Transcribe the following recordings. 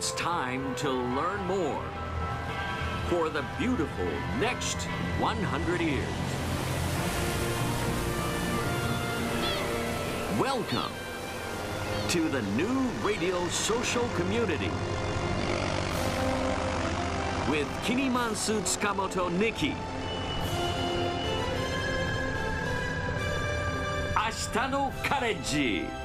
It's time to learn more for the beautiful next 100 years. Welcome to the new radio social community with Kinimansu Tsukamoto Nikki. no Kareji.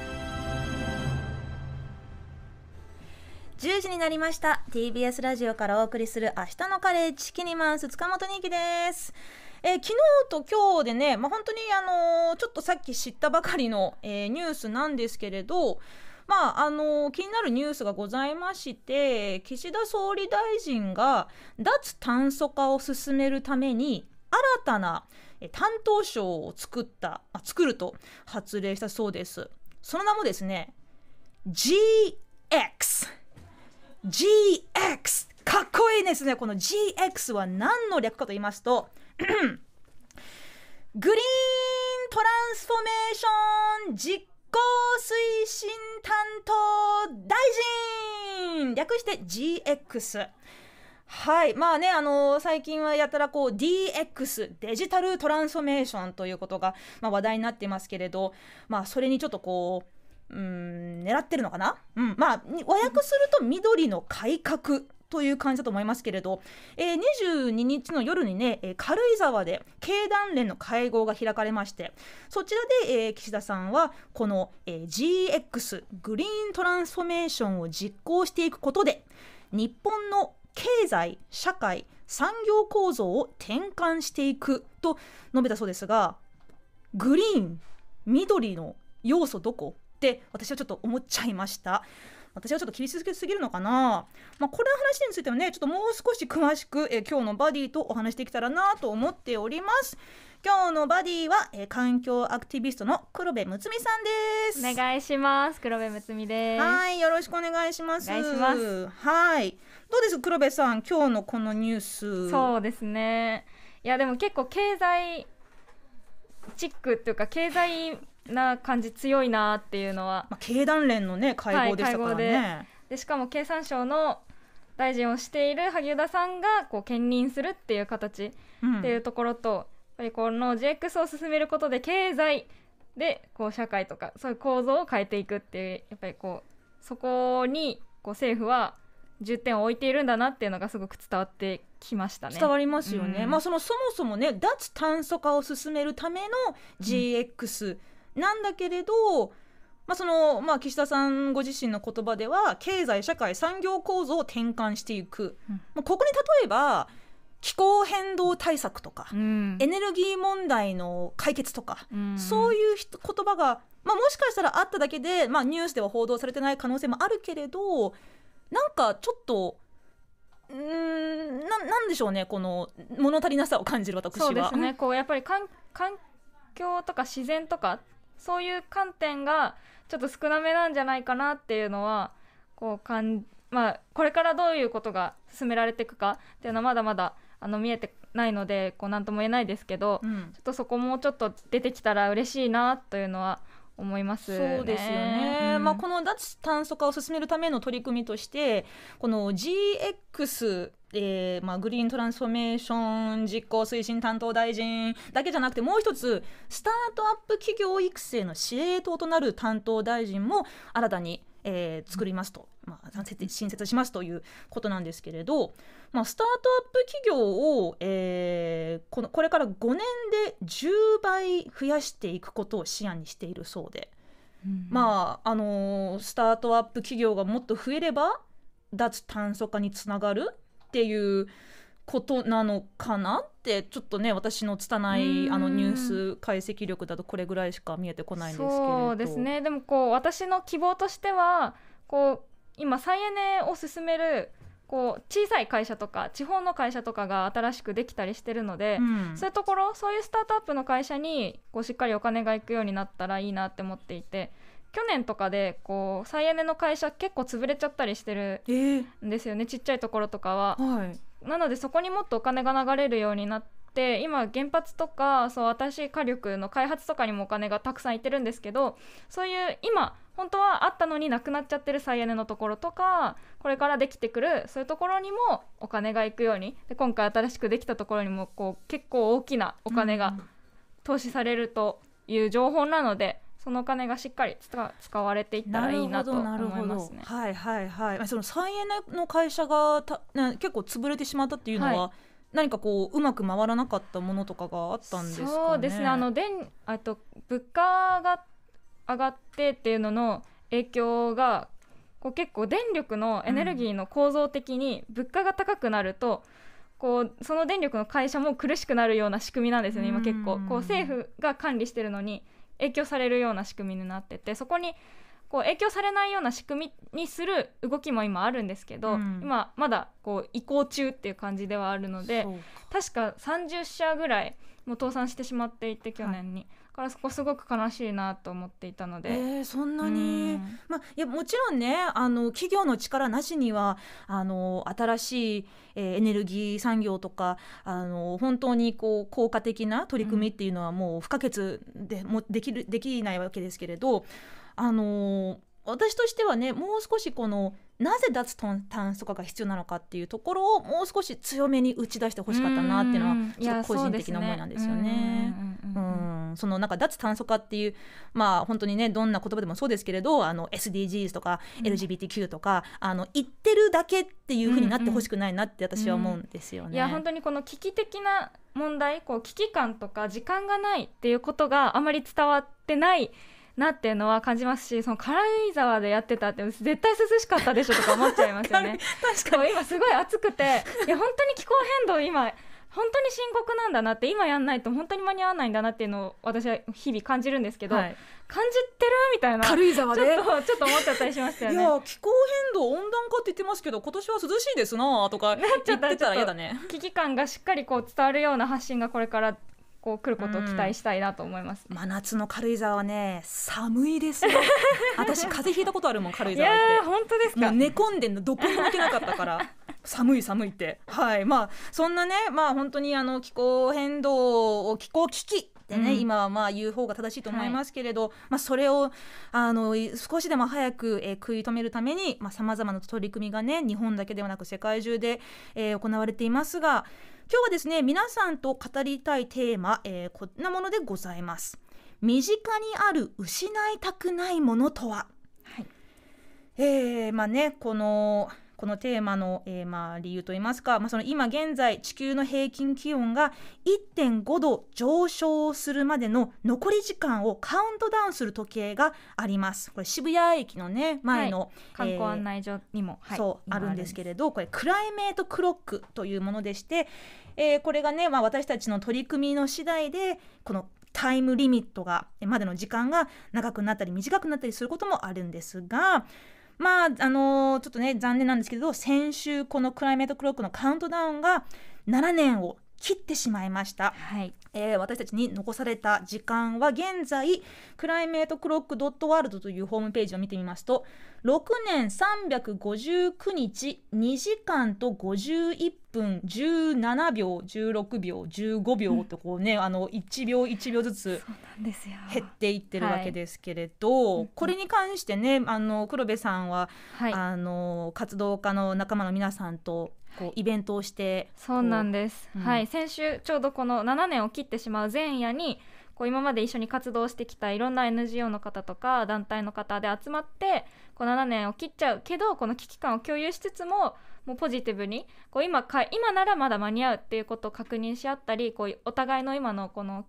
時になりました TBS ラジオからお送りする「明日のカレッジキニマンス」塚本人きですえー、昨日と今日でね、まあ、本当に、あのー、ちょっとさっき知ったばかりの、えー、ニュースなんですけれど、まああのー、気になるニュースがございまして岸田総理大臣が脱炭素化を進めるために新たな担当省を作ったあ作ると発令したそうです。その名もですね GX GX かっこいいですねこの GX は何の略かと言いますと グリーントランスフォメーション実行推進担当大臣略して GX はいまあねあのー、最近はやたらこう DX デジタルトランスフォメーションということが、まあ、話題になってますけれどまあそれにちょっとこううん狙ってるのかな、うん、まあ和訳すると緑の改革という感じだと思いますけれど、えー、22日の夜にね、えー、軽井沢で経団連の会合が開かれましてそちらで、えー、岸田さんはこの、え GX グリーントランスフォーメーションを実行していくことで日本の経済社会産業構造を転換していくと述べたそうですがグリーン緑の要素どこって私はちょっと思っちゃいました。私はちょっと厳しすぎるのかな、まあ、これの話についてはねちょっともう少し詳しく、え今日のバディとお話できたらなと思っております今日のバディは、え環境アクティビストの黒部睦美さんですお願いします黒部睦美ですはいよろしくお願いしますはいどうです黒部さん今日のこのニュースそうですねいやでも結構経済チックっていうか経済な感じ強いなっていうのは、まあ、経団連のね会合でしたからね、はい、でしかも経産省の大臣をしている萩生田さんがこう兼任するっていう形っていうところと、うん、やっぱりこの GX を進めることで経済でこう社会とかそういう構造を変えていくっていうやっぱりこうそこにこう政府は重点を置いているんだなっていうのがすごく伝わってきましたね伝わりますよね、うん、まあそのそもそもね脱炭素化を進めるための GX、うんなんだけれど、まあそのまあ、岸田さんご自身の言葉では経済社会産業構造を転換していく、うん、ここに例えば気候変動対策とか、うん、エネルギー問題の解決とか、うん、そういう言葉が、まあ、もしかしたらあっただけで、まあ、ニュースでは報道されてない可能性もあるけれどなんかちょっと。うんななんでしょうねこの物足りなさを感じる私はそうですねこうやっぱり環境とか自然とかそういう観点がちょっと少なめなんじゃないかなっていうのはこうかん、まあ、これからどういうことが進められていくかっていうのはまだまだあの見えてないのでこう何とも言えないですけど、うん、ちょっとそこもちょっと出てきたら嬉しいなというのは思いますそうですよね、うん、まあ、この脱炭素化を進めるための取り組みとしてこの GX えーまあ、グリーントランスフォーメーション実行推進担当大臣だけじゃなくてもう一つスタートアップ企業育成の司令塔となる担当大臣も新たにえー、作りますと、まあ、新設しますということなんですけれど、まあ、スタートアップ企業を、えー、このこれから5年で10倍増やしていくことを視野にしているそうで、うん、まああのー、スタートアップ企業がもっと増えれば脱炭素化につながるっていうことなのかなってちょっとね私の拙いあのニュース解析力だとこれぐらいしか見えてこないんですけれそうですねでもこう私の希望としてはこう今再エネを進めるこう小さい会社とか地方の会社とかが新しくできたりしてるので、うん、そういうところそういうスタートアップの会社にこうしっかりお金がいくようになったらいいなって思っていて去年とかでこう再エネの会社結構潰れちゃったりしてるんですよね、えー、ちっちゃいところとかは。はいなのでそこにもっとお金が流れるようになって今原発とかそう新しい火力の開発とかにもお金がたくさんいってるんですけどそういう今本当はあったのになくなっちゃってる再エネのところとかこれからできてくるそういうところにもお金がいくようにで今回新しくできたところにもこう結構大きなお金が投資されるという情報なので、そのお金がしっかり使われていったらいいなと思いますね。はいはいはい。その再エネの会社がた、ね、結構潰れてしまったっていうのは、はい、何かこううまく回らなかったものとかがあったんですか、ね、そうですね。あの電あと物価が上がってっていうのの影響がこう結構電力のエネルギーの構造的に物価が高くなると、うん、こうその電力の会社も苦しくなるような仕組みなんですよね。今結構こう政府が管理してるのに。影響されるような仕組みになっててそこにこう影響されないような仕組みにする動きも今あるんですけど、うん、今まだこう移行中っていう感じではあるので確か30社ぐらいもう倒産してしまっていて去年に、はい、だからそこすごく悲しいなと思っていたので、えー、そんなに、うん、まあ、いやもちろんねあの企業の力なしにはあの新しい、えー、エネルギー産業とかあの本当にこう効果的な取り組みっていうのはもう不可欠で,、もできるできないわけですけれどあの私としてはねもう少しこのなぜ脱炭素化が必要なのかっていうところをもう少し強めに打ち出してほしかったなっていうのは個人的な思いなんですよね。そのなんか脱炭素化っていうまあ本当にねどんな言葉でもそうですけれどあの SDGs とか LGBTQ とか、うん、あの言ってるだけっていうふうになってほしくないなって私は思うんですよね。うんうん、いや本当にこの危機的な問題こう危機感とか時間がないっていうことがあまり伝わってない。なっていうのは感じますしその軽井沢でやってたって絶対涼しかったでしょとか思っちゃいますよね確かに今すごい暑くていや本当に気候変動今本当に深刻なんだなって今やんないと本当に間に合わないんだなっていうのを私は日々感じるんですけど、はい、感じてるみたいな軽井沢でちょっとちょっと思っちゃったりしましたよねいや気候変動温暖化って言ってますけど今年は涼しいですなとか言ってたら嫌だね危機感がしっかりこう伝わるような発信がこれからこう来ることを期待したいなと思います、真夏の軽井沢はね寒いですよ 私風邪ひいたことあるもん軽井沢行って本当ですか寝込んでんのどこも行けなかったから 寒い寒いってはいまあそんなねまあ本当にあの気候変動を気候危機でね、うん、今はまあ言う方が正しいと思いますけれど、はい、まあ、それをあの少しでも早く、えー、食い止めるためにさまざ、まな取り組みがね日本だけではなく世界中で、えー、行われていますが今日はですね皆さんと語りたいテーマ、えー、こんなものでございます身近にある失いたくないものとは、はい、えー、まあねこのこのテーマの、えー、まあ理由といいますか、まあ、その今現在地球の平均気温が1.5度上昇するまでの残り時間をカウントダウンする時計があります。これ渋谷駅のね前の、はい観光案内所にも、えーはい、そうあるんですけれどこれクライメートクロックというものでして、えー、これがね、まあ、私たちの取り組みの次第でこのタイムリミットがまでの時間が長くなったり短くなったりすることもあるんですがまああのー、ちょっとね残念なんですけど先週このクライメートクロックのカウントダウンが7年を切ってしまいました。はいえー、私たちに残された時間は現在クライメートクロックドットワールドというホームページを見てみますと6年359日2時間と51分17秒16秒15秒とこうね、うん、あの1秒1秒ずつ減っていってるわけですけれど、はい、これに関してねあの黒部さんは、はい、あの活動家の仲間の皆さんとこうイベントをして、そうなんです、うん、はい先週ちょうどこの7年を切ってしまう前夜にこう今まで一緒に活動してきたいろんな NGO の方とか団体の方で集まってこう7年を切っちゃうけどこの危機感を共有しつつももうポジティブにこう今か今ならまだ間に合うっていうことを確認し合ったりこうお互いの今のこの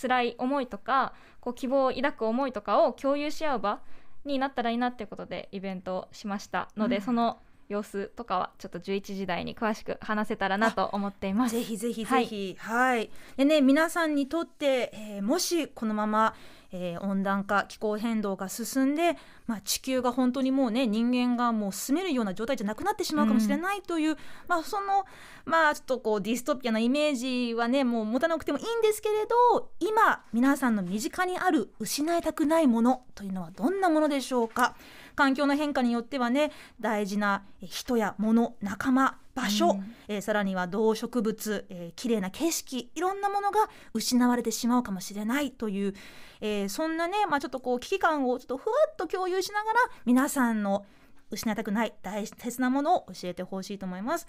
辛い思いとかこう希望を抱く思いとかを共有し合う場になったらいいなっていうことでイベントをしましたので、うん、その様子とかはちょっと11時台に詳しく話せたらなと思っていますぜひぜひぜひはい、はい、でね皆さんにとって、えー、もしこのままえー、温暖化気候変動が進んで、まあ、地球が本当にもうね人間がもう住めるような状態じゃなくなってしまうかもしれないという、うん、まあ、その、まあ、ちょっとこうディストピアなイメージはねもう持たなくてもいいんですけれど今皆さんの身近にある失いたくないものというのはどんなものでしょうか。環境の変化によってはね大事な人や物仲間場所、うん、えー、さらには動植物、えー、綺麗な景色いろんなものが失われてしまうかもしれないという、えー、そんなね、まあ、ちょっとこう危機感をちょっとふわっと共有しながら皆さんの失いたくない大切なものを教えてほしいと思います。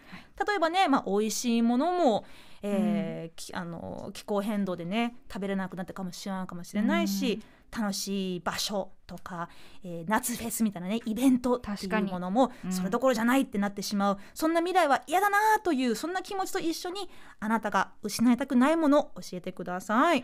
例えばね、まあ、美味しいものも、えー、うん、あの気候変動でね食べれなくなったかもしれないかもしれないし、うん楽しい場所とか、えー、夏フェスみたいなねイベントっていうものもそれどころじゃないってなってしまう、うん、そんな未来は嫌だなというそんな気持ちと一緒にあなたが失いたくないものを教えてください。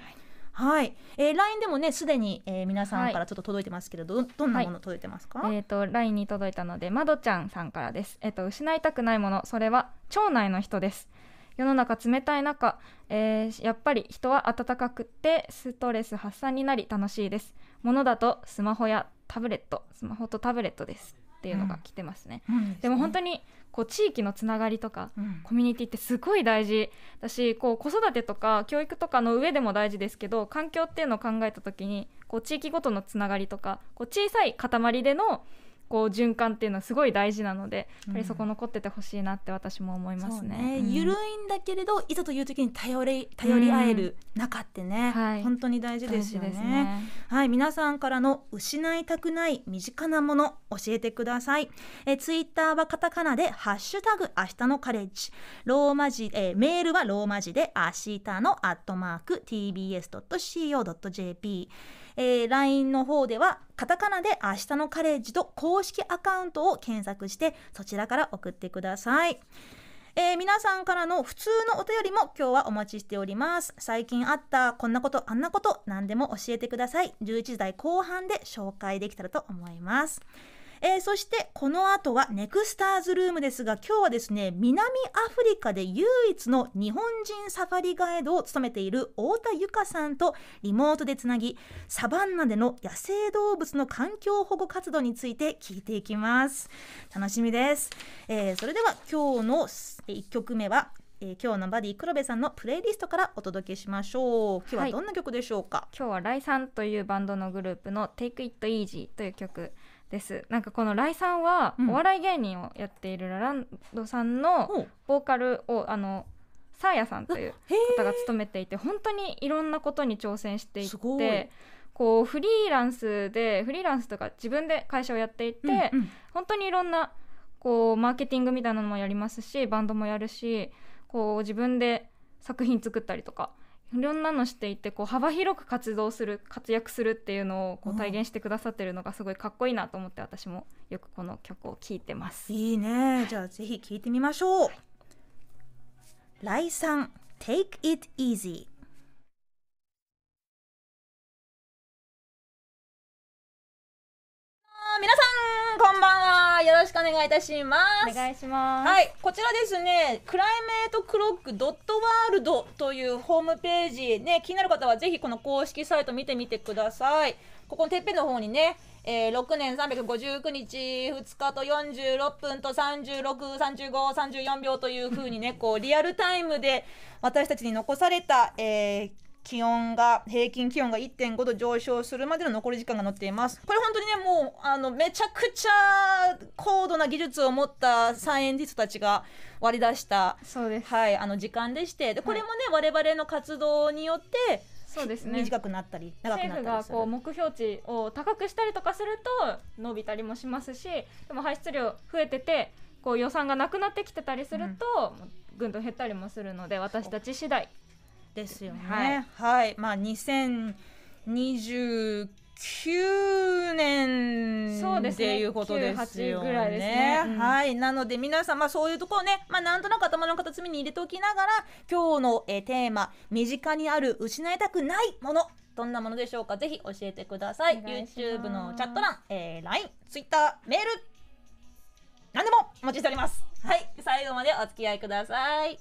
はい、はえー、LINE でもねすでに、えー、皆さんからちょっと届いてますけれど、はい、どんなもの届いてますか、はい、えっ、ー、と LINE に届いたのでまどちゃんさんからですえっ、ー、と失いたくないものそれは町内の人です世の中冷たい中、えー、やっぱり人は温かくてストレス発散になり楽しいですものだとスマホやタブレットスマホとタブレットですっていうのが来てますね、うんうん、でも本当にこう地域のつながりとか、うん、コミュニティってすごい大事だしこう子育てとか教育とかの上でも大事ですけど環境っていうのを考えた時にこう地域ごとのつながりとかこう小さい塊でのこう循環っていうのはすごい大事なので、やっぱりそこ残っててほしいなって私も思いますね。ゆる、ねういんだけれどいざという時に頼り頼り合える中ってね、うんはい、本当に大事ですよね。ねはい皆さんからの失いたくない身近なもの教えてください。えツイッターはカタカナでハッシュタグ明日のカレッジ、ローマ字えメールはローマ字でシータのアットマーク tbs.co.jp。えー、LINE の方ではカタカナで明日のカレッジと公式アカウントを検索してそちらから送ってください。えー、皆さんからの普通のお便りも今日はお待ちしております。最近あったこんなことあんなこと何でも教えてください。11時台後半で紹介できたらと思います。えー、そしてこの後はネクスターズルームですが今日はですね南アフリカで唯一の日本人サファリガイドを務めている太田由香さんとリモートでつなぎサバンナでの野生動物の環境保護活動について聞いていきます楽しみです、えー、それでは今日の1曲目はえー、今日のバディ黒部さんのプレイリストからお届けしましょう今日はどんな曲でしょうか、はい、今日はライさんというバンドのグループの Take It Easy という曲ですなんかこのライさんはお笑い芸人をやっているラランドさんのボーカルを、あのサーヤさんという方が務めていて本当にいろんなことに挑戦していってこうフリーランスでフリーランスとか自分で会社をやっていて、うんうん、本当にいろんなこうマーケティングみたいなのもやりますしバンドもやるしこう自分で作品作ったりとかいろんなのしていてこう幅広く活動する活躍するっていうのをこう体現してくださってるのがすごいかっこいいなと思って私もよくこの曲を聴いてますいいねじゃあぜひ聴いてみましょう、はい、ライさん Take it easy 皆さんこんばんはよろしくお願いいたしますお願いしますはいこちらですねクライメートクロックドットワールドというホームページね気になる方はぜひこの公式サイト見てみてくださいここのてっぺんの方にねえー、6年359日2日と46分と363534秒というふうにねこうリアルタイムで私たちに残された、えー、気温が平均気温が1.5度上昇するまでの残り時間が載っていますこれ本当にねもうあのめちゃくちゃ高度な技術を持ったサイエンティストたちが割り出したそうです、はい、あの時間でしてでこれもね、はい、我々の活動によってそうですね、短くなったり長くなったり政府がこう目標値を高くしたりとかすると伸びたりもしますしでも排出量増えててこう予算がなくなってきてたりすると、うん、ぐんと減ったりもするので私たち次第ですよね。はい、はい、まあ2029年そうですいうことですよね。ねうん、はい、なので皆さんまあそういうところね、まあなんとなく頭の片隅に入れておきながら今日の、えテーマ身近にある失いたくないもの。どんなものでしょうかぜひ教えてくださいい YouTube のチャット欄、えー、LINE、Twitter、メール何でもお待ちしておりますはい最後までお付き合いください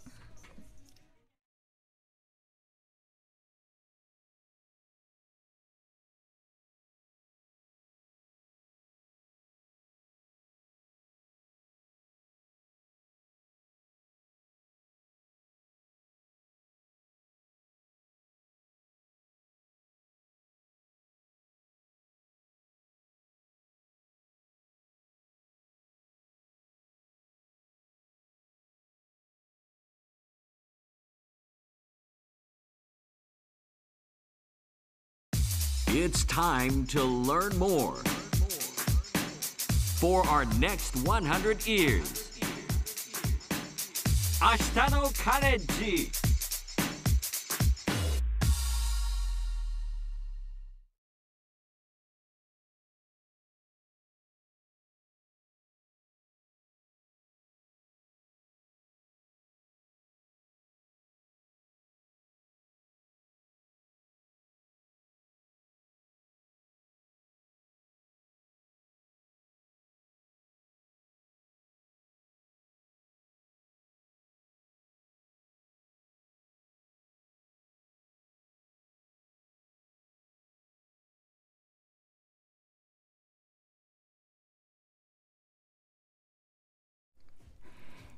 It's time to learn more for our next 100 years. 明日のカレッジ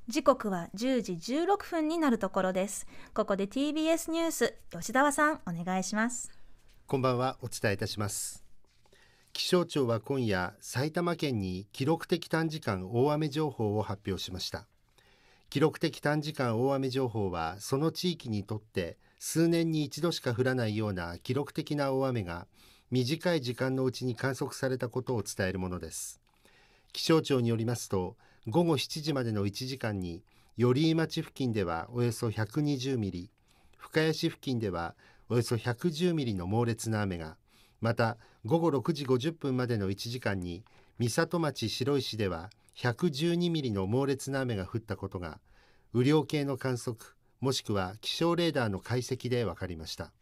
時刻は10時16分になるところですここで TBS ニュース吉澤さんお願いしますこんばんはお伝えいたします気象庁は今夜埼玉県に記録的短時間大雨情報を発表しました記録的短時間大雨情報はその地域にとって数年に一度しか降らないような記録的な大雨が短い時間のうちに観測されたことを伝えるものです気象庁によりますと午後7時までの1時間に寄居町付近ではおよそ120ミリ深谷市付近ではおよそ110ミリの猛烈な雨がまた午後6時50分までの1時間に三里町白石では112ミリの猛烈な雨が降ったことが雨量計の観測もしくは気象レーダーの解析で分かりました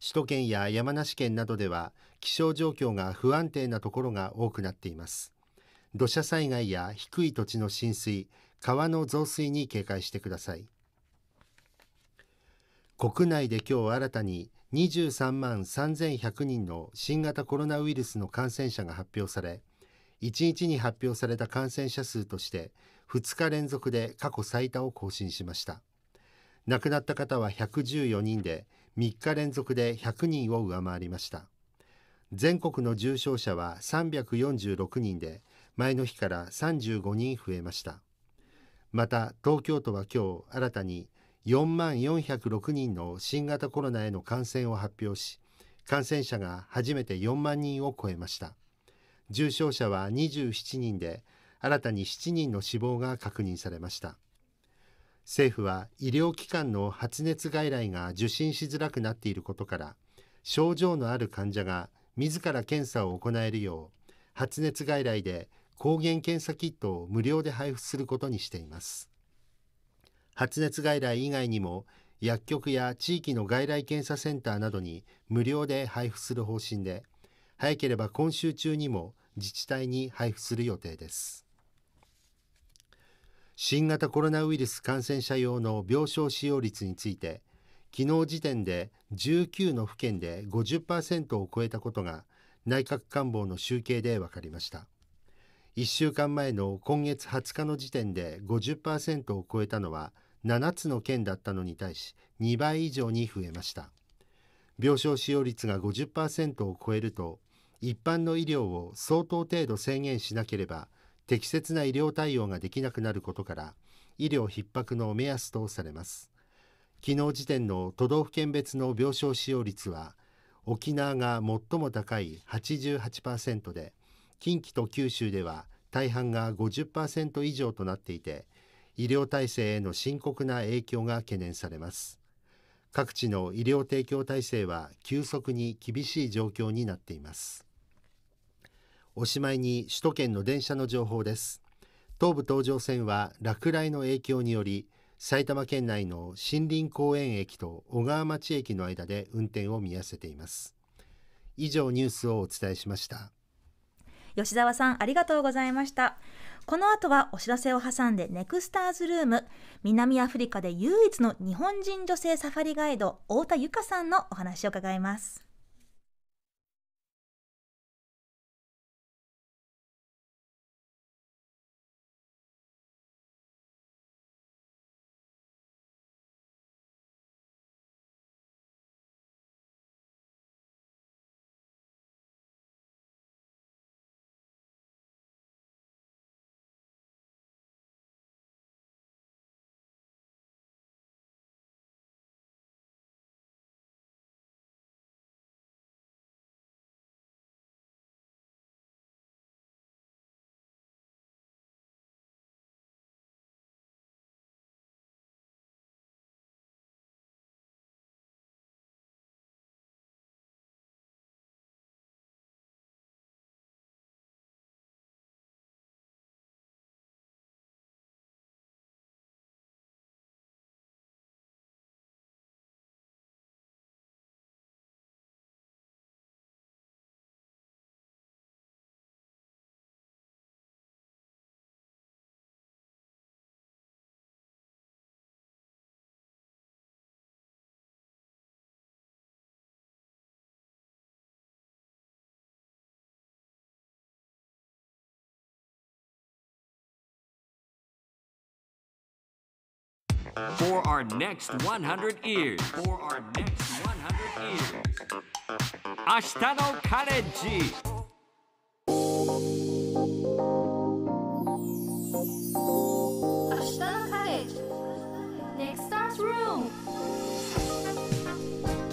首都圏や山梨県などでは気象状況が不安定なところが多くなっています土砂災害や低い土地の浸水、川の増水に警戒してください。国内で今日新たに23万3100人の新型コロナウイルスの感染者が発表され、1日に発表された感染者数として2日連続で過去最多を更新しました。亡くなった方は114人で、3日連続で100人を上回りました。全国の重症者は346人で、前の日から35人増えましたまた東京都は今日新たに4万406人の新型コロナへの感染を発表し感染者が初めて4万人を超えました重症者は27人で新たに7人の死亡が確認されました政府は医療機関の発熱外来が受診しづらくなっていることから症状のある患者が自ら検査を行えるよう発熱外来で抗原検査キットを無料で配布することにしています。発熱外来以外にも薬局や地域の外来検査センターなどに無料で配布する方針で、早ければ今週中にも自治体に配布する予定です。新型コロナウイルス感染者用の病床使用率について、昨日時点で19の府県で50%を超えたことが内閣官房の集計で分かりました。1週間前の今月20日の時点で50%を超えたのは7つの県だったのに対し2倍以上に増えました病床使用率が50%を超えると一般の医療を相当程度制限しなければ適切な医療対応ができなくなることから医療逼迫の目安とされます昨日時点の都道府県別の病床使用率は沖縄が最も高い88%で近畿と九州では大半が50%以上となっていて医療体制への深刻な影響が懸念されます各地の医療提供体制は急速に厳しい状況になっていますおしまいに首都圏の電車の情報です東武東上線は落雷の影響により埼玉県内の森林公園駅と小川町駅の間で運転を見合わせています以上ニュースをお伝えしました吉澤さんありがとうございましたこの後はお知らせを挟んでネクスターズルーム南アフリカで唯一の日本人女性サファリガイド太田由香さんのお話を伺います For our next 100 years. For our next 100 years. 明日のカレッジ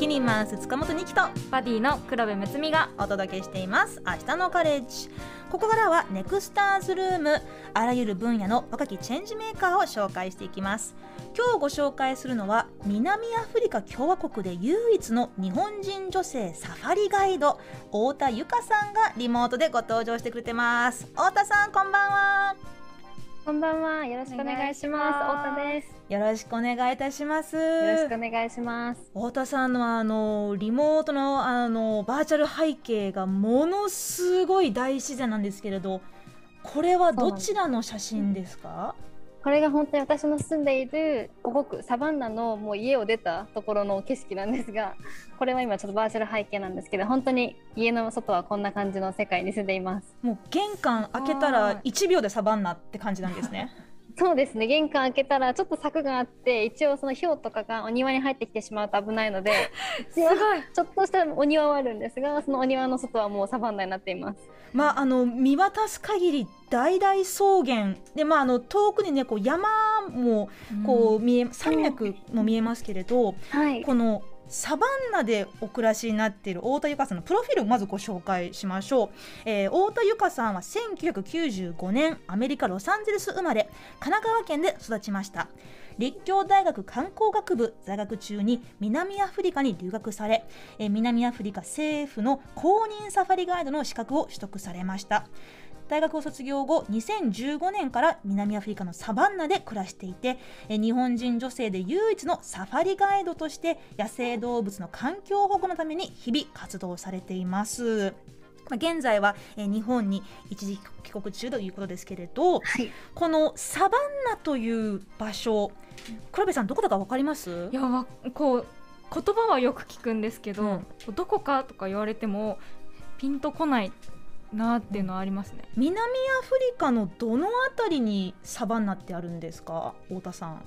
にマウス塚本二希とバディの黒部睦美がお届けしています明日のカレッジここからはネクスターズルームあらゆる分野の若きチェンジメーカーを紹介していきます今日ご紹介するのは南アフリカ共和国で唯一の日本人女性サファリガイド太田由香さんがリモートでご登場してくれてます太田さんこんばんはこんばんは。よろしくお願いします。太田です。よろしくお願いいたします。よろしくお願いします。太田さんのあのリモートのあのバーチャル背景がものすごい大自然なんですけれど、これはどちらの写真ですか？うんこれが本当に私の住んでいる五穀サバンナのもう家を出たところの景色なんですがこれは今ちょっとバーチャル背景なんですけど本当に家の外はこんな感じの世界に住んでいますもう玄関開けたら1秒でサバンナって感じなんですねそうですね玄関開けたらちょっと柵があって一応その雹とかがお庭に入ってきてしまうと危ないので すごいちょっとしたお庭はあるんですがそのお庭の外はもうサバンナになっています。まあ、あの見渡す限り大々草原で、まあ、あの遠くに、ね、こう山もこう見え、うん、山脈も見えますけれど、うんはい、このサバンナでお暮らしになっている太田由香さんのプロフィールをまずご紹介しましょう、えー、太田由香さんは1995年アメリカ・ロサンゼルス生まれ神奈川県で育ちました立教大学観光学部在学中に南アフリカに留学され、えー、南アフリカ政府の公認サファリガイドの資格を取得されました大学を卒業後2015年から南アフリカのサバンナで暮らしていて日本人女性で唯一のサファリガイドとして野生動物の環境保護のために日々活動されています現在は日本に一時帰国中ということですけれど、はい、このサバンナという場所黒部さんどこだか分かりますいや、ま、こう言葉はよく聞くんですけど、うん、どこかとか言われてもピンとこないなっていうのはありますね、うん、南アフリカのどの辺りにサバンナってあるんですか太田さん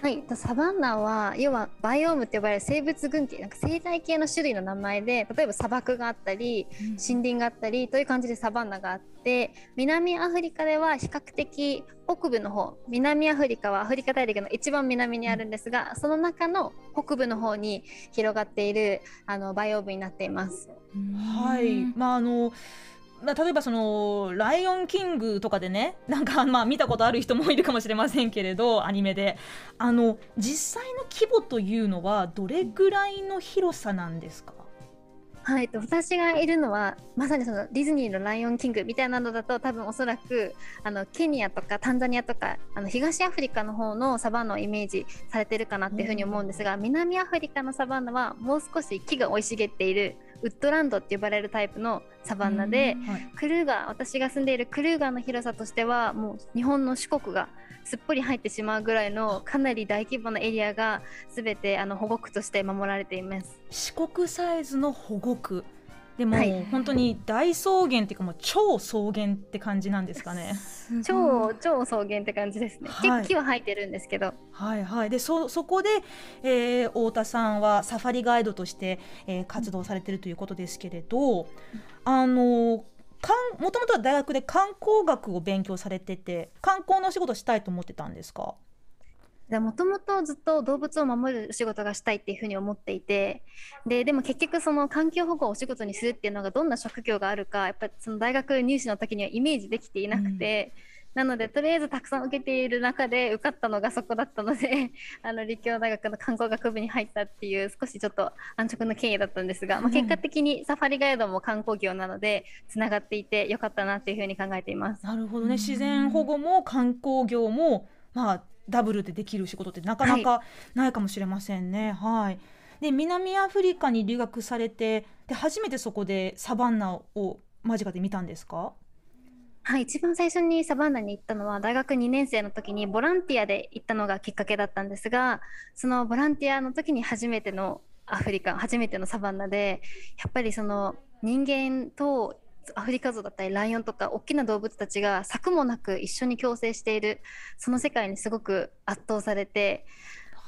はい、サバンナは要はバイオームって呼ばれる生物群体なんか生態系の種類の名前で例えば砂漠があったり森林があったりという感じでサバンナがあって南アフリカでは比較的北部の方南アフリカはアフリカ大陸の一番南にあるんですがその中の北部の方に広がっているあのバイオームになっています。はい、まああのまあ、例えばその「ライオンキング」とかでねなんかまあ見たことある人もいるかもしれませんけれどアニメであの実際の規模というのはどれぐらいの広さなんですかはい、私がいるのはまさにそのディズニーの「ライオンキング」みたいなのだと多分おそらくあのケニアとかタンザニアとかあの東アフリカの方のサバンナをイメージされてるかなっていうふうに思うんですが、うん、南アフリカのサバンナはもう少し木が生い茂っているウッドランドって呼ばれるタイプのサバンナで、はい、クルーガー私が住んでいるクルーガーの広さとしてはもう日本の四国がすっぽり入ってしまうぐらいのかなり大規模なエリアが全てあの保護区として守られています四国サイズの保護区でも、はい、本当に大草原っていうかもう超草原って感じなんですかね。超超草原って感じですね。はい、木は生えてるんですけど。はいはいでそそこで、えー、太田さんはサファリガイドとして、えー、活動されてるということですけれど、うん、あのもともとは大学で観光学を勉強されてて観光のお仕事したいと思ってたんですかもともとずっと動物を守る仕事がしたいっていうふうに思っていてででも結局その環境保護をお仕事にするっていうのがどんな職業があるかやっぱその大学入試の時にはイメージできていなくて、うん、なのでとりあえずたくさん受けている中で受かったのがそこだったので あの立教大学の観光学部に入ったっていう少しちょっと安直な経緯だったんですが、まあ、結果的にサファリガイドも観光業なのでつながっていてよかったなっていうふうに考えています。なるほどね自然保護も観光業も、まあダブルでできる仕事ってなかなかないかもしれませんね。はい、はい、で南アフリカに留学されてで初めてそこでサバンナを間近で見たんですかはい、一番最初にサバンナに行ったのは大学2年生の時にボランティアで行ったのがきっかけだったんですがそのボランティアの時に初めてのアフリカ初めてのサバンナでやっぱりその人間とアフリカゾウだったりライオンとか大きな動物たちが柵もなく一緒に共生しているその世界にすごく圧倒されて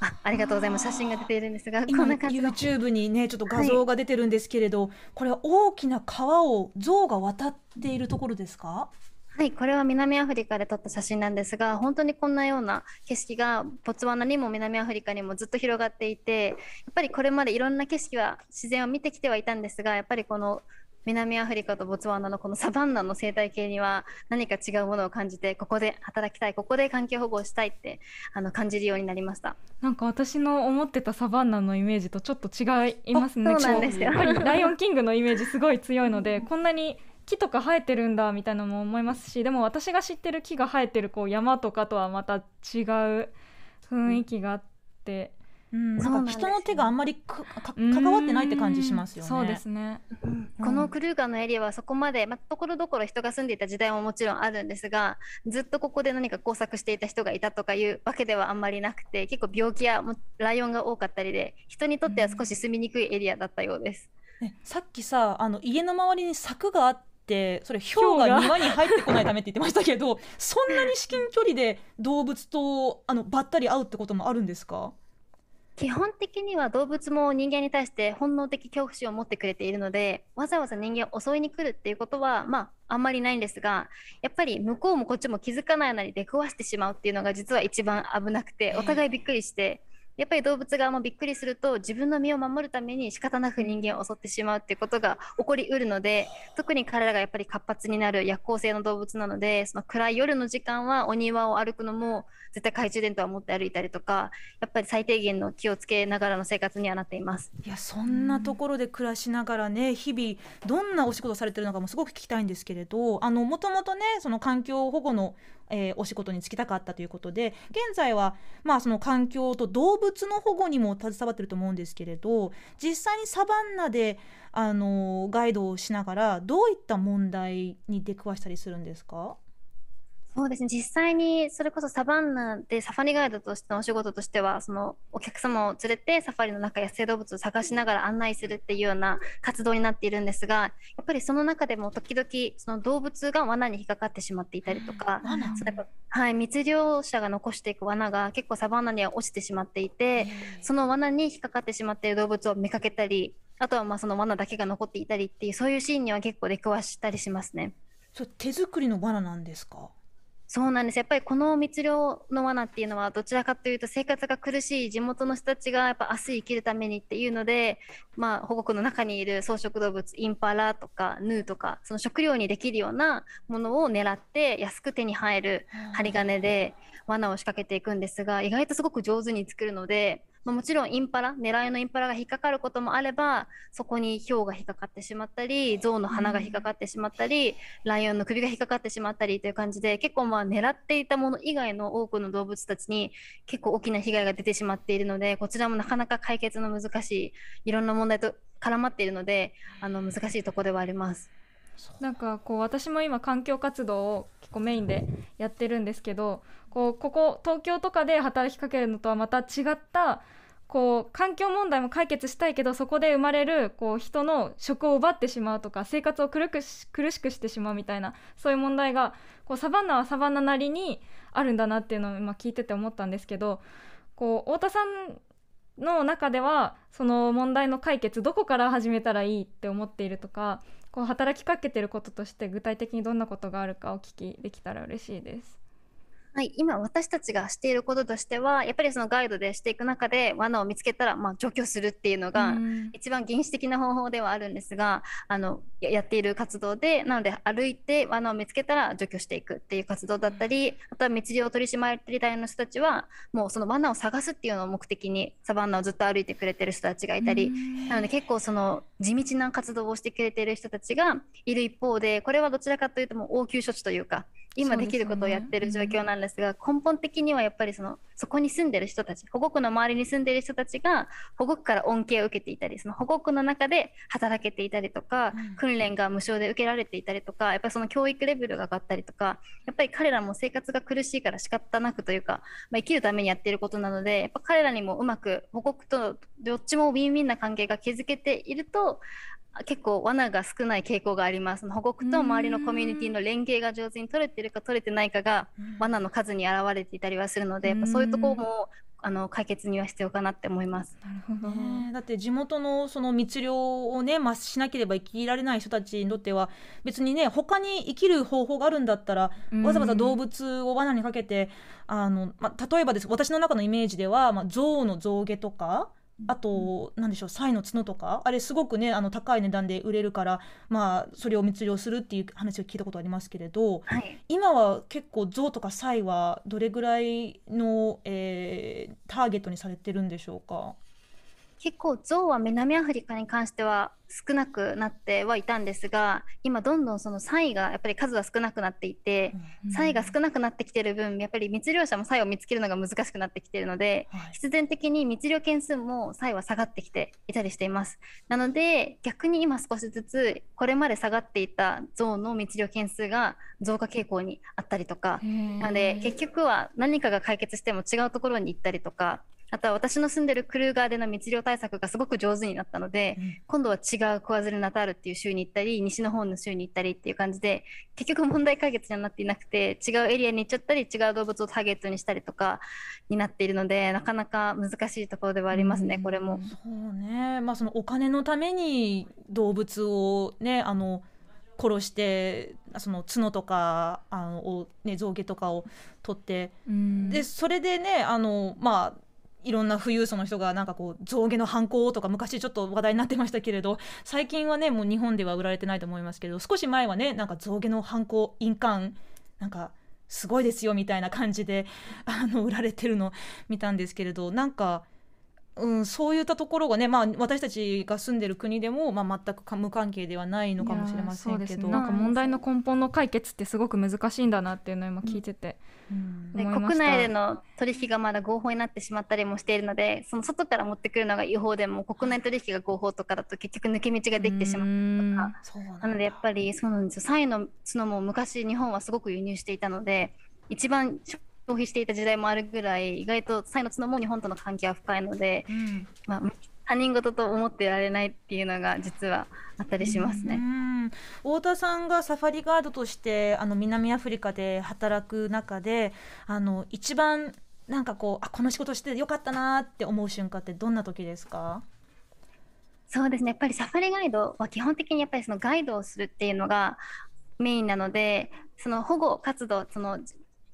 あありがとうございます。写真が出ているんですが、こんな感じの。YouTube にね、ちょっと画像が出てるんですけれど、はい、これは大きな川を象が渡っているところですか？はい、これは南アフリカで撮った写真なんですが、本当にこんなような景色がポツワナにも南アフリカにもずっと広がっていて、やっぱりこれまでいろんな景色は自然を見てきてはいたんですが、やっぱりこの南アフリカとボツワナのこのサバンナの生態系には何か違うものを感じてここで働きたいここで環境保護をしたいってあの感じるようになりましたなんか私の思ってたサバンナのイメージとちょっと違いますねそうなんですよライオンキングのイメージすごい強いのでこんなに木とか生えてるんだみたいなのも思いますしでも私が知ってる木が生えてるこう山とかとはまた違う雰囲気があって。うん、なんか人の手があんまりかか関わってないって感じしますよね。そうですね、うん、このクルーガーのエリアはそこまで、まあ、ところどころ人が住んでいた時代ももちろんあるんですがずっとここで何か工作していた人がいたとかいうわけではあんまりなくて結構病気やライオンが多かったりで人にとっては少し住みにくいエリアだったようです。うん、ね、さっきさあの家の周りに柵があってそれ氷が庭に入ってこないためって言ってましたけどそんなに至近距離で動物とあのばったり会うってこともあるんですか基本的には動物も人間に対して本能的恐怖心を持ってくれているのでわざわざ人間を襲いに来るっていうことはまああんまりないんですがやっぱり向こうもこっちも気づかないなり出くわしてしまうっていうのが実は一番危なくてお互いびっくりして。やっぱり動物側もびっくりすると自分の身を守るために仕方なく人間を襲ってしまうっていうことが起こりうるので特に彼らがやっぱり活発になる夜行性の動物なのでその暗い夜の時間はお庭を歩くのも絶対懐中電灯を持って歩いたりとかやっぱり最低限の気をつけながらの生活にはなっていますいやそんなところで暮らしながらね日々どんなお仕事されてるのかもすごく聞きたいんですけれどあのもともとねその環境保護のえー、お仕事に就きたかったということで現在は、まあ、その環境と動物の保護にも携わってると思うんですけれど実際にサバンナで、あのガイドをしながらどういった問題に出くわしたりするんですかそうですね実際にそれこそサバンナでサファリガイドとしてのお仕事としてはそのお客様を連れてサファリの中野生動物を探しながら案内するっていうような活動になっているんですがやっぱりその中でも時々その動物が罠に引っかかってしまっていたりとか、うん、そはい密猟者が残していく罠が結構サバンナには落ちてしまっていてその罠に引っかかってしまっている動物を見かけたりあとはまあその罠だけが残っていたりっていうそういうシーンには結構出くわしたりしますね。そ手作りの罠なんですかそうなんですやっぱりこの密漁の罠っていうのはどちらかというと生活が苦しい地元の人たちがやっぱ明日生きるためにっていうので、まあ、保護区の中にいる草食動物インパラとかヌーとかその食料にできるようなものを狙って安く手に入る針金で罠を仕掛けていくんですが意外とすごく上手に作るのでまあ、もちろんインパラ狙いのインパラが引っかかることもあればそこにヒョウが引っかかってしまったり象の鼻が引っかかってしまったり、うん、ライオンの首が引っかかってしまったりという感じで結構まあ狙っていたもの以外の多くの動物たちに結構大きな被害が出てしまっているのでこちらもなかなか解決の難しいいろんな問題と絡まっているのであの難しいとこではあります。なんかこう私も今環境活動を結構メインでやってるんですけどこうここ東京とかで働きかけるのとはまた違ったこう環境問題も解決したいけどそこで生まれるこう人の職を奪ってしまうとか生活を苦し苦しくしてしまうみたいなそういう問題がこうサバンナはサバンナなりにあるんだなっていうのを今聞いてて思ったんですけどこう太田さんの中ではその問題の解決どこから始めたらいいって思っているとかこう働きかけてることとして具体的にどんなことがあるかお聞きできたら嬉しいです。はい、今私たちがしていることとしてはやっぱりそのガイドでしていく中で罠を見つけたら、まあ、除去するっていうのが一番原始的な方法ではあるんですが、あのやっている活動でなので歩いて罠を見つけたら除去していくっていう活動だったり、あとは密漁取締り隊の人たちはもうその罠を探すっていうのを目的にサバンナをずっと歩いてくれてる人たちがいたり、なので結構その地道な活動をしてくれてる人たちがいる一方でこれはどちらかというともう応急処置というか。今できることをやってる状況なんですが、根本的にはやっぱりそのそこに住んでる人たち保護区の周りに住んでる人たちが保護区から恩恵を受けていたりその保護区の中で働けていたりとか、うん、訓練が無償で受けられていたりとかやっぱりその教育レベルが上がったりとかやっぱり彼らも生活が苦しいから仕方なくというか、まあ、生きるためにやっていることなのでやっぱ彼らにもうまく保護区とどっちもウィンウィンな関係が築けていると結構罠が少ない傾向があります保護区と周りのコミュニティの連携が上手に取れてるか取れてないかが罠の数に表れていたりはするのでやっぱそういうところもあの解決には必要かなって思います。なるほど、ね、だって地元のその密漁をね、まあ、しなければ生きられない人たちにとっては別にね他に生きる方法があるんだったらわざわざ動物を罠にかけてあの、まあ、例えばです私の中のイメージでは、まあ、象の象牙とか。あと何でしょうサイの角とかあれすごくねあの高い値段で売れるから、まあ、それを密漁するっていう話を聞いたことありますけれど、はい、今は結構象とかサイはどれぐらいの、えー、ターゲットにされてるんでしょうか結構ゾウは南アフリカに関しては少なくなってはいたんですが今どんどんその3位がやっぱり数は少なくなっていて、うん、が少なくなってきてる分やっぱり密漁者もサイを見つけるのが難しくなってきてるので、はい、必然的に密漁件数もサイは下がってきていたりしていますなので逆に今少しずつこれまで下がっていたゾウの密漁件数が増加傾向にあったりとかなので結局は何かが解決しても違うところに行ったりとかあとは私の住んでるクルーガーでの密漁対策がすごく上手になったので、うん、今度は違うクワズルナタールっていう州に行ったり、西の方の州に行ったりっていう感じで、結局問題解決にはなっていなくて、違うエリアに行っちゃったり、違う動物をターゲットにしたりとかになっているので、なかなか難しいところではありますね、うん、これも。そうね。まあそのお金のために動物をね、あの、殺してその角とかあのを、ね、象牙とかを取って、うん、でそれでねあの、まあ、いろんな富裕層の人がなんかこう象牙の犯行とか昔ちょっと話題になってましたけれど最近はねもう日本では売られてないと思いますけど少し前はねなんか象牙の犯行印鑑なんかすごいですよみたいな感じであの売られてるの見たんですけれどなんかうん、そういったところがね、まあ、私たちが住んでる国でも、まあ、全く無関係ではないのかもしれませんけど、ね、なんか問題の根本の解決ってすごく難しいんだなっていうのを今聞いてて、うん国内での取引がまだ合法になってしまったりもしているのでその外から持ってくるのが違法でも国内取引が合法とかだと結局抜け道ができてしまうとかなのでやっぱりそうなんですよサイの角も昔日本はすごく輸入していたので一番逃避していた時代もあるぐらい意外と才のつのも日本との関係は深いので、うん、まあ、他人事と思ってられないっていうのが実はあったりしますね。太田さんがサファリガードとしてあの南アフリカで働く中であの一番なんかこうあこの仕事してよかったなって思う瞬間ってどんな時ですかそうですねやっぱりサファリガイドは基本的にやっぱりそのガイドをするっていうのがメインなのでその保護活動その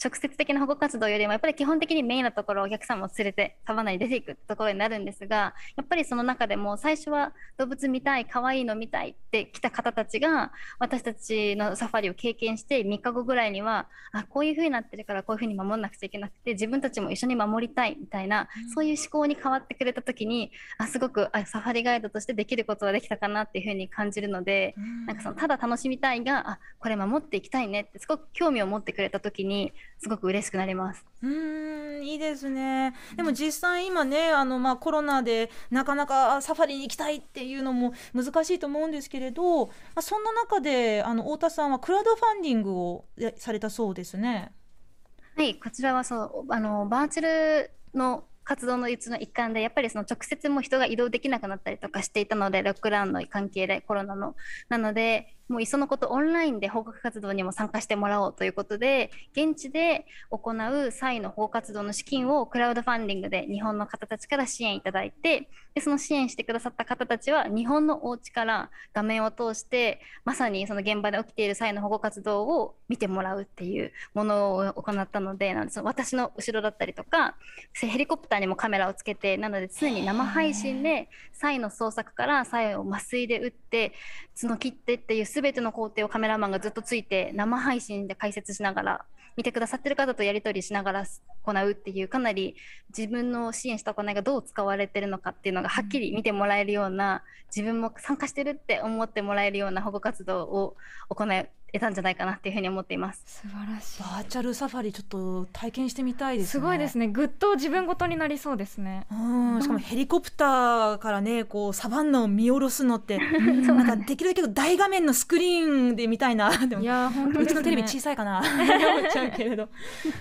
直接的な保護活動よりもやっぱり基本的にメインのところをお客さんも連れてサバナに出ていくところになるんですがやっぱりその中でも最初は動物見たい可愛いの見たいって来た方たちが私たちのサファリを経験して3日後ぐらいにはあこういうふうになってるからこういうふうに守んなくちゃいけなくて自分たちも一緒に守りたいみたいな、うん、そういう思考に変わってくれた時にあすごくあサファリガイドとしてできることはできたかなっていうふうに感じるので、うん、なんかそのただ楽しみたいがあこれ守っていきたいねってすごく興味を持ってくれた時に。すごく嬉しくなります。うんいいですねでも実際今ねあの、まあ、コロナでなかなかサファリに行きたいっていうのも難しいと思うんですけれど、まあ、そんな中であの太田さんはクラウドファンディングをされたそうですね。はいこちらはそうあのバーチャルの活動の一の一環でやっぱりその直接も人が移動できなくなったりとかしていたのでロックダウンの関係でコロナのなのでもういっそのことオンラインで報告活動にも参加してもらおうということで現地で行う際の報告活動の資金をクラウドファンディングで日本の方たちから支援いただいてでその支援してくださった方たちは日本のお家から画面を通してまさにその現場で起きている際の保護活動を見てもらうっていうものを行ったのでなんでその私の後ろだったりとかヘリコプターにもカメラをつけてなので常に生配信で際の捜索から際を麻酔で打って角切ってっていう全ての工程をカメラマンがずっとついて生配信で解説しながら見てくださってる方とやり取りしながら行うっていうかなり自分の支援した行いがどう使われてるのかっていうのがはっきり見てもらえるような自分も参加してるって思ってもらえるような保護活動を行いけたんじゃないかなっていうふうに思っています素晴らしいバーチャルサファリちょっと体験してみたいです、ね、すごいですねぐっと自分ごとになりそうですねうんしかもヘリコプターからねこうサバンナを見下ろすのって なんかできるだけ大画面のスクリーンで見たいな でもいや本当、ね、うちのテレビ小さいかな思っちゃうけれど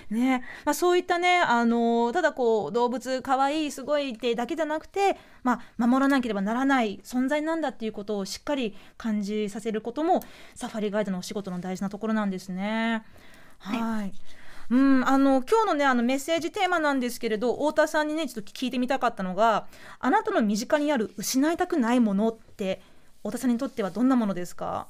ねまあそういったねあのただこう動物可愛いすごいってだけじゃなくてまあ、守らなければならない存在なんだっていうことをしっかり感じさせることもサファリガイドのお仕事の大事なところなんですね。はい、うん、あの今日のねあのメッセージテーマなんですけれど太田さんにねちょっと聞いてみたかったのがあなたの身近にある失いたくないものって太田さんにとってはどんなものですか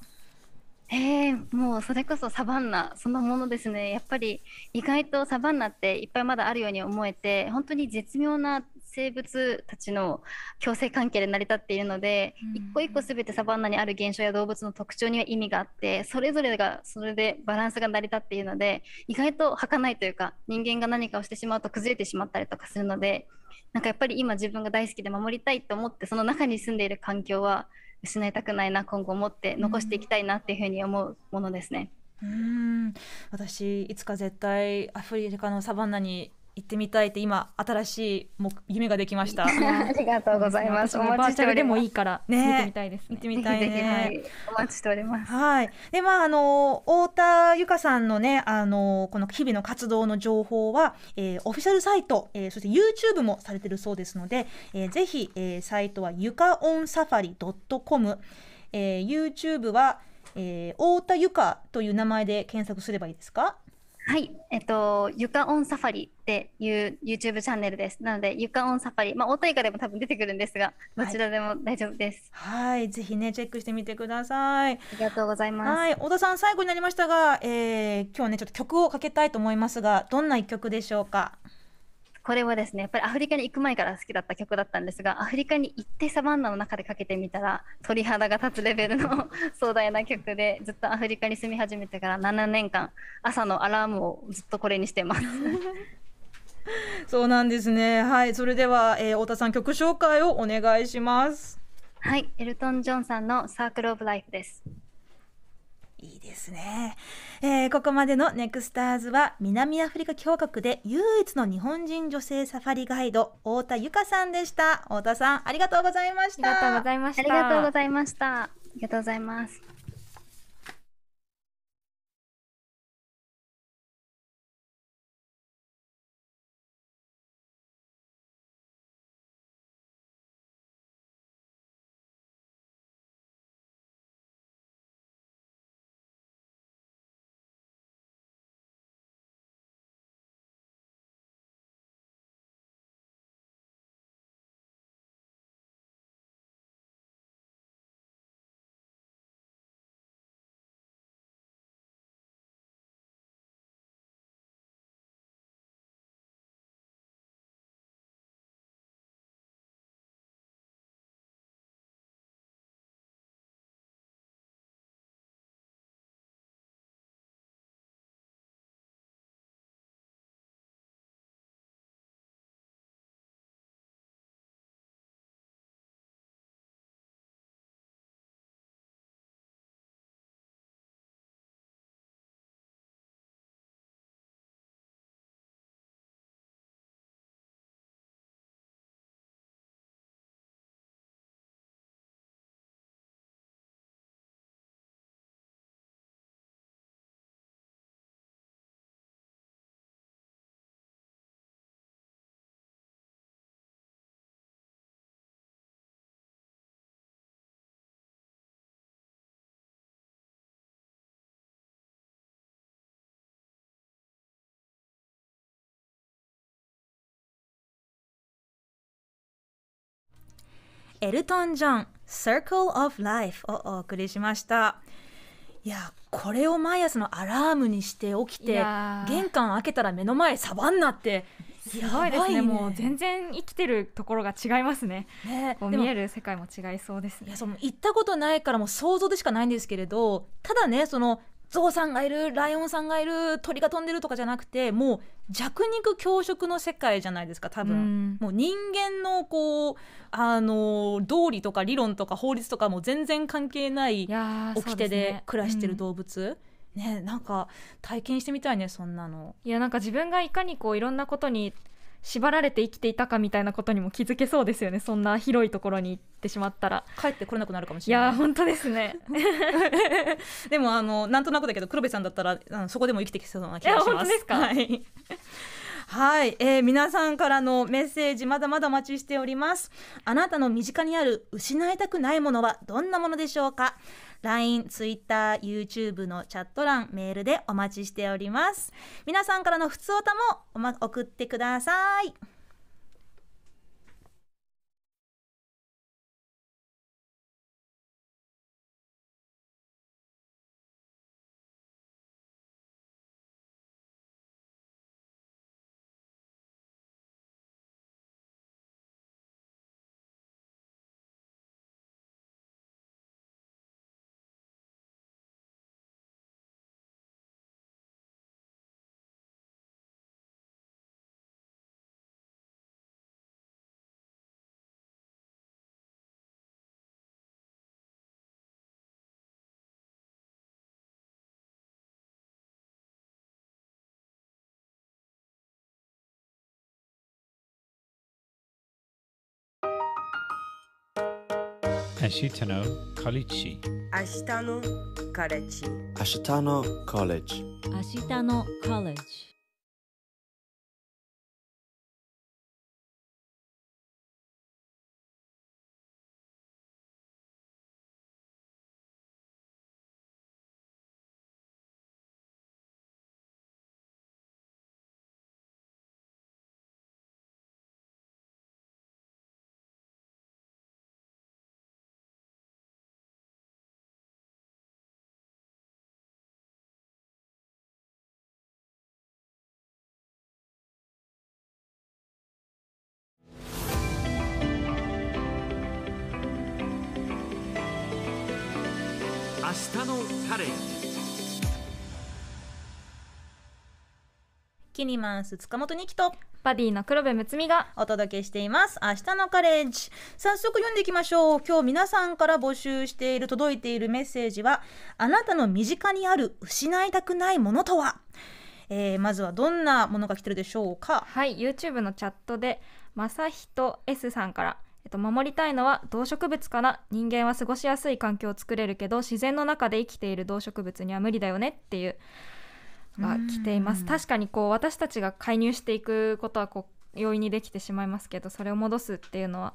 えー、もうそれこそサバンナそのものですねやっぱり意外とサバンナっていっぱいまだあるように思えて本当に絶妙な生物たちの共生関係で成り立っているので、うん、一個一個全てサバンナにある現象や動物の特徴には意味があってそれぞれがそれでバランスが成り立っているので意外と儚いというか人間が何かをしてしまうと崩れてしまったりとかするのでなんかやっぱり今自分が大好きで守りたいと思ってその中に住んでいる環境は失いたくないな今後もって残していきたいなっていうふうに思うものですね。うん私いつか絶対アフリカのサバンナに行ってみたいって今新しい夢ができました。ありがとうございます。お待ちしておりでもいいからね、行ってみたいです、ね、行ってみたい、ね、はい、お待ちしております。はい。でまああの太田由香さんのねあのこの日々の活動の情報は、えー、オフィシャルサイト、えー、そして YouTube もされてるそうですので、えー、ぜひ、えー、サイトはゆかオンサファリドットコム、えー、YouTube は、えー、太田ゆかという名前で検索すればいいですか？はい、えっと、ゆかオンサファリっていう YouTube チャンネルです。なので、ゆかオンサファリ、まあ、大大化でも多分出てくるんですが、どちらでも大丈夫です。はい、はい、ぜひね、チェックしてみてください。ありがとうございます。はい、小田さん、最後になりましたが、えー、今日ね、ちょっと曲をかけたいと思いますが、どんな一曲でしょうか。これはですねやっぱりアフリカに行く前から好きだった曲だったんですがアフリカに行ってサバンナの中でかけてみたら鳥肌が立つレベルの 壮大な曲でずっとアフリカに住み始めてから7年間朝のアラームをずっとこれにしてます そうなんですねはいそれでは、えー、太田さん曲紹介をお願いしますはいエルトン・ジョンさんの「サークル・オブ・ライフ」ですいいですね、えー、ここまでのネクスターズは南アフリカ共和国で唯一の日本人女性サファリガイド太田由香さんでした太田さんありがとうございましたありがとうございましたありがとうございましたありがとうございますエルトン・ジョン Circle of Life をお送りしましたいやこれを毎朝のアラームにして起きて玄関開けたら目の前サバンナってすごいですね、ね、もう全然生きてるところが違いますねね見える世界も違いそうですねいやその行ったことないからもう想像でしかないんですけれどただねそのゾウさんがいるライオンさんがいる鳥が飛んでるとかじゃなくてもう弱肉強食の世界じゃないですか多分、うん、もう人間のこうあの道理とか理論とか法律とかも全然関係ない掟で暮らしてる動物。ね、ね、なんか体験してみたいねそんなのいやなんか自分がいかにこういろんなことに縛られて生きていたかみたいなことにも気づけそうですよねそんな広いところに行ってしまったら帰ってこれなくなるかもしれないいや本当ですね でもあのなんとなくだけど黒部さんだったらあのそこでも生きてきそうな気がしますですかはい はい、えー、皆さんからのメッセージまだまだ待ちしておりますあなたの身近にある失いたくないものはどんなものでしょうか LINE、Twitter、YouTube のチャット欄、メールでお待ちしております。皆さんからの普通歌も送ってください。Ashitano College. Ashitano College. Ashitano College. Ashitano College. 北のカレーキニマンス塚本二木とバディの黒部睦美がお届けしています明日のカレッジ早速読んでいきましょう今日皆さんから募集している届いているメッセージはあなたの身近にある失いたくないものとは、えー、まずはどんなものが来てるでしょうかはい YouTube のチャットでまさひと S さんからえっと、守りたいのは動植物から人間は過ごしやすい環境を作れるけど自然の中で生きている動植物には無理だよねっていうのが来ています。確かにこう私たちが介入していくことはこう容易にできてしまいますけどそれを戻すっていうのは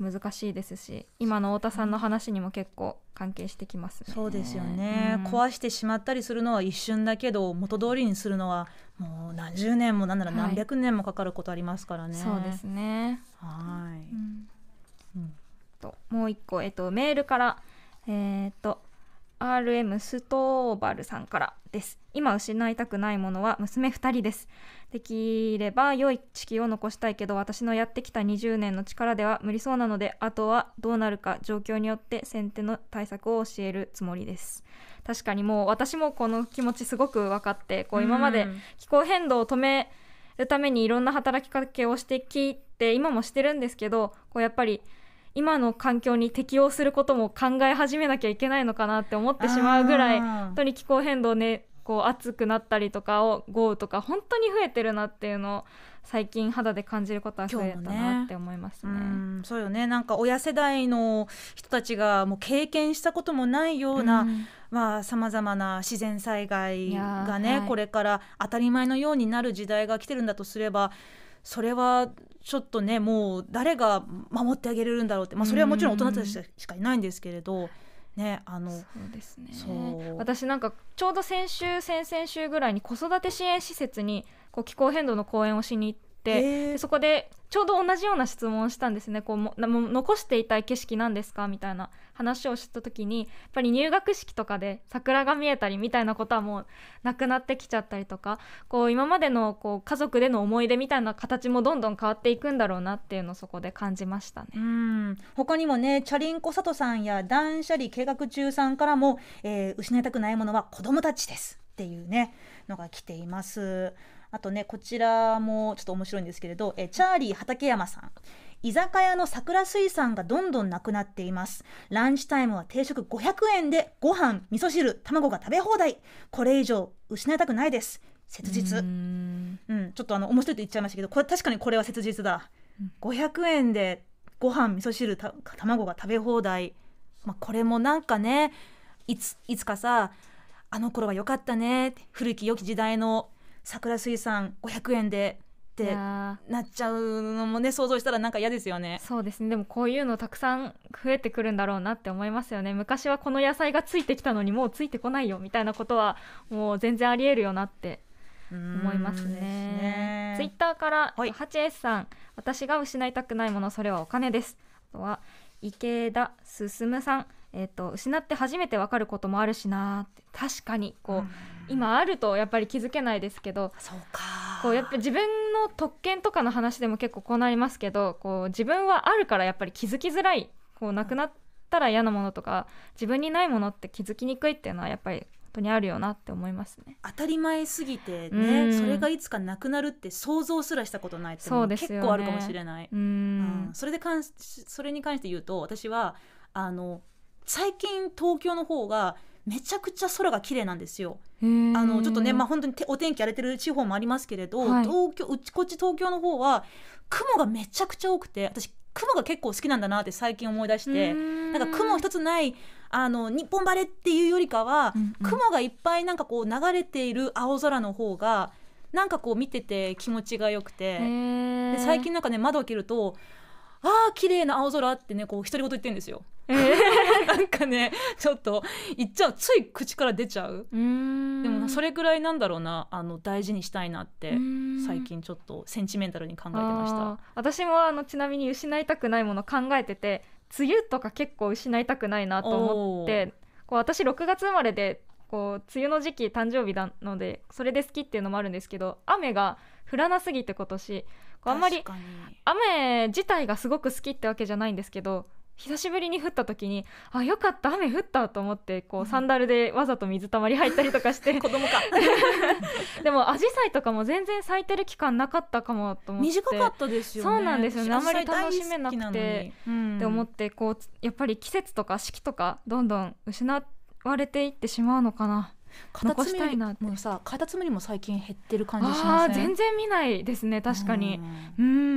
難しいですし今の太田さんの話にも結構関係してきます、ね、そうですよね、うん、壊してしまったりするのは一瞬だけど元通りにするのはもう何十年も何なら何百年もかかることありますからね、はい、そうですねはい、うんともう一個、えっと、メールから、えっと、RM ストーバルさんからです。今失いたくないものは娘2人です。できれば良い地球を残したいけど私のやってきた20年の力では無理そうなのであとはどうなるか状況によって先手の対策を教えるつもりです。確かにもう私もこの気持ちすごく分かってこう今まで気候変動を止めるためにいろんな働きかけをしてきて今もしてるんですけどこうやっぱり今の環境に適応することも考え始めなきゃいけないのかなって思ってしまうぐらい本当に気候変動ねこう暑くなったりとかを豪雨とか本当に増えてるなっていうのを最近肌で感じることは増えたなって思いますね、ね、そうよねなんか親世代の人たちがもう経験したこともないような、うんまあ、さまざまな自然災害がね、はい、これから当たり前のようになる時代が来てるんだとすればそれはちょっとねもう誰が守ってあげれるんだろうって、まあ、それはもちろん大人たちしかいないんですけれど。ね、あのそうですね私なんかちょうど先週先々週ぐらいに子育て支援施設にこう気候変動の講演をしに行っってそこでちょうど同じような質問をしたんですねこうも残していたい景色なんですかみたいな話をした時にやっぱり入学式とかで桜が見えたりみたいなことはもうなくなってきちゃったりとかこう今までのこう家族での思い出みたいな形もどんどん変わっていくんだろうなっていうのをそこで感じましたねうん他にもねチャリンコ佐藤さんや断捨離計画中さんからも、えー、失いたくないものは子どもたちですっていうねのが来ています。あとねこちらもちょっと面白いんですけれどえチャーリー畠山さん居酒屋の桜水産がどんどんなくなっていますランチタイムは定食500円でご飯味噌汁卵が食べ放題これ以上失いたくないです切実うんちょっとあの面白いと言っちゃいましたけどこれ確かにこれは切実だ、500円でご飯味噌汁卵が食べ放題、まあ、これもなんかねいついつかさあの頃は良かったね古き良き時代の桜水産500円でってなっちゃうのもね想像したらなんか嫌ですよねそうですねでもこういうのたくさん増えてくるんだろうなって思いますよね昔はこの野菜がついてきたのにもうついてこないよみたいなことはもう全然ありえるよなって思いますね、ね、ツイッターからは八 S さん、私が失いたくないものそれはお金ですあとは池田進さんえーと、失って初めて分かることもあるしなって確かにこう、うん今あるとやっぱり気づけないですけどそうかこうやっぱ自分の特権とかの話でも結構こうなりますけどこう自分はあるからやっぱり気づきづらいこうなくなったら嫌なものとか自分にないものって気づきにくいっていうのはやっぱり本当にあるよなって思いますね当たり前すぎてね、それがいつかなくなるって想像すらしたことないってう、ね、結構あるかもしれない、うん、それでかんそれに関して言うと私はあの最近東京の方がめちゃくちゃ空が綺麗なんですよ。あのちょっとね、まあ、本当にお天気荒れてる地方もありますけれど、はい、東京うちこっち東京の方は雲がめちゃくちゃ多くて私雲が結構好きなんだなって最近思い出してなんか雲一つないあの日本晴れっていうよりかは、うんうん、雲がいっぱいなんかこう流れている青空の方がなんかこう見てて気持ちがよくてで最近なんかね窓開けるとああ綺麗な青空ってねこう独り言言ってんですよ。なんかねちょっと言っちゃうつい口から出ちゃうでもそれぐらいなんだろうなあの大事にしたいなって最近ちょっとセンチメンタルに考えてました私もあのちなみに失いたくないもの考えてて梅雨とか結構失いたくないなと思ってこう私6月生まれでこう梅雨の時期誕生日なのでそれで好きっていうのもあるんですけど雨が降らなすぎて今年あんまり雨自体がすごく好きってわけじゃないんですけど久しぶりに降った時にあよかった雨降ったと思ってこうサンダルでわざと水たまり入ったりとかして子供か でもアジサイとかも全然咲いてる期間なかったかもと思って短かったですよねそうなんですよねあんまり楽しめなくて、うん、って思ってこうやっぱり季節とか四季とかどんどん失われていってしまうのかなカタツムリもうさカタツムリも最近減ってる感じしませ全然見ないですね確かにうんうんうん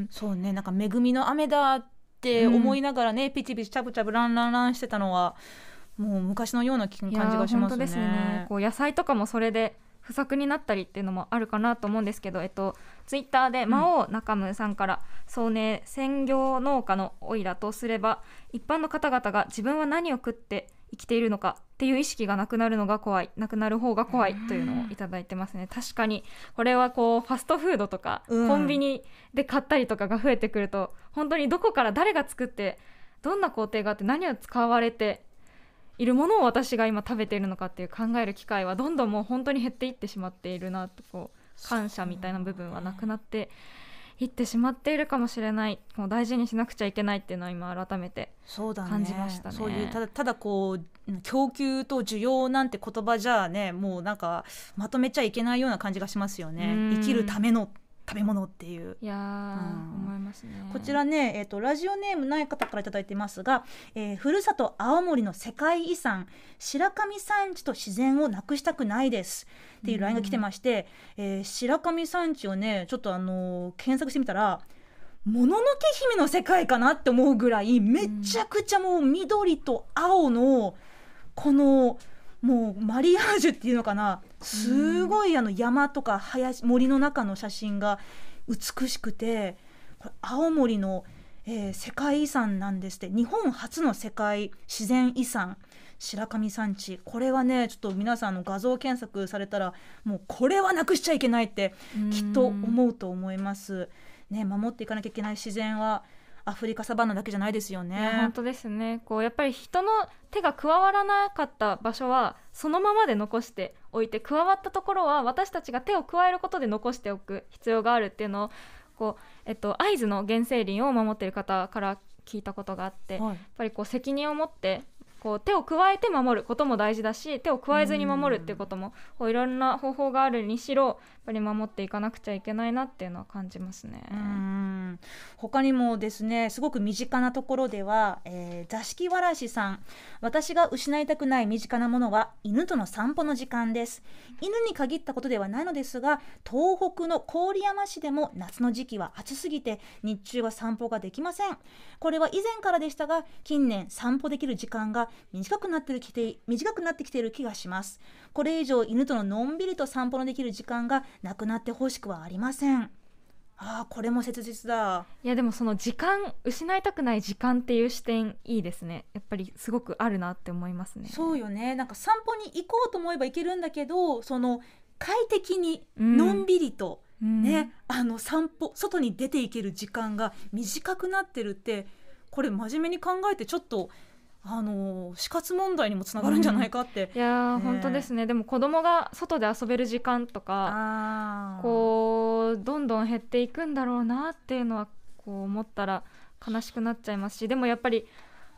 うんそうねなんか恵みの雨だって思いながらね、うん、ピチピチチャブチャブランランランしてたのはもう昔のような感じがしますね。ですねこう野菜とかもそれで不作になったりっていうのもあるかなと思うんですけど、えっと、ツイッターで魔王中村さんから「そうね専業農家のおいらとすれば一般の方々が自分は何を食って生きているのかっていう意識がなくなるのが怖いなくなる方が怖いというのをいただいてますね、うん、確かにこれはこうファストフードとか、うん、コンビニで買ったりとかが増えてくると本当にどこから誰が作ってどんな工程があって何を使われているものを私が今食べているのかっていう考える機会はどんどんもう本当に減っていってしまっているなとこう感謝みたいな部分はなくなっていってしまっているかもしれないもう大事にしなくちゃいけないっていうのは今改めて感じましたね。そう、ね,、いうただただこう供給と需要なんて言葉じゃねもうなんかまとめちゃいけないような感じがしますよね生きるための食べ物っていういや、うん、思いますねこちらね、えーと、ラジオネームない方から頂いてますが、えー、ふるさと青森の世界遺産白神山地と自然をなくしたくないですっていう LINE が来てまして、えー、白神山地をねちょっとあのー、検索してみたらもののけ姫の世界かなって思うぐらいめちゃくちゃもう緑と青のこの、うんもうマリアージュっていうのかなすごいあの山とか林森の中の写真が美しくてこれ青森の、えー、世界遺産なんですって日本初の世界自然遺産白神山地これはねちょっと皆さんの画像検索されたらもうこれはなくしちゃいけないってきっと思うと思います。ね、守っていかなきゃいけない自然はアフリカサバンナだけじゃないですよね。本当ですねこうやっぱり人の手が加わらなかった場所はそのままで残しておいて加わったところは私たちが手を加えることで残しておく必要があるっていうのをこう、えっと、合図の原生林を守っている方から聞いたことがあって、はい、やっぱりこう責任を持ってこう手を加えて守ることも大事だし手を加えずに守るっていうこともいろんな方法があるにしろっぱり守っていかなくちゃいけないなっていうのは感じますね。うん他にもですねすごく身近なところでは、えー、座敷わらしさん私が失いたくない身近なものは犬との散歩の時間です犬に限ったことではないのですが東北の郡山市でも夏の時期は暑すぎて日中は散歩ができませんこれは以前からでしたが近年散歩できる時間が短くなってきて短くなってきている気がしますこれ以上犬とののんびりと散歩のできる時間がなくなってほしくはありません。ああこれも切実だいやでもその時間失いたくない時間っていう視点いいですねやっぱりすごくあるなって思いますねそうよねなんか散歩に行こうと思えば行けるんだけどその快適にのんびりと、うん、ね、うん、あの散歩外に出ていける時間が短くなってるってこれ真面目に考えてちょっとあの死活問題にもつながるんじゃないかって、うん、いや、ね、本当ですねでも子供が外で遊べる時間とかこうどんどん減っていくんだろうなっていうのはこう思ったら悲しくなっちゃいますしでもやっぱり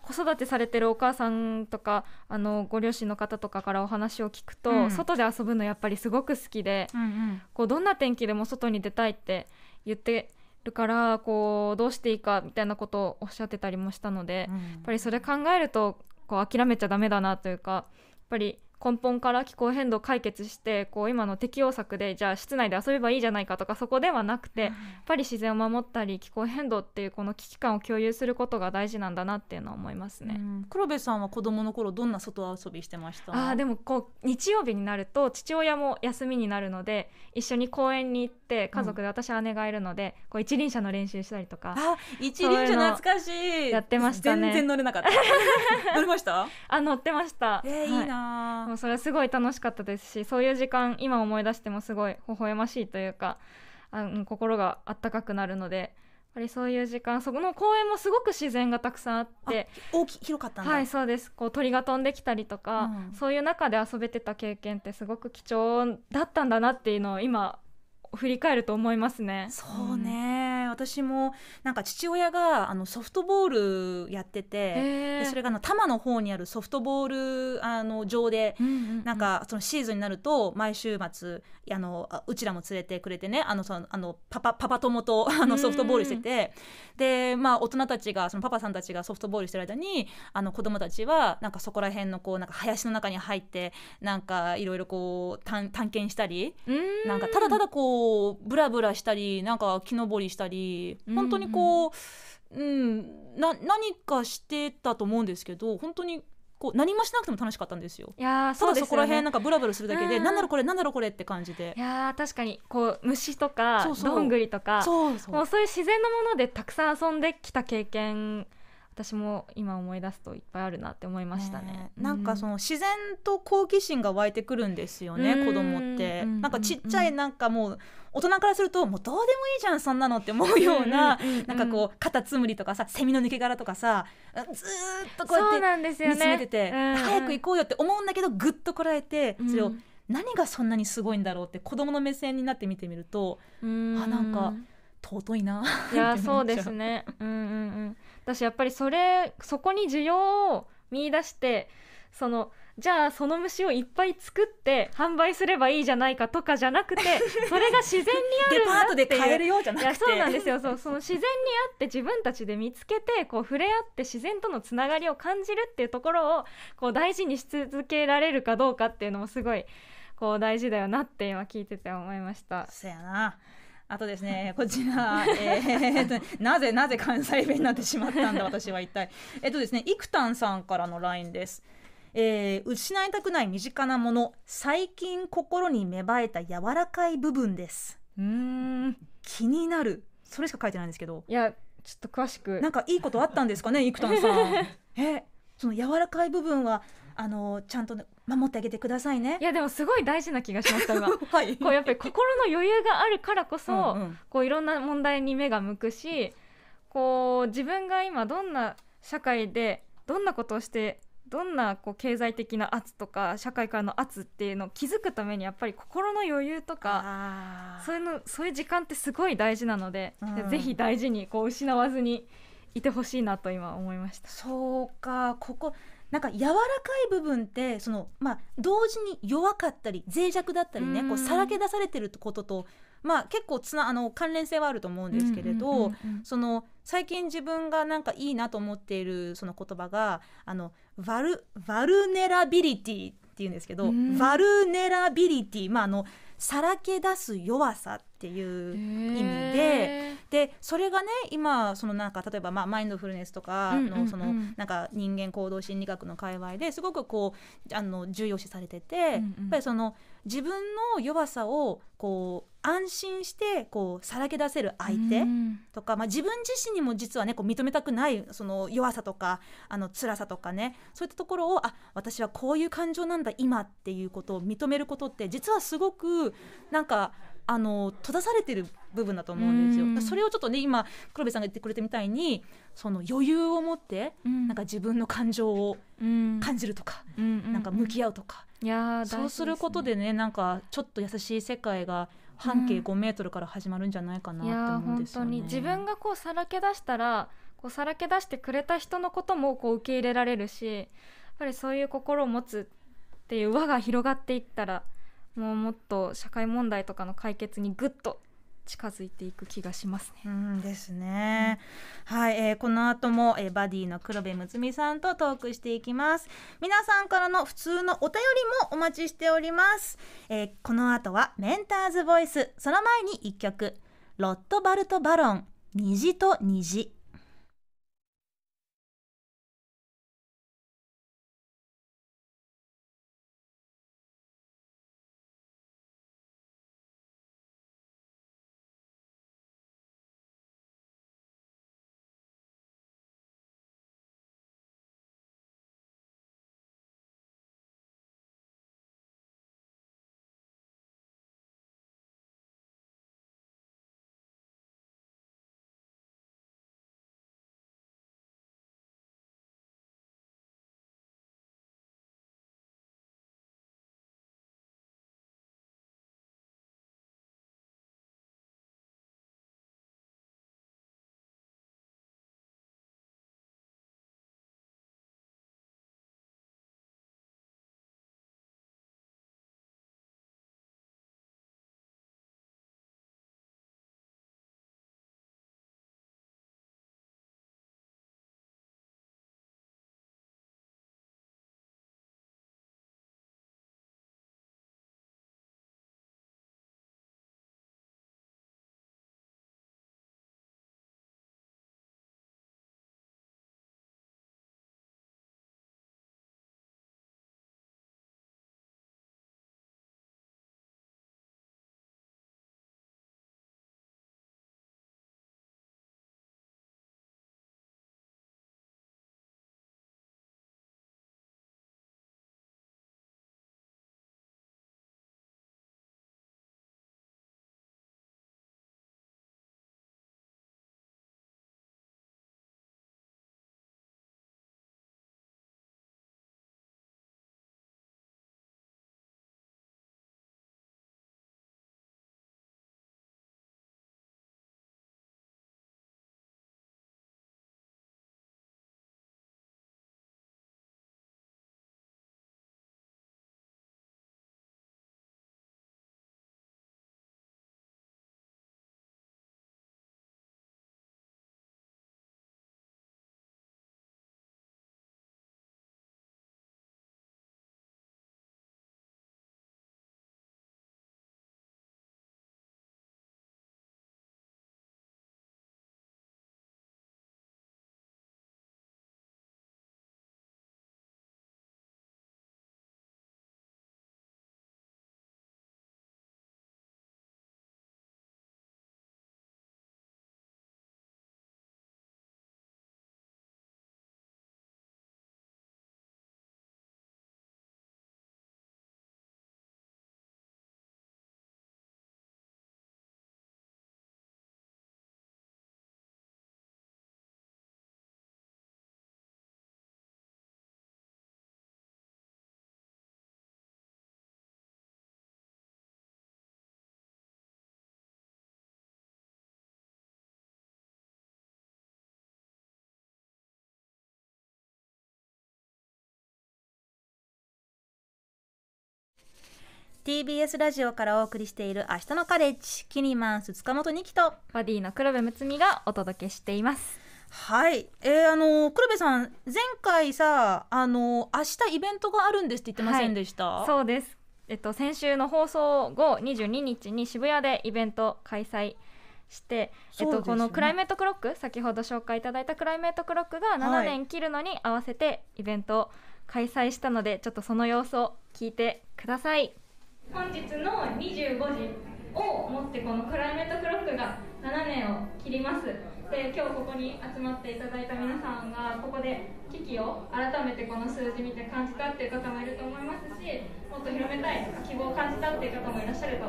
子育てされてるお母さんとかあのご両親の方とかからお話を聞くと、うん、外で遊ぶのやっぱりすごく好きで、うんうん、こうどんな天気でも外に出たいって言ってるからこうどうしていいかみたいなことをおっしゃってたりもしたので、うん、やっぱりそれ考えるとこう諦めちゃダメだなというかやっぱり根本から気候変動解決してこう今の適応策でじゃあ室内で遊べばいいじゃないかとかそこではなくて、やっぱり自然を守ったり気候変動っていうこの危機感を共有することが大事なんだなっていうのは思いますね。うん、黒部さんは子供の頃どんな外遊びしてましたあでもこう日曜日になると父親も休みになるので一緒に公園に行って家族で私姉がいるので、うん、こう一輪車の練習したりとかあ一輪車懐かしいやってましたね全然乗れなかった 乗れましたあ乗ってました、えー、はい、いいなもうそれはすごい楽しかったですしそういう時間今思い出してもすごい微笑ましいというかあの心があったかくなるのでやっぱりそういう時間そこの公園もすごく自然がたくさんあって大き広かったはいそうですこう鳥が飛んできたりとか、うん、そういう中で遊べてた経験ってすごく貴重だったんだなっていうのを今振り返ると思いますね。そうね、うん、私もなんか父親があのソフトボールやっててそれがあの多摩の方にあるソフトボールあの場で、うんうん、なんかそのシーズンになると毎週末あのうちらも連れてくれてねあのそのあのパパパパ友とあのソフトボールしてて、で、まあ、大人たちがそのパパさんたちがソフトボールしてる間にあの子供たちはなんかそこら辺のこうなんか林の中に入ってなんかいろいろこう探検したりなんかただただこうこうブラブラしたりなんか木登りしたり本当にこう、うん、うん、な何かしてたと思うんですけど本当にこう何もしなくても楽しかったんですよ。いやそう、ね、そこら辺なんかブラブラするだけで、なんだろこれなんだろこれって感じで。いや確かにこう虫とかどんぐりとか、そうそうもうそういう自然のものでたくさん遊んできた経験。私も今思い出すといっぱいあるなって思いましたね、なんかその自然と好奇心が湧いてくるんですよね、うん、子供って、なんかちっちゃいなんかもう大人からするともうどうでもいいじゃんそんなのって思うような、なんかこうカタツムリとかさセミの抜け殻とかさずっとこうやって見つめてて、ねうん、早く行こうよって思うんだけどぐっとこらえてそれを何がそんなにすごいんだろうって子供の目線になって見てみると、うん、あなんか尊いないやそうですねうんうんうん私やっぱりそれそこに需要を見出してそのじゃあその虫をいっぱい作って販売すればいいじゃないかとかじゃなくて それが自然にあるんだってで買えるようじゃなてそうなんですよそうその自然にあって自分たちで見つけてこう触れ合って自然とのつながりを感じるっていうところをこう大事にし続けられるかどうかっていうのもすごいこう大事だよなって今聞いてて思いました。そうやなあとですね、こちら、えー、と なぜなぜ関西弁になってしまったんだ、私は一体。えっとですね、いくたんさんからの LINE です。えー、失いたくない身近なもの、最近心に芽生えた柔らかい部分です。うん、気になる。それしか書いてないんですけど。いや、ちょっと詳しく。なんかいいことあったんですかね、いくたんさん。え、その柔らかい部分は、あのちゃんと、ね、守ってあげてくださいねいやでもすごい大事な気がしました はい、こうやっぱり心の余裕があるからこそうん、こういろんな問題に目が向くしこう自分が今どんな社会でどんなことをしてどんなこう経済的な圧とか社会からの圧っていうのを気づくためにやっぱり心の余裕とかそういうのそういう時間ってすごい大事なので、うん、ぜひ大事にこう失わずにいてほしいなと今思いました。そうかここなんか柔らかい部分ってその、まあ、同時に弱かったり脆弱だったりねこうさらけ出されてることと、まあ、結構つなあの関連性はあると思うんですけれど最近自分がなんかいいなと思っているその言葉があのバルバルネラビリティっていうんですけど、バルネラビリティ、まあ、あのさらけ出す弱さっっていう意味で。でそれがね今そのなんか例えばまあマインドフルネスとかのそのなんか人間行動心理学の界隈ですごくこうあの重要視されてて、やっぱりその自分の弱さをこう安心してこうさらけ出せる相手とか、まあ、自分自身にも実はねこう認めたくないその弱さとかあの辛さとかねそういったところをあ私はこういう感情なんだ今っていうことを認めることって実はすごくなんかあの閉ざされてる部分だと思うんですよ。それをちょっとね今黒部さんが言ってくれてみたいにその余裕を持って、うん、なんか自分の感情を感じるとか、うん、なんか向き合うとか、いやそうすることでね、ね、なんかちょっと優しい世界が半径5メートルから始まるんじゃないかなって思うんですよね。自分がこうさらけ出したらこうさらけ出してくれた人のこともこう受け入れられるしやっぱりそういう心を持つっていう輪が広がっていったらもうもっと社会問題とかの解決にぐっと近づいていく気がしますね。うんですね。はい、えー、この後も、えー、バディの黒部睦美さんとトークしていきます。皆さんからの普通のお便りもお待ちしております。えー、この後はメンターズボイス、その前に一曲、ロットバルトバロン、虹と虹。TBS ラジオからお送りしている「明日のカレッジ」キニマンス塚本二希とバディの黒部睦美がお届けしていますはいえー、あの黒部さん前回さあの明日イベントがあるんですって言ってませんでした、はい、そうですえっと先週の放送後22日に渋谷でイベント開催して、えっと、このクライメートクロック先ほど紹介いただいたクライメートクロックが7年切るのに合わせてイベントはい開催したのでちょっとその様子を聞いてください本日の25時をもってこのクライメートクロックが7年を切りますで今日ここに集まっていただいた皆さんがここで危機を改めてこの数字見て感じたっていう方もいると思いますしもっと広めたい希望を感じたっていう方もいらっしゃると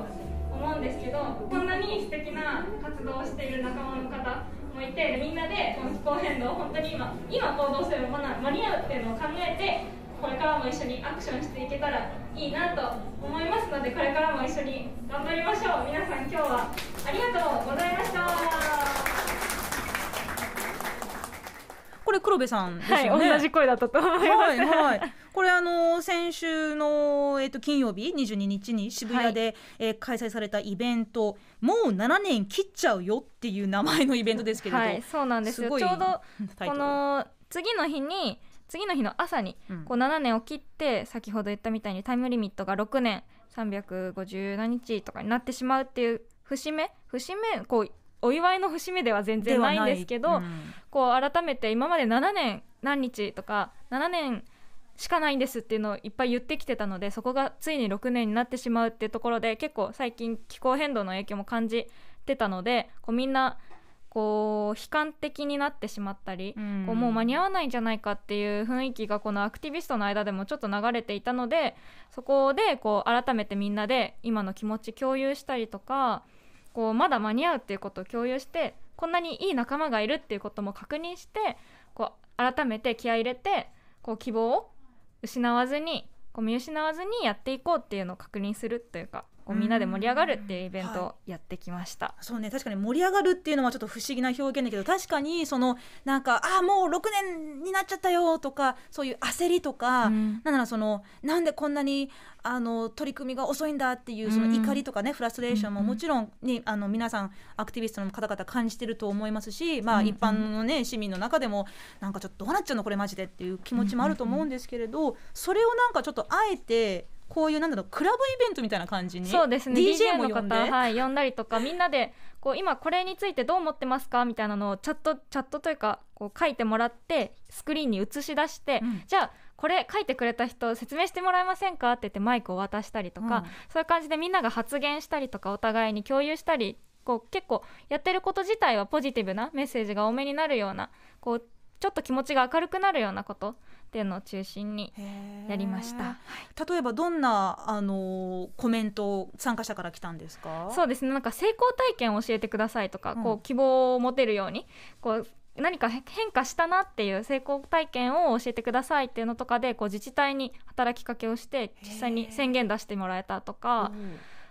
思うんですけどこんなに素敵な活動をしている仲間の方も言てみんなでこの気候変動を本当に今今行動するもの間に合うっていうのを考えてこれからも一緒にアクションしていけたらいいなと思いますのでこれからも一緒に頑張りましょう皆さん今日はありがとうございました れ黒部さんですよね、はい、同じ声だったと思います、はいはい、これあの先週の、えっと、金曜日22日に渋谷で、はい、えー、開催されたイベント「もう7年切っちゃうよ」っていう名前のイベントですけれど、はい、そうなんですよちょうどこの次の日に次の日の朝にこう7年を切って、先ほど言ったみたいにタイムリミットが6年350何日とかになってしまうっていう節目節目こうお祝いの節目では全然ないんですけど、うん、こう改めて今まで7年何日とか7年しかないんですっていうのをいっぱい言ってきてたのでそこがついに6年になってしまうっていうところで結構最近気候変動の影響も感じてたのでこうみんなこう悲観的になってしまったり、うん、こうもう間に合わないんじゃないかっていう雰囲気がこのアクティビストの間でもちょっと流れていたのでそこでこう改めてみんなで今の気持ち共有したりとかこうまだ間に合うっていうことを共有してこんなにいい仲間がいるっていうことも確認してこう改めて気合い入れてこう希望を失わずにこう見失わずにやっていこうっていうのを確認するというかこうみんなで盛り上がるっていうイベントやってきました、はい、そうね確かに盛り上がるっていうのはちょっと不思議な表現だけど確かにそのなんかああもう6年になっちゃったよとかそういう焦りとか、うん、なんならそのなんでこんなにあの取り組みが遅いんだっていうその怒りとかね、うん、フラストレーションももちろんに、あの皆さんアクティビストの方々感じてると思いますし、まあ、一般の、ね、市民の中でもなんかちょっとどうなっちゃうのこれマジでっていう気持ちもあると思うんですけれど、それをなんかちょっとあえてこういうなんだろうクラブイベントみたいな感じにそうですね DJ 呼んの方、はい、呼んだりとかみんなでこう今これについてどう思ってますかみたいなのをチャットチャットというかこう書いてもらってスクリーンに映し出して、うん、じゃあこれ書いてくれた人説明してもらえませんかって言ってマイクを渡したりとか、うん、そういう感じでみんなが発言したりとかお互いに共有したりこう結構やってること自体はポジティブなメッセージが多めになるようなこうちょっと気持ちが明るくなるようなことっていうのを中心にやりました。例えばどんなあのコメント参加者から来たんですか？そうですね。なんか成功体験を教えてくださいとか、うん、こう希望を持てるようにこう何か変化したなっていう成功体験を教えてくださいっていうのとかでこう自治体に働きかけをして実際に宣言出してもらえたとか。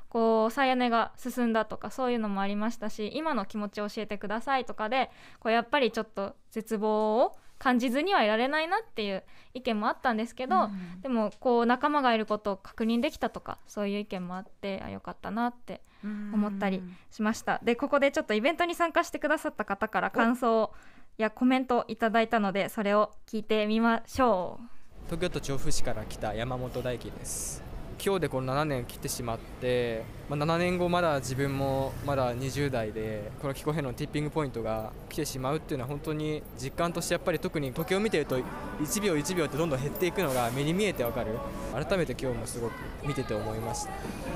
こう再屋根が進んだとかそういうのもありましたし今の気持ちを教えてくださいとかでこうやっぱりちょっと絶望を感じずにはいられないなっていう意見もあったんですけど、うん、でもこう仲間がいることを確認できたとかそういう意見もあってあよかったなって思ったりしました。でここでちょっとイベントに参加してくださった方から感想やコメントいただいたのでそれを聞いてみましょう。東京都調布市から来た山本大輝です今日でこの7年来てしまって、まあ、7年後まだ自分もまだ20代でこの気候変動のティッピングポイントが来てしまうっていうのは本当に実感としてやっぱり特に時計を見てると1秒1秒ってどんどん減っていくのが目に見えてわかる改めて今日もすごく見てて思いまし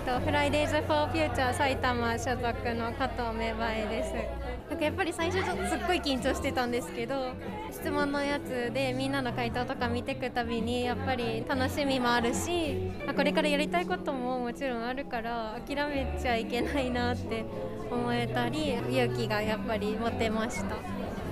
たフライデーズ・フォー・フューチャー埼玉所属の加藤芽生えですなんかやっぱり最初ちょっとすっごい緊張してたんですけど質問のやつでみんなの回答とか見てくたびにやっぱり楽しみもあるしこれからやりたいことももちろんあるから諦めちゃいけないなって思えたり勇気がやっぱり持てました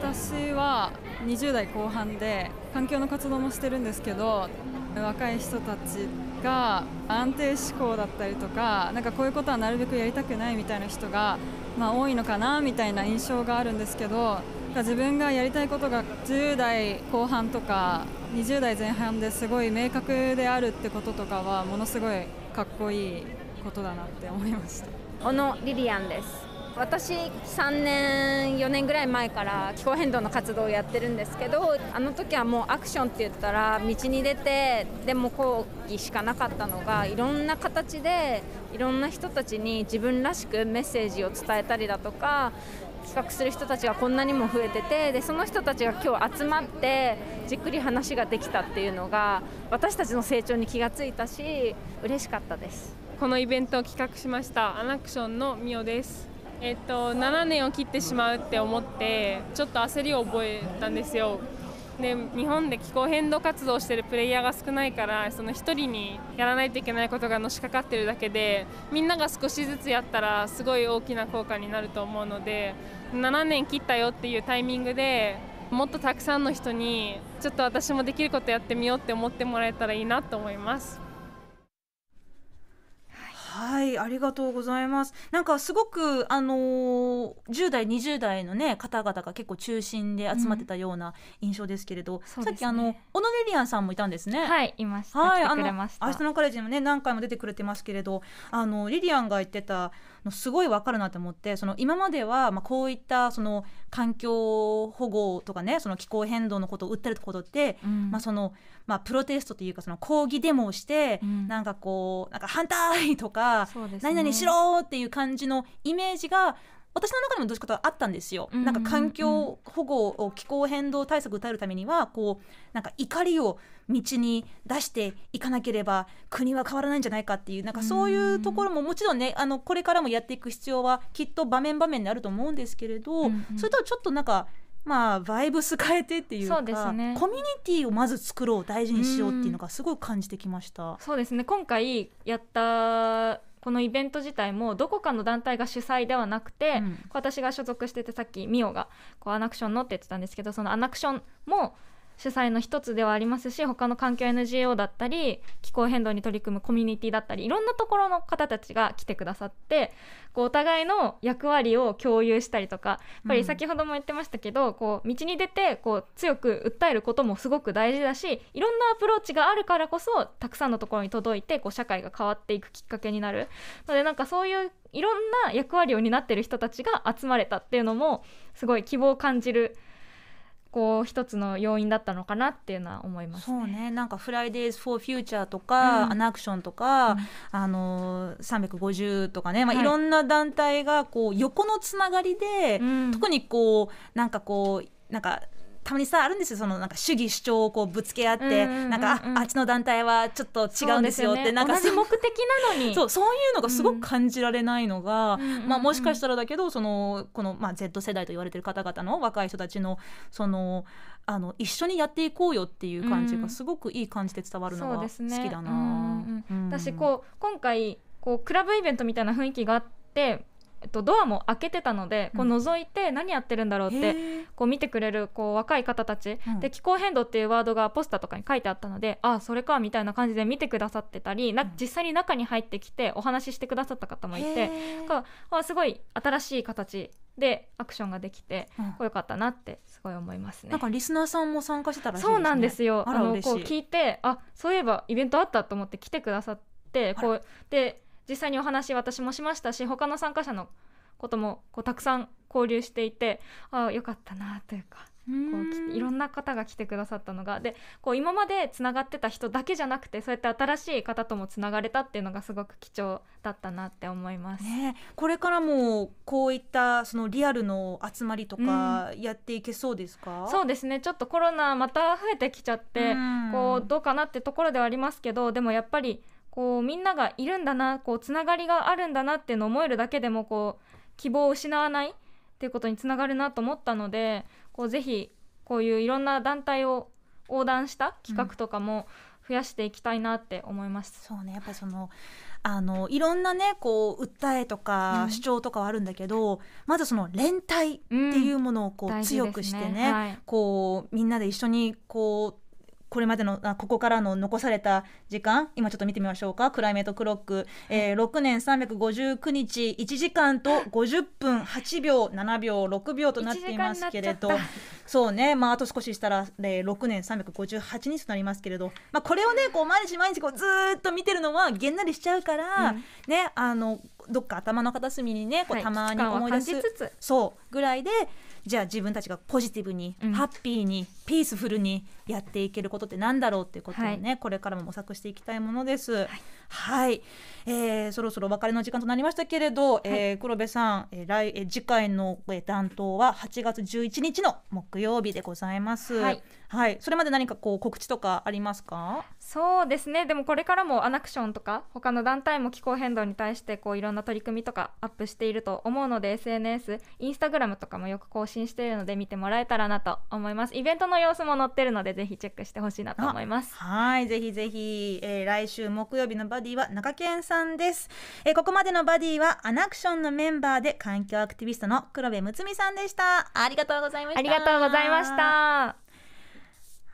私は20代後半で環境の活動もしてるんですけど若い人たちが安定志向だったりとかなんかこういうことはなるべくやりたくないみたいな人が、まあ、多いのかなみたいな印象があるんですけど自分がやりたいことが10代後半とか20代前半ですごい明確であるってこととかはものすごいかっこいいことだなって思いました小野リリアンです私3年4年ぐらい前から気候変動の活動をやってるんですけどあの時はもうアクションって言ったら道に出てでも抗議しかなかったのがいろんな形でいろんな人たちに自分らしくメッセージを伝えたりだとか企画する人たちがこんなにも増えててでその人たちが今日集まってじっくり話ができたっていうのが私たちの成長に気がついたし嬉しかったですこのイベントを企画しましたアナクションのみおですえっと7年を切ってしまうって思ってちょっと焦りを覚えたんですよで日本で気候変動活動してるプレイヤーが少ないからその1人にやらないといけないことがのしかかってるだけでみんなが少しずつやったらすごい大きな効果になると思うので7年切ったよっていうタイミングでもっとたくさんの人にちょっと私もできることやってみようって思ってもらえたらいいなと思います。はいありがとうございますなんかすごくあのー、10代20代のね方々が結構中心で集まってたような印象ですけれど、うんね、さっきあの小野レリアンさんもいたんですねはいいましたはいあの明日のカレッジもね何回も出てくれてますけれどあのリリアンが言ってたのすごいわかるなと思ってその今まではまあこういったその環境保護とかねその気候変動のことを訴えることって、うん、まあそのまあ、プロテストというかその抗議デモをして、うん、なんかこうなんか反対とか、ね、何々しろっていう感じのイメージが私の中にもどっちかとあったんですよ。なんか環境保護、を気候変動対策を訴えるためには、こう、なんか怒りを道に出していかなければ国は変わらないんじゃないかっていう、なんかそういうところももちろんね、あの、これからもやっていく必要はきっと場面場面であると思うんですけれど、うんうん、それとちょっとなんか、まあバイブス変えてっていうかうね、コミュニティをまず作ろう大事にしようっていうのがすごい感じてきました。うそうですね今回やったこのイベント自体もどこかの団体が主催ではなくて、うん、私が所属しててさっきミオがこうアナクションのって言ってたんですけどそのアナクションも主催の一つではありますし他の環境 NGO だったり気候変動に取り組むコミュニティだったりいろんなところの方たちが来てくださってこうお互いの役割を共有したりとかやっぱり先ほども言ってましたけど、うん、こう道に出てこう強く訴えることもすごく大事だしいろんなアプローチがあるからこそたくさんのところに届いてこう社会が変わっていくきっかけになるのでなんかそういういろんな役割を担ってる人たちが集まれたっていうのもすごい希望を感じる。こう一つの要因だったのかなっていうのは思います、ね、そうねなんか「フライデーズ・フォー・フューチャー」とか「うん、アナクション」とか、うん、あのー、350とかね、まあ、はい、いろんな団体がこう横のつながりで、うん、特にこうなんかこうなんかたまにさあるんですよそのなんか主義主張をこうぶつけ合って、うんうんうんなんかああっちの団体はちょっと違うんですよって、ね、なんか同じ目的なのに そうそういうのがすごく感じられないのが、うん、まあ、もしかしたらだけどそのこの、まあ、Z 世代と言われてる方々の若い人たちのそのあの一緒にやっていこうよっていう感じがすごくいい感じで伝わるのが好きだな。うんねうんうん、私こう今回こうクラブイベントみたいな雰囲気があってえっと、ドアも開けてたのでこう覗いて何やってるんだろうって、こう見てくれるこう若い方たち、で気候変動っていうワードがポスターとかに書いてあったのでああそれかみたいな感じで見てくださってたりな実際に中に入ってきてお話ししてくださった方もいてあすごい新しい形でアクションができて、うん、よかったなってすごい思いますね。なんかリスナーさんも参加してたら、ね、そうなんですよ。あのこう聞いて、あそういえばイベントあったと思って来てくださって、こうで実際にお話私もしましたし他の参加者のこともこうたくさん交流していてああよかったなというかこういろんな方が来てくださったのがでこう今までつながってた人だけじゃなくてそうやって新しい方ともつながれたっていうのがすごく貴重だったなって思います、ね、これからもこういったそのリアルの集まりとかやっていけそうですか、うん、そうですねちょっとコロナまた増えてきちゃって、うこうどうかなってところではありますけどでもやっぱりこうみんながいるんだなこうつながりがあるんだなっていうのを思えるだけでもこう希望を失わないっていうことにつながるなと思ったのでこうぜひこういういろんな団体を横断した企画とかも増やしていきたいなって思います。うん、そうねやっぱそのあのいろんなねこう訴えとか主張とかはあるんだけど、うん、まずその連帯っていうものをこう、うん、強くしてね、ねはい、こうみんなで一緒にこうこれまでのあここからの残された時間今ちょっと見てみましょうかクライメートクロック、えー、6年359日1時間と50分8秒7秒6秒となっていますけれどそうねまああと少ししたら、えー、6年358日となりますけれど、まあ、これをねこう毎日毎日こうずっと見てるのはげんなりしちゃうから、うん、ねあのどっか頭の片隅にねこうたまに思い出す、はい、そうぐらいでじゃあ自分たちがポジティブに、うん、ハッピーにピースフルにやっていけることってなんだろうっていうことをね、はい、これからも模索していきたいものです。はい、はい、えー、そろそろお別れの時間となりましたけれど、はい、えー、黒部さん、えー、来えー、次回の、えー、担当は8月11日の木曜日でございます。はい、はい、それまで何かこう告知とかありますか？そうですねでもこれからもアナクションとか他の団体も気候変動に対してこういろんな取り組みとかアップしていると思うので SNS インスタグラムとかもよく更新しているので見てもらえたらなと思いますイベントの様子も載ってるのでぜひチェックしてほしいなと思いますはいぜひぜひ、えー、来週木曜日のバディは中堅さんです、えー、ここまでのバディはアナクションのメンバーで環境アクティビストの黒部睦美さんでしたありがとうございましたありがとうございました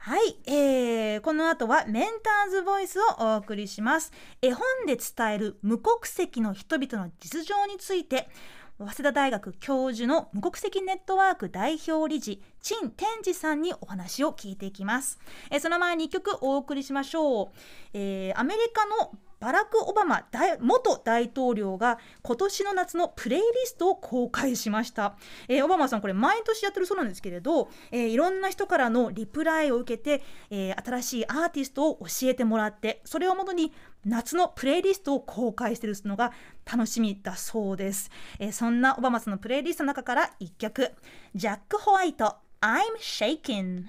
はい、えー、この後はメンターズボイスをお送りします絵本で伝える無国籍の人々の実情について早稲田大学教授の無国籍ネットワーク代表理事陳天智さんにお話を聞いていきます、えー、その前に1曲お送りしましょう、えー、アメリカのバラク・オバマ元大統領が今年の夏のプレイリストを公開しました、えー、オバマさんこれ毎年やってるそうなんですけれど、えー、いろんな人からのリプライを受けて、えー、新しいアーティストを教えてもらってそれをもとに夏のプレイリストを公開してるのが楽しみだそうです、えー、そんなオバマさんのプレイリストの中から1曲ジャック・ホワイト I'm shaking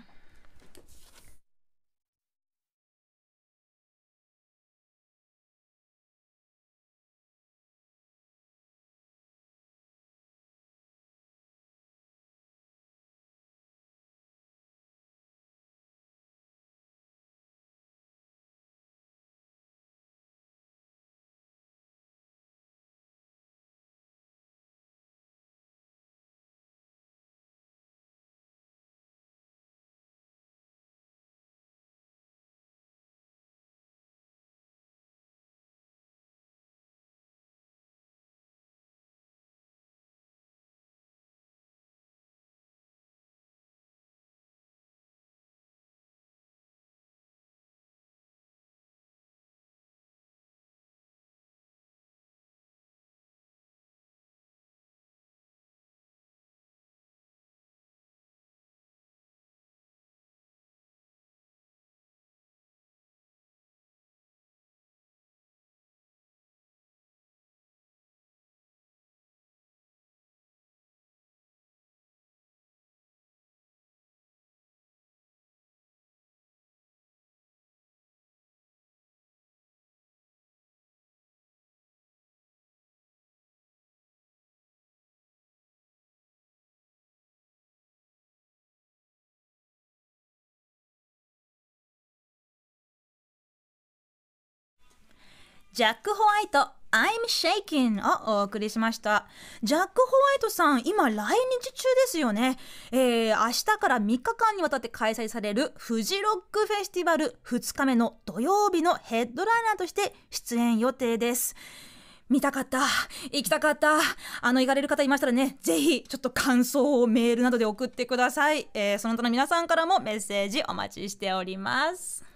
ジャック・ホワイト I'm Shaking をお送りしました。ジャック・ホワイトさん、今来日中ですよね。えー、明日から3日間にわたって開催されるフジロックフェスティバル2日目の土曜日のヘッドライナーとして出演予定です。見たかった。行きたかった。あの、行かれる方いましたらね、ぜひ、ちょっと感想をメールなどで送ってください。えー、その他の皆さんからもメッセージお待ちしております。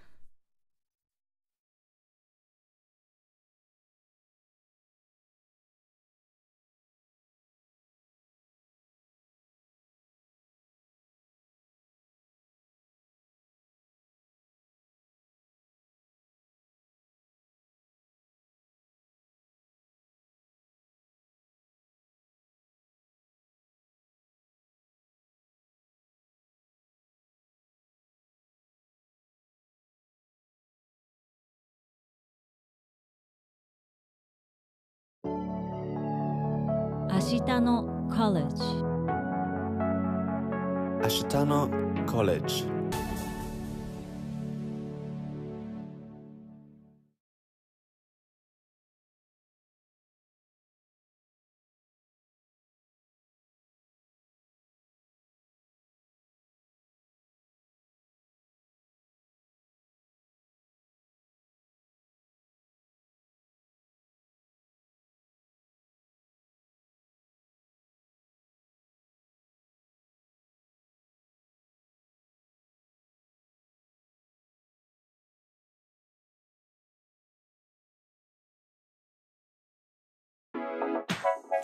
日のコ明日のコレッジ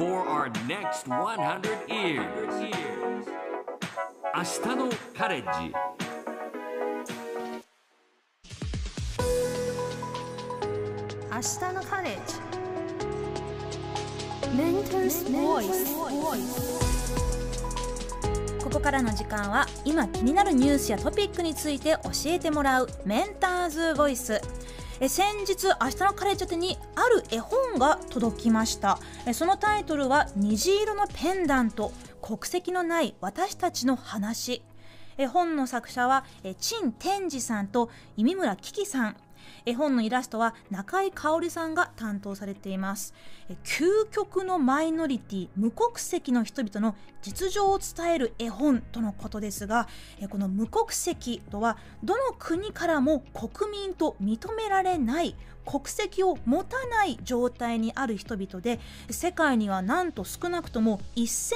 for our next 100 years 明日のカレッジ明日のカレッジメンタ t o ボイス。ここからの時間は今気になるニュースやトピックについて教えてもらうメンターズボイスえ先日明日のカレッジ宛にある絵本が届きましたえそのタイトルは虹色のペンダント国籍のない私たちの話え本の作者は陳天智さんと弓村樹希さん絵本のイラストは中井香織さんが担当されています究極のマイノリティ無国籍の人々の実情を伝える絵本とのことですがこの無国籍とはどの国からも国民と認められない国籍を持たない状態にある人々で世界にはなんと少なくとも1000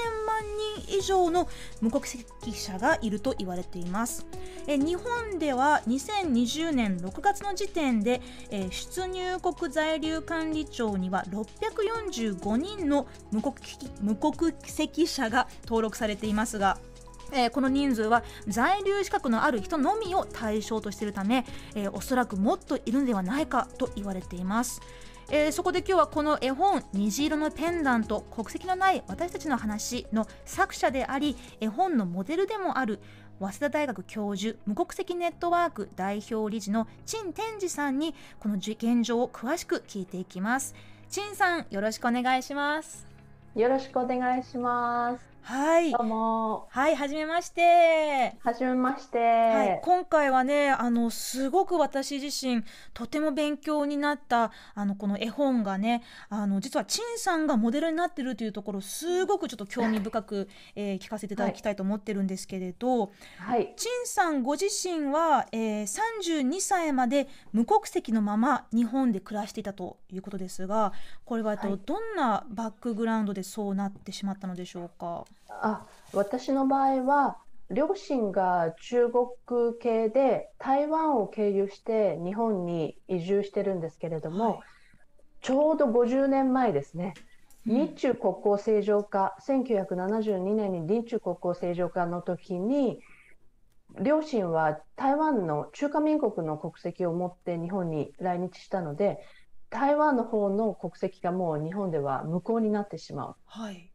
万人以上の無国籍者がいると言われていますえ日本では2020年6月の時点でえ出入国在留管理庁には645人の無国無国籍者が登録されていますがえー、この人数は在留資格のある人のみを対象としているため、えー、おそらくもっといるのではないかと言われています。えー、そこで今日はこの絵本「虹色のペンダント国籍のない私たちの話」の作者であり絵本のモデルでもある早稲田大学教授無国籍ネットワーク代表理事の陳天智さんにこの現状を詳しく聞いていきます陳さんよろしくお願いしますよろしくお願いしますはい。どうも。はい、はじめまして。はじめまして。はい、今回はね、あの、すごく私自身、とても勉強になった、あの、この絵本がね、あの、実は、陳さんがモデルになってるというところ、すごくちょっと興味深く、えー、聞かせていただきたいと思ってるんですけれど、はい。陳さんご自身は、えー、32歳まで無国籍のまま日本で暮らしていたということですが、これは、えっと、どんなバックグラウンドでそうなってしまったのでしょうか。あ、私の場合は、両親が中国系で、台湾を経由して日本に移住してるんですけれども、はいちょうど50年前ですね。日中国交正常化、1972年に日中国交正常化の時に、両親は台湾の中華民国の国籍を持って日本に来日したので、台湾の方の国籍がもう日本では無効になってしまう。はい、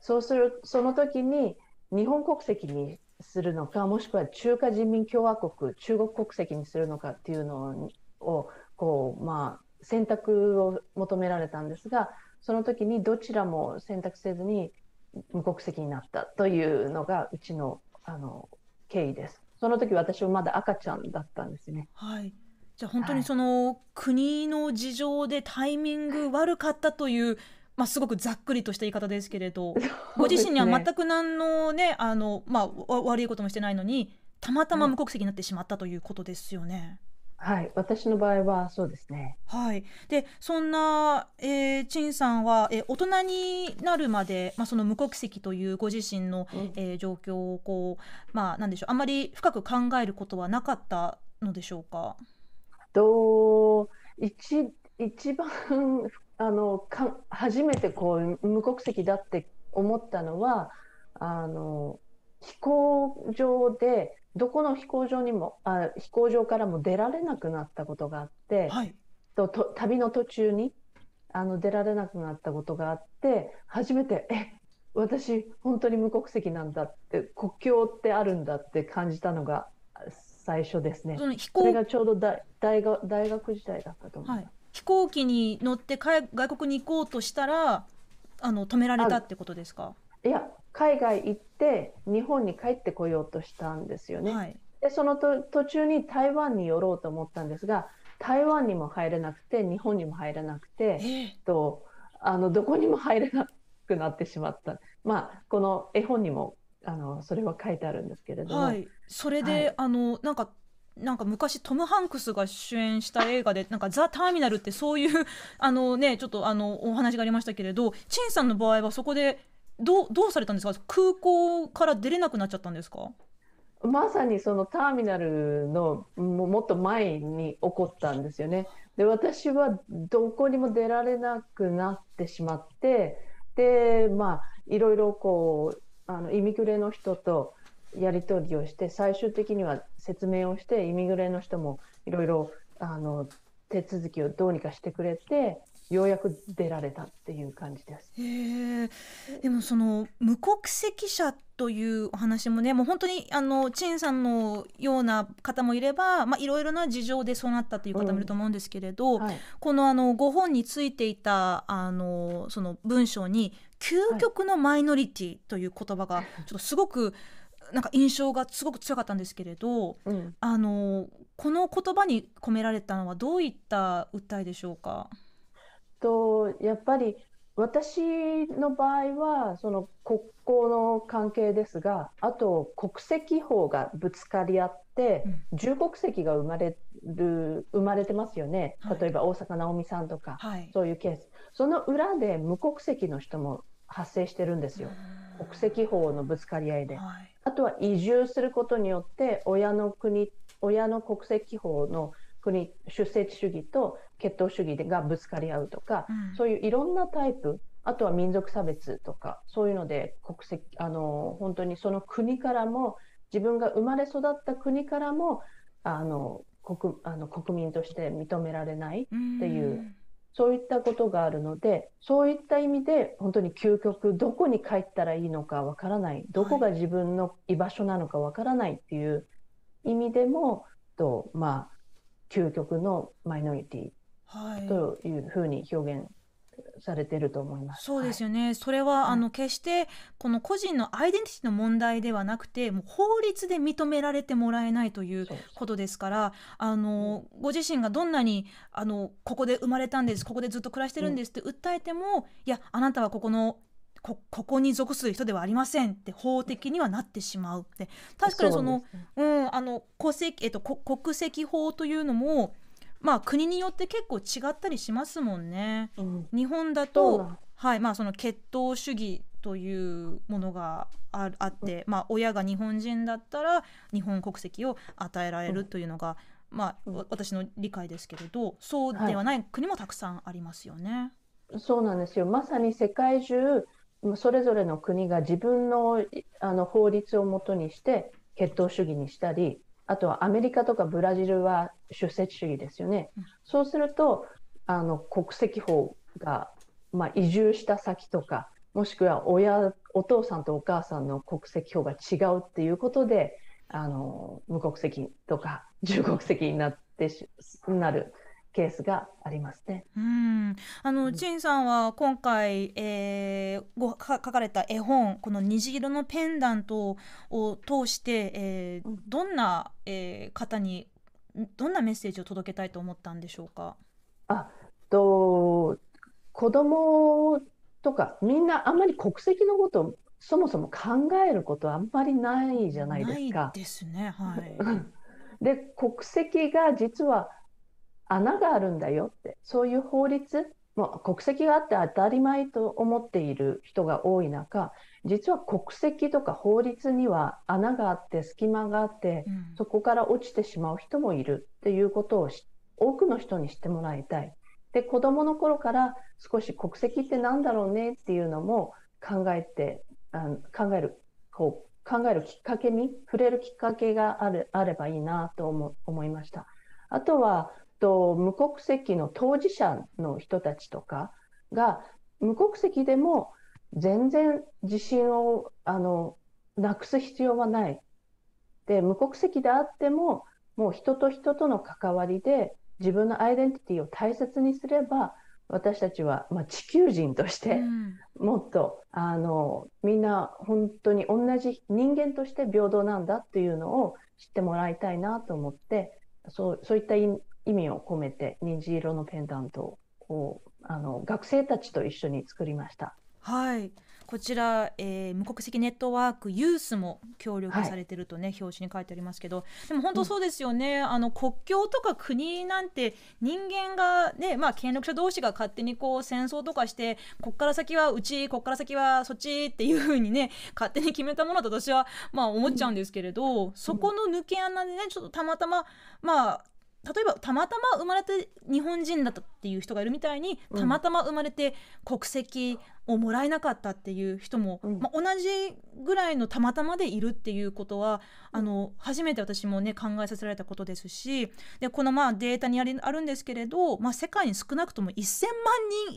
そうするその時に日本国籍にするのかもしくは中華人民共和国中国国籍にするのかっていうのをこう、まあ、選択を求められたんですがその時にどちらも選択せずに無国籍になったというのがうちのあの経緯です。その時私はまだ赤ちゃんだったんですね。はい。じゃあ本当にその、はい、国の事情でタイミング悪かったというまあ、すごくざっくりとした言い方ですけれど、ね、ご自身には全く何のねあの、まあ、悪いこともしてないのにたまたま無国籍になってしまったということですよね。はい、はい、私の場合はそうですね。はい、でそんな、えー、陳さんは、えー、大人になるまで、まあ、その無国籍というご自身の、うん、えー、状況をこう、まあ、なんでしょうあんまり深く考えることはなかったのでしょうか。と一一番 あのか初めてこう無国籍だって思ったのはあの飛行場でどこの飛行場にもあ飛行場からも出られなくなったことがあって、はい、とと旅の途中にあの出られなくなったことがあって初めてえ私本当に無国籍なんだって国境ってあるんだって感じたのが最初ですね。それがちょうど大大学時代だったと思います。はい飛行機に乗って外国に行こうとしたらあの止められたってことですかいや海外行って日本に帰ってこようとしたんですよね。はい、でそのと途中に台湾に寄ろうと思ったんですが台湾にも入れなくて日本にも入れなくて、えー、とあのどこにも入れなくなってしまった、まあ、この絵本にもあのそれは書いてあるんですけれども。はい、それで、はい、あのなんかなんか昔トム・ハンクスが主演した映画で「なんかザ・ターミナル」ってそういう あの、ね、ちょっとあのお話がありましたけれど陳さんの場合はそこでどうどうされたんですか空港から出れなくなっちゃったんですかまさにそのターミナルのもっと前に起こったんですよね。で私はどこにも出られなくなってしまってでまあいろいろこうあのイミグレの人とやり取りをして最終的には説明をしてイミグレの人もいろいろ手続きをどうにかしてくれてようやく出られたっていう感じです。でもその無国籍者というお話もねもう本当にあの陳さんのような方もいれば、まあ、いろいろな事情でそうなったという方もいると思うんですけれど、うんはい、このあのご本についていたあのその文章に「究極のマイノリティ」という言葉がちょっとすごく、はいなんか印象がすごく強かったんですけれど、うん、あのこの言葉に込められたのはどういった訴えでしょうかとやっぱり私の場合はその国交の関係ですがあと国籍法がぶつかり合って、重国籍が生まれる生まれてますよね、はい、例えば大坂なおみさんとか、はい、そういうケースその裏で無国籍の人も発生してるんですよ、国籍法のぶつかり合いで。はいあとは移住することによって親の国親の国籍法の国出生地主義と血統主義がぶつかり合うとか、うん、そういういろんなタイプあとは民族差別とかそういうので国籍あの本当にその国からも自分が生まれ育った国からもあの国あの国民として認められないっていうそういったことがあるので、そういった意味で本当に究極どこに帰ったらいいのかわからない、どこが自分の居場所なのかわからないっていう意味でも、とまあ究極のマイノリティというふうに表現されてると思います。そうですよね。はい、それは、うん、あの決してこの個人のアイデンティティの問題ではなくて、もう法律で認められてもらえないということですから、あのご自身がどんなにあのここで生まれたんです、ここでずっと暮らしてるんですって訴えても、うん、いやあなたはここのこここに属する人ではありませんって法的にはなってしまうって確かにそのうん、あの戸籍、えっと、国籍法というのもまあ国によって結構違ったりしますもんね。うん、日本だとはいまあその血統主義というものがあって、うん、まあ、親が日本人だったら日本国籍を与えられるというのが、うん、まあ、私の理解ですけれどそうではない国もたくさんありますよね。はい、そうなんですよまさに世界中それぞれの国が自分のあの法律をもとにして血統主義にしたりあとはアメリカとかブラジルは出席主義ですよね。そうするとあの国籍法が、まあ、移住した先とかもしくは親お父さんとお母さんの国籍法が違うっていうことであの無国籍とか重国籍になってなるケースがありますね。うん、あの、陳、うん、さんは今回、えー、ご書かれた絵本、この虹色のペンダントを通して、えー、どんな、えー、方にどんなメッセージを届けたいと思ったんでしょうか。あと子供とかみんなあんまり国籍のことそもそも考えることはあんまりないじゃないですか。ですね。はい。で国籍が実は穴があるんだよって、そういう法律、も国籍があって当たり前と思っている人が多い中、実は国籍とか法律には穴があって隙間があって、うん、そこから落ちてしまう人もいるっていうことを多くの人に知ってもらいたい。で、子供の頃から少し国籍って何だろうねっていうのも考えて、あの考える、こう、考えるきっかけに、触れるきっかけがある、あればいいなと思、思いました。あとは、と、無国籍の当事者の人たちとかが、無国籍でも全然自信を、あの、なくす必要はない。で、無国籍であっても、もう人と人との関わりで自分のアイデンティティを大切にすれば、私たちは、まあ、地球人として、もっと、うん、あの、みんな本当に同じ人間として平等なんだっていうのを知ってもらいたいなと思って、そう、そういった意味を込めて虹色のペンダントをあの学生たちと一緒に作りました。はいこちら、えー、無国籍ネットワークユースも協力されてるとね、はい、表紙に書いてありますけどでも本当そうですよね、うん、あの国境とか国なんて人間がね、まあ、権力者同士が勝手にこう戦争とかしてこっから先はうちこっから先はそっちっていうふうにね勝手に決めたものだと私はまあ思っちゃうんですけれど、うん、そこの抜け穴でねちょっとたまたままあ例えばたまたま生まれて日本人だったっていう人がいるみたいに、たまたま生まれて国籍をもらえなかったっていう人も、うんまあ、同じぐらいのたまたまでいるっていうことはあの初めて私もね考えさせられたことですしでこのまあデータにありあるんですけれど、まあ、世界に少なくとも1,000万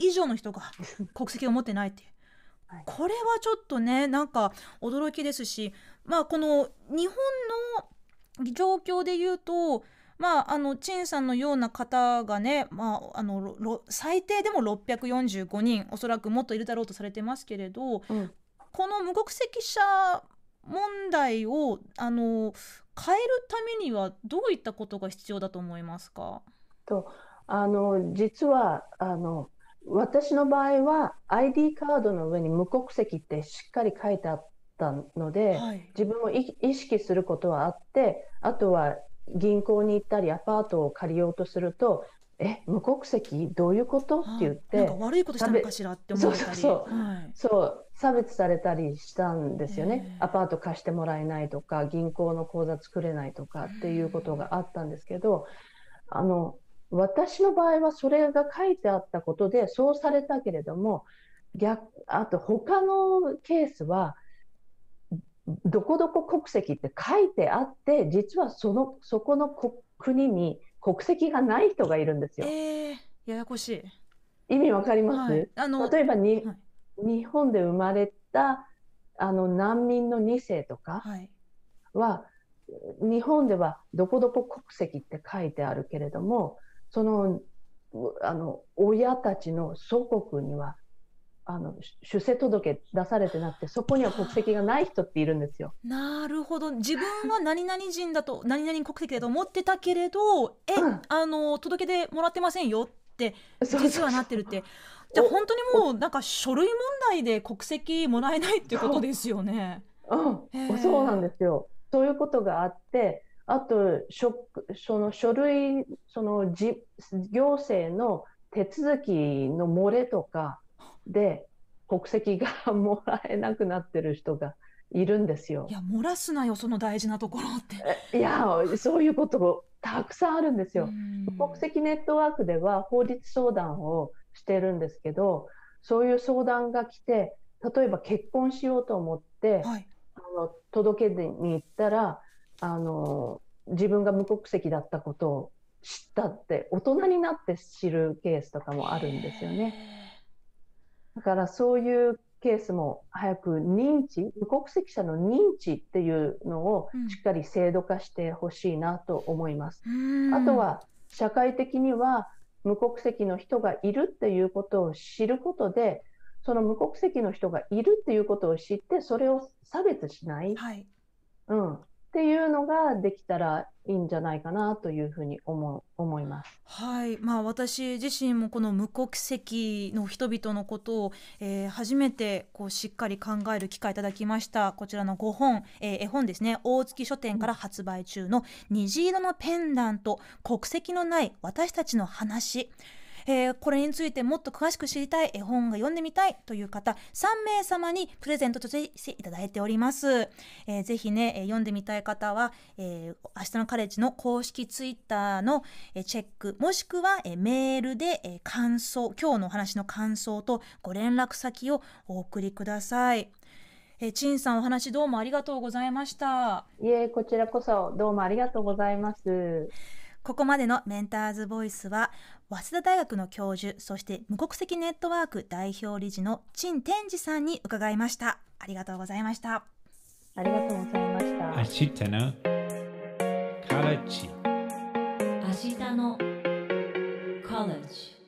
人以上の人が 国籍を持ってないっていう。これはちょっとねなんか驚きですしまあこの日本の状況で言うとまあ、あの陳さんのような方がね、まあ、あの最低でも645人おそらくもっといるだろうとされてますけれど、うん、この無国籍者問題をあの変えるためにはどういったことが必要だと思いますかとあの実はあの私の場合は ID カードの上に無国籍ってしっかり書いてあったので、はい、自分も意識することはあってあとは銀行に行ったりアパートを借りようとするとえ無国籍どういうことって言って、悪いことしたのかしらって思ったりそう、はい、差別されたりしたんですよね、アパート貸してもらえないとか銀行の口座作れないとかっていうことがあったんですけど、あの私の場合はそれが書いてあったことでそうされたけれども逆あと他のケースはどこどこ国籍って書いてあって実はそのそこの国に国籍がない人がいるんですよ。えー、ややこしい意味わかります、はい、あの例えばに、はい、日本で生まれたあの難民の2世とかは、はい、日本ではどこどこ国籍って書いてあるけれどもそのあの親たちの祖国にはあの出世届出されてなくてそこには国籍がない人っているんですよ。なるほど自分は何々人だと何々国籍だと思ってたけれどえ、うん、あの届け出もらってませんよって実はなってるって。じゃあ本当にもうなんか書類問題で国籍もらえないってことですよね。うん、そうなんですよ。そういうことがあってあと書その書類そのじ行政の手続きの漏れとかで国籍がもらえなくなってる人がいるんですよ。いや漏らすなよその大事なところって。いやそういうこともたくさんあるんですよ。国籍ネットワークでは法律相談をしてるんですけどそういう相談が来て例えば結婚しようと思って、はい、あの届けに行ったらあの自分が無国籍だったことを知ったって大人になって知るケースとかもあるんですよね。だからそういうケースも早く認知、無国籍者の認知っていうのをしっかり制度化してほしいなと思います。うん、あとは社会的には無国籍の人がいるっていうことを知ることで、その無国籍の人がいるっていうことを知って、それを差別しない。はい、うん、っていうのができたらいいんじゃないかなというふうに思思います。はい、まあ私自身もこの無国籍の人々のことを、えー、初めてこうしっかり考える機会いただきました。こちらの5本、えー、絵本ですね。大月書店から発売中の虹色のペンダント、国籍のない私たちの話。えー、これについてもっと詳しく知りたい、絵本が読んでみたいという方、3名様にプレゼントとしていただいております。えー、ぜひね、読んでみたい方は、えー、明日のカレッジの公式ツイッターの、チェック、もしくは、メールで、感想、今日のお話の感想とご連絡先をお送りください。え陳さんお話どうもありがとうございました。いえ、こちらこそどうもありがとうございます。ここまでのメンターズボイスは、早稲田大学の教授、そして無国籍ネットワーク代表理事の陳天智さんに伺いました。ありがとうございました。ありがとうございました。明日のカレッジ。明日のカレッジ。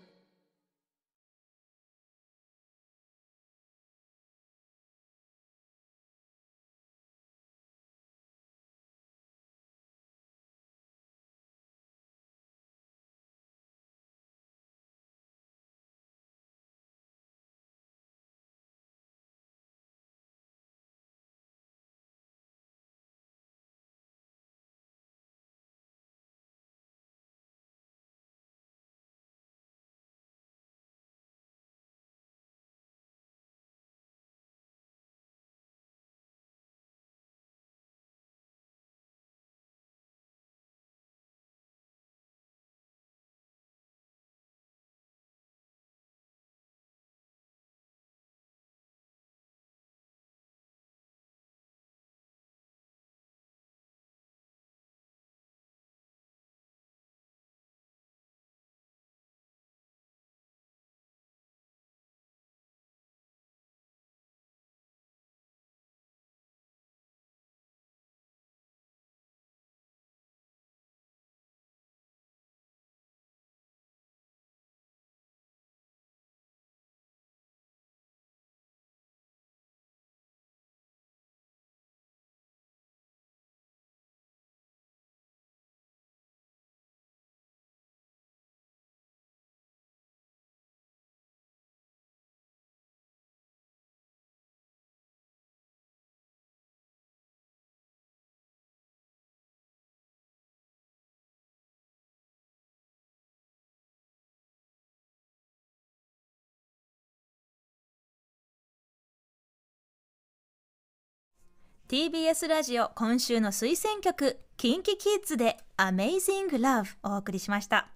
TBS ラジオ今週の推薦曲 k i キ k i k で Amazing Love お送りしました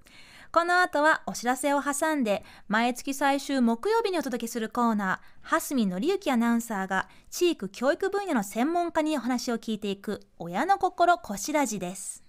この後はお知らせを挟んで毎月最終木曜日にお届けするコーナー蓮見紀之アナウンサーが地域教育分野の専門家にお話を聞いていく親の心こしらじです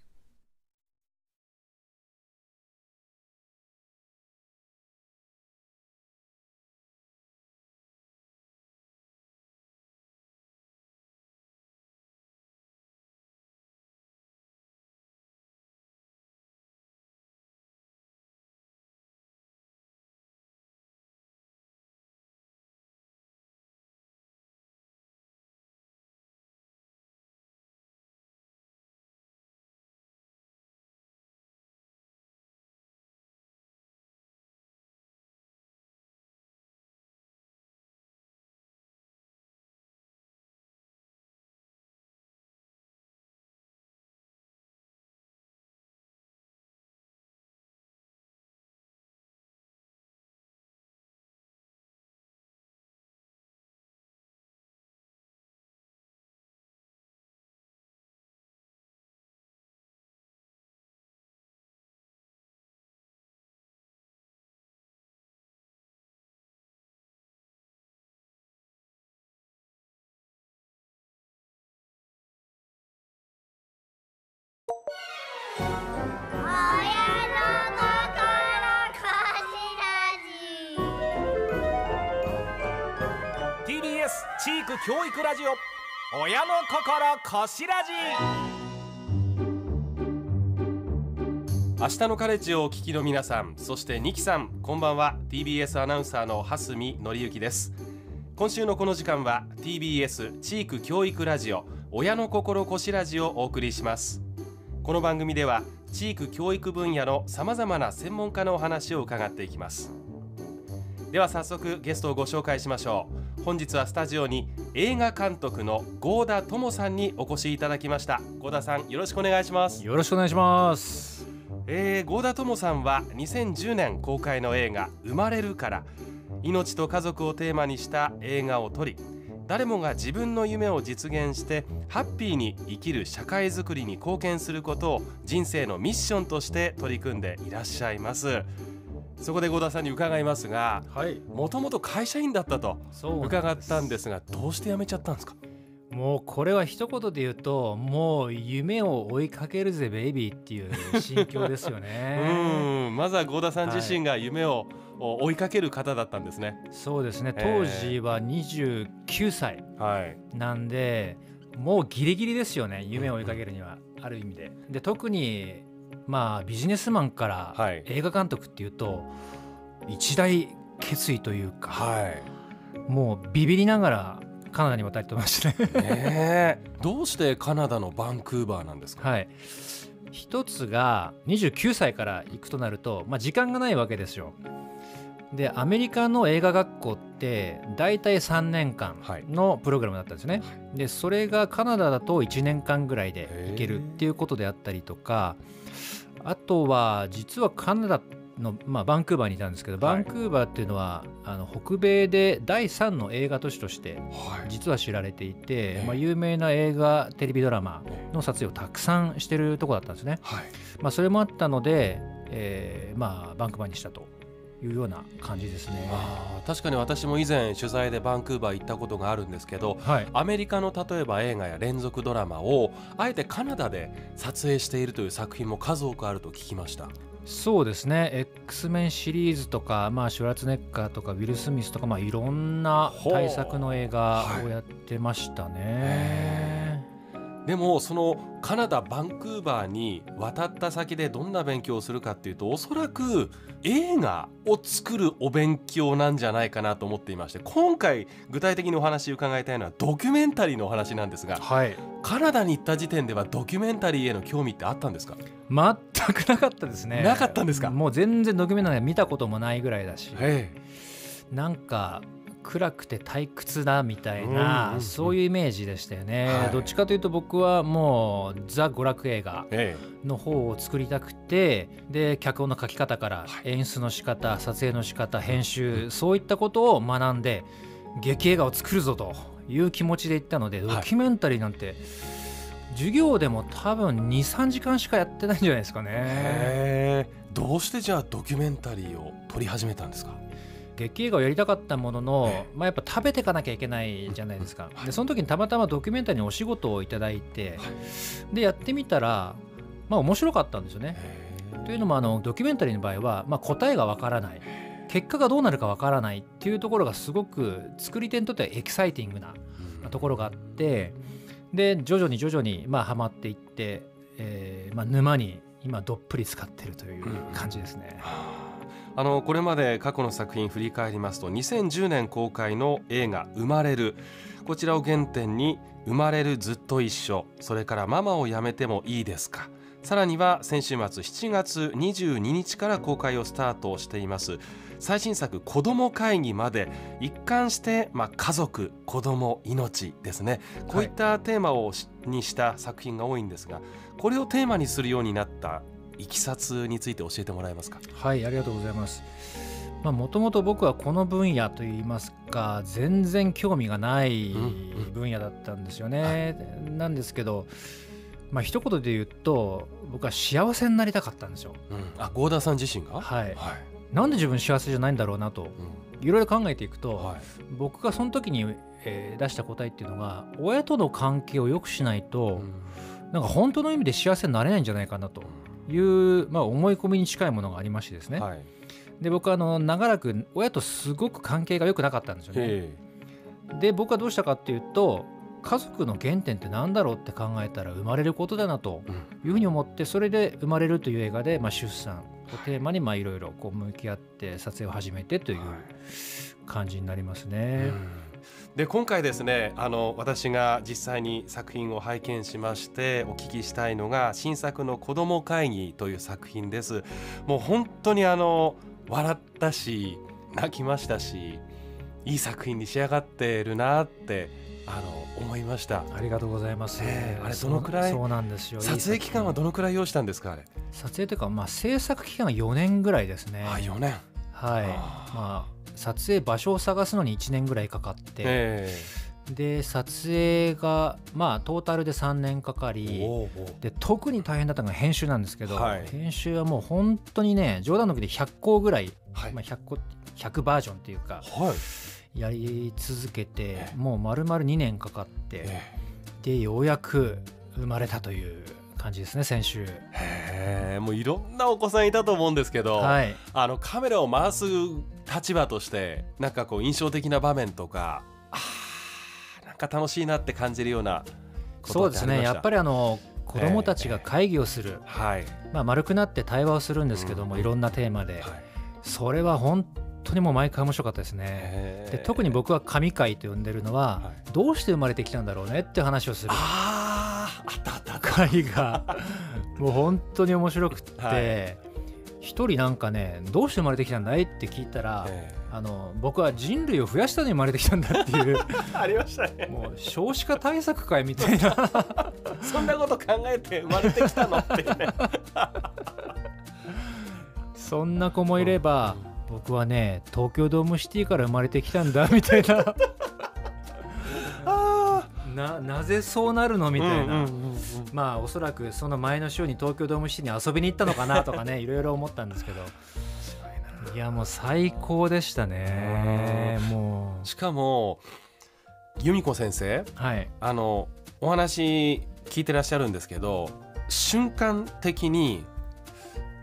飼育教育ラジオ親の心こしらじ明日のカレッジをお聞きの皆さんそしてニキさんこんばんは TBS アナウンサーの蓮見紀之です今週のこの時間は TBS 地域教育ラジオ親の心こしらじをお送りしますこの番組では地域教育分野のさまざまな専門家のお話を伺っていきますでは早速ゲストをご紹介しましょう本日はスタジオに映画監督の合田智さんにお越しいただきました合田さんよろしくお願いしますよろしくお願いしますえー、田智さんは2010年公開の映画「生まれるから」命と家族をテーマにした映画を撮り誰もが自分の夢を実現してハッピーに生きる社会づくりに貢献することを人生のミッションとして取り組んでいらっしゃいますそこで合田さんに伺いますがもともと会社員だったと伺ったんですがどうして辞めちゃったんですかもうこれは一言で言うともう夢を追いかけるぜベイビーっていう心境ですよね うんまずは合田さん自身が夢を追いかける方だったんですね、そうですね当時は29歳なんで、はい、もうギリギリですよね夢を追いかけるには、うん、ある意味でで特にまあ、ビジネスマンから映画監督っていうと、一大決意というか、はい、もうビビりながらカナダに渡りましたね どうしてカナダのバンクーバーなんですか、はい、一つが29歳から行くとなると、まあ、時間がないわけですよ。でアメリカの映画学校って大体3年間のプログラムだったんですね。はい、でそれがカナダだと1年間ぐらいで行けるっていうことであったりとか。あとは実はカナダの、まあ、バンクーバーにいたんですけど、バンクーバーっていうのはあの北米で第3の映画都市として実は知られていて、はい、まあ、有名な映画テレビドラマの撮影をたくさんしてるとこだったんですね。はい、まあ、それもあったので、えーまあ、バンクーバーにしたというような感じですねあ確かに私も以前取材でバンクーバー行ったことがあるんですけど、はい、アメリカの例えば映画や連続ドラマをあえてカナダで撮影しているという作品も数多くあると聞きました。そうですね X メンシリーズとか、まあ、シュラツネッカーとかウィル・スミスとか、まあ、いろんな対策の映画をやってましたね。はい、でもそのカナダバンクーバーに渡った先でどんな勉強をするかっていうとおそらく映画を作るお勉強なんじゃないかなと思っていまして今回具体的にお話伺いたいのはドキュメンタリーのお話なんですが、はい、カナダに行った時点ではドキュメンタリーへの興味ってあったんですか全くなかったですねなかったんですかもう全然ドキュメンタリー見たこともないぐらいだし、ええ、なんか暗くて退屈だみたいな、うんうんうん、そういうイメージでしたよね、はい、どっちかというと僕はもうザ娯楽映画の方を作りたくて、で脚本の書き方から演出の仕方撮影の仕方編集そういったことを学んで劇映画を作るぞという気持ちで行ったのでドキュメンタリーなんて、授業でも多分23時間しかやってないんじゃないですかね。どうしてじゃあドキュメンタリーを撮り始めたんですか劇映画をやりたかったものの、まあ、やっぱ食べていかなきゃいけないじゃないですか、でその時にたまたまドキュメンタリーにお仕事をいただいて、でやってみたら、まあ、面白かったんですよね。というのもあのドキュメンタリーの場合は、まあ、答えがわからない結果がどうなるかわからないっていうところがすごく作り手にとってはエキサイティングなところがあってで徐々に徐々にまあハマっていって、えーまあ、沼に今どっぷり使ってるという感じですね。うんあのこれまで過去の作品振り返りますと2010年公開の映画「生まれる」こちらを原点に「生まれるずっと一緒」それから「ママをやめてもいいですか」さらには先週末7月22日から公開をスタートしています最新作「子ども会議」まで一貫して、まあ、家族子ども命ですねこういったテーマをにした作品が多いんですがこれをテーマにするようになったいきさつについて教えてもらえますかはいありがとうございますもともと僕はこの分野といいますか全然興味がない分野だったんですよね、うんうん、なんですけどまあ一言で言うと僕は幸せになりたかったんですよ、うん、あ合田さん自身がはい、はい、なんで自分幸せじゃないんだろうなと、いろいろ考えていくと、はい、僕がその時に、え出した答えっていうのが親との関係を良くしないと、うん、なんか本当の意味で幸せになれないんじゃないかなと、いう、まあ、思い込みに近いものがありましてですね、はい、で僕はあの長らく親とすごく関係が良くなかったんですよね。で僕はどうしたかっていうと家族の原点って何だろうって考えたら生まれることだなというふうに思ってそれで「生まれる」という映画で、まあ、出産をテーマにいろいろ向き合って撮影を始めてという感じになりますね。はいで今回ですねあの私が実際に作品を拝見しましてお聞きしたいのが新作の「子ども会議」という作品です。もう本当にあの笑ったし泣きましたしいい作品に仕上がってるなってあの思いましたありがとうございます、えー、あれどのくらいそうなんですよ撮影期間はどのくらい要したんですかあれ撮影というか、まあ、制作期間は4年ぐらいですねあ4年はいまあ撮影場所を探すのに1年ぐらいかかって、えー、で撮影がまあトータルで3年かかりで特に大変だったのが編集なんですけど、はい、編集はもう本当にね冗談の時で100個ぐらい、はい、まあ、100, 個100バージョンっていうか、はい、やり続けて、えー、もう丸々2年かかって、えー、でようやく生まれたという感じですね先週へえもういろんなお子さんいたと思うんですけど、はい、あのカメラを回す立場としてなんかこう印象的な場面とかあなんか楽しいなって感じるようなそうですねやっぱりあの子どもたちが会議をする、えーはい、まあ、丸くなって対話をするんですけども、うん、いろんなテーマで、はい、それは本当にもう毎回面白かったですね、で特に僕は神回と呼んでるのは、はい、どうして生まれてきたんだろうねって話をするああったあったがもう本当に面白くって。一人なんかねどうして生まれてきたんだいって聞いたら、えー、あの僕は人類を増やしたのに生まれてきたんだっていう ありましたねもう少子化対策会みたいな そんなこと考えて生まれてきたのってね そんな子もいれば、うん、僕はね東京ドームシティから生まれてきたんだみたいなななぜそうなるのみたいな、まあおそらくその前の週に東京ドームシティに遊びに行ったのかなとかね いろいろ思ったんですけど。いやもう最高でしたね。もうしかも由美子先生、はい、あのお話聞いてらっしゃるんですけど瞬間的に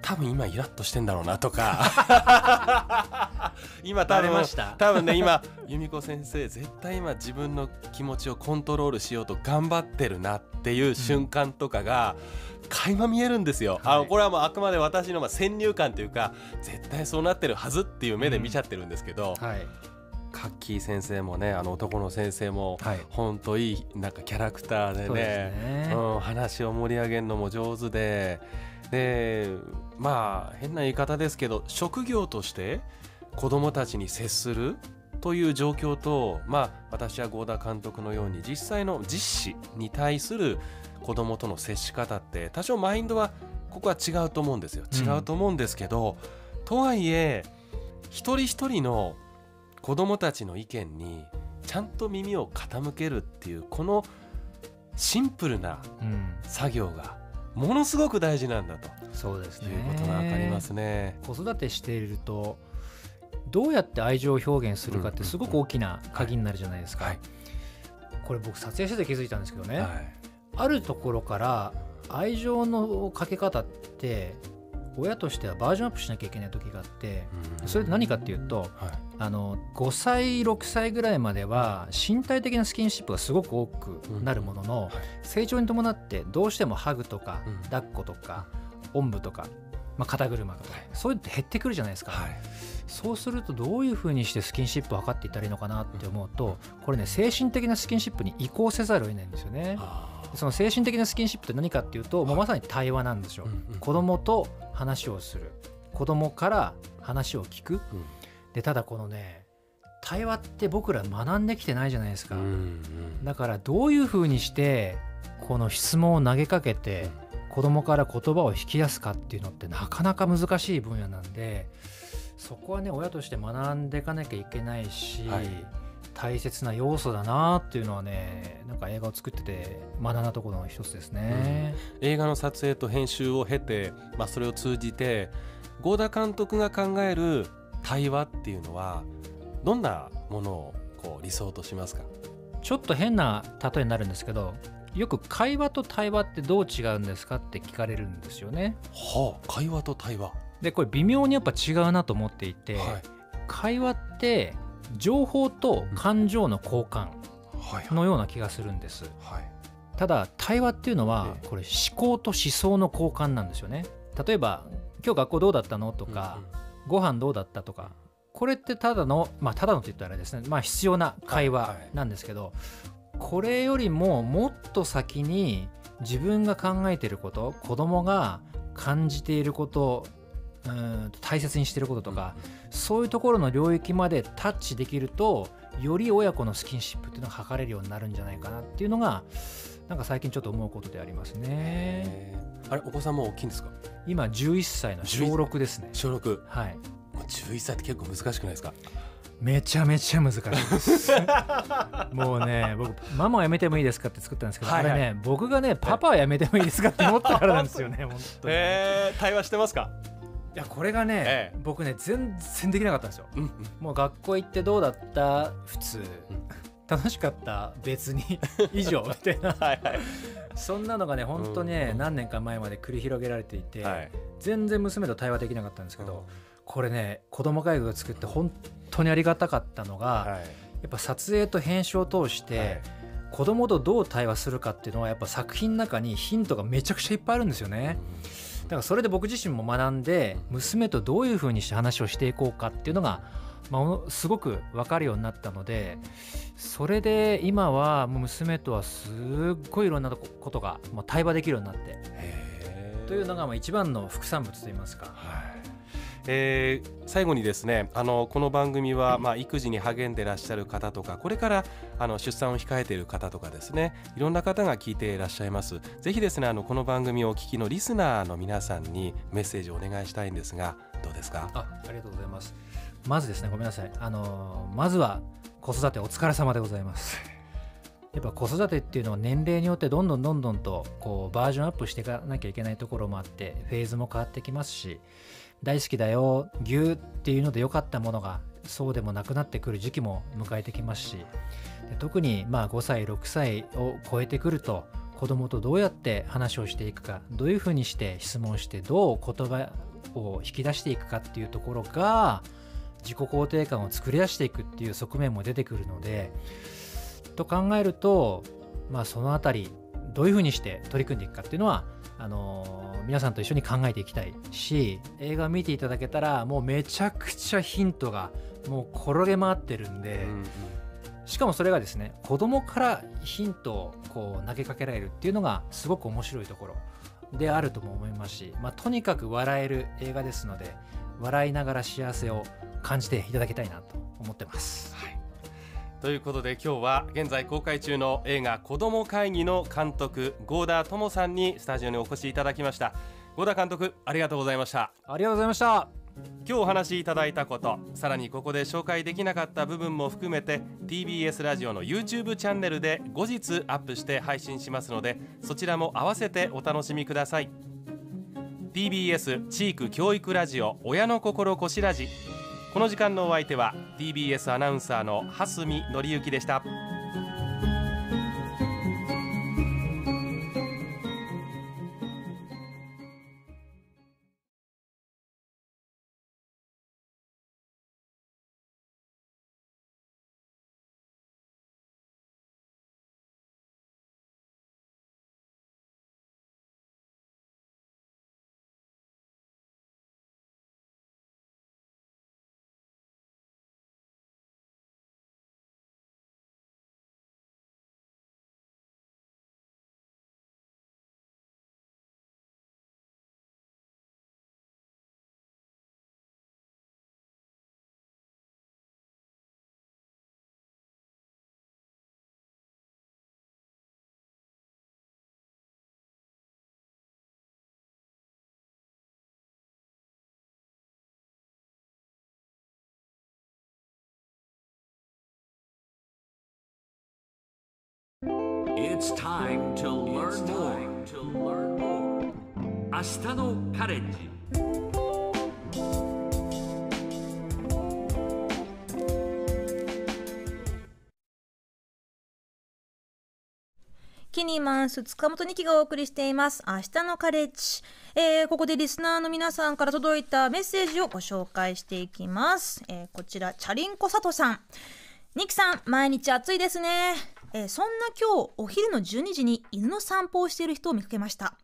多分今イラッとしてんだろうなとか 今多分多分ね今由美子先生絶対今自分の気持ちをコントロールしようと頑張ってるなっていう瞬間とかが、うん、垣間見えるんですよ、はい、あのこれはもうあくまで私のまあ先入観というか絶対そうなってるはずっていう目で見ちゃってるんですけど。うんはいカッキー先生もねあの男の先生も、はい、ほんといいなんかキャラクターでね、ね、うん、話を盛り上げるのも上手ででまあ変な言い方ですけど職業として子どもたちに接するという状況と、まあ、私は合田監督のように実際の実施に対する子どもとの接し方って多少マインドはここは違うと思うんですよ違うと思うんですけど、うん、とはいえ一人一人の子どもたちの意見にちゃんと耳を傾けるっていうこのシンプルな作業がものすごく大事なんだとそうです、ね、いうことが分かりますね。子育てしているとどうやって愛情を表現するかってすごく大きな鍵になるじゃないですか。これ僕撮影してて気づいたんですけどね、はい、あるところから愛情のかけ方って親としてはバージョンアップしなきゃいけない時があってそれって何かっていうと、あの5歳6歳ぐらいまでは身体的なスキンシップがすごく多くなるものの、成長に伴ってどうしてもハグとか抱っことか、おんぶとか、まあ、肩車とかそういうのって減ってくるじゃないですか。はいそうするとどういうふうにしてスキンシップを図っていったらいいのかなって思うとこれね精神的なスキンシップに移行せざるを得ないんですよね。その精神的なスキンシップって何かっていうともうまさに対話なんですよ。子供と話をする子供から話を聞く。でただこのね対話って僕ら学んできてないじゃないですか。だからどういうふうにしてこの質問を投げかけて子供から言葉を引き出すかっていうのってなかなか難しい分野なんで。そこはね親として学んでいかなきゃいけないし、はい、大切な要素だなっていうのはねなんか映画を作ってて学んだところの一つですね、うん、映画の撮影と編集を経て、まあ、それを通じて合田監督が考える対話っていうのはどんなものをこう理想としますかちょっと変な例えになるんですけどよく会話と対話ってどう違うんですかって聞かれるんですよね。はあ、会話と対話でこれ微妙にやっぱ違うなと思っていて、はい、会話って情報と感情の交換のような気がするんです、はいはい、ただ対話っていうのはこれ思考と思想の交換なんですよね例えば「今日学校どうだったの?」とか、うん、ご飯どうだった?」とかこれってただのまあただのって言ったらあれですねまあ必要な会話なんですけど、これよりももっと先に自分が考えていること子供が感じていることうん大切にしてることとか、そういうところの領域までタッチできるとより親子のスキンシップっていうのが図れるようになるんじゃないかなっていうのがなんか最近ちょっと思うことでありますね。あれお子さんも大きいんですか？今11歳の小6ですね。小6。はい。11歳って結構難しくないですか？めちゃめちゃ難しいです もうね僕「ママはやめてもいいですか?」って作ったんですけど、はいはい、あれね僕がね「パパはやめてもいいですか?」って思ったからなんですよね本当に、えー、対話してますかいやこれがね、ええ、僕ね全然できなかったんですよ、うんうん、もう学校行ってどうだった普通、うん、楽しかった別に 以上みたいなはい、そんなのがね本当ね、うん、何年か前まで繰り広げられていて、はい、全然娘と対話できなかったんですけど、うん、これね子ども会議が作って本当にありがたかったのが、はい、やっぱ撮影と編集を通して、はい子供とどう対話するかっていうのはやっぱ作品の中にヒントがめちゃくちゃいっぱいあるんですよね。うんだからそれで僕自身も学んで娘とどういうふうにして話をしていこうかっていうのが、まあ、すごく分かるようになったのでそれで今はもう娘とはすっごいいろんなことが、対話できるようになってというのがまあ一番の副産物といいますか。はいえー、最後にですねあのこの番組は、まあ、育児に励んでらっしゃる方とかこれからあの出産を控えている方とかですねいろんな方が聞いていらっしゃいますぜひですねあのこの番組をお聞きのリスナーの皆さんにメッセージをお願いしたいんですがどうですかあありがとうございますまずですねごめんなさいあのまずは子育てお疲れ様でございますやっぱ子育てっていうのは年齢によってどんどんどんどんとこうバージョンアップしていかなきゃいけないところもあってフェーズも変わってきますし大好きだよぎゅうっていうので良かったものがそうでもなくなってくる時期も迎えてきますし特にまあ5歳6歳を超えてくると子供とどうやって話をしていくかどういうふうにして質問してどう言葉を引き出していくかっていうところが自己肯定感を作り出していくっていう側面も出てくるのでと考えると、まあ、その辺りどういうふうにして取り組んでいくかっていうのはあの皆さんと一緒に考えていきたいし映画見ていただけたらもうめちゃくちゃヒントがもう転げ回ってるんで、うんうん、しかもそれがですね子供からヒントをこう投げかけられるっていうのがすごく面白いところであるとも思いますし、まあ、とにかく笑える映画ですので笑いながら幸せを感じていただきたいなと思ってます。ということで今日は現在公開中の映画子供会議の監督合田智さんにスタジオにお越しいただきました合田監督ありがとうございましたありがとうございました今日お話しいただいたことさらにここで紹介できなかった部分も含めて TBS ラジオの YouTube チャンネルで後日アップして配信しますのでそちらも併せてお楽しみください TBS 地域教育ラジオ親の心こしラジこの時間のお相手は TBS アナウンサーの蓮見紀之でした It's time to learn more. To learn more. 明日のカレンジキニマンス塚本二木がお送りしています明日のカレッジ、えー、ここでリスナーの皆さんから届いたメッセージをご紹介していきます、えー、こちらチャリンコ佐藤さんニキさん毎日暑いですねえー、そんな今日お昼の12時に犬の散歩をしている人を見かけました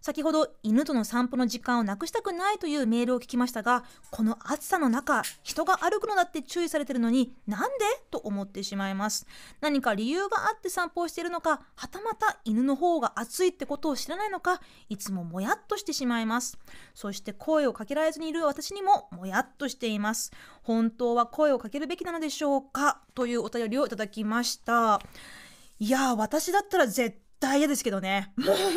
先ほど犬との散歩の時間をなくしたくないというメールを聞きましたがこの暑さの中人が歩くのだって注意されてるのになんでと思ってしまいます何か理由があって散歩をしているのかはたまた犬の方が暑いってことを知らないのかいつももやっとしてしまいますそして声をかけられずにいる私にももやっとしています本当は声をかけるべきなのでしょうかというお便りをいただきましたいや私だったら絶対嫌ですけどね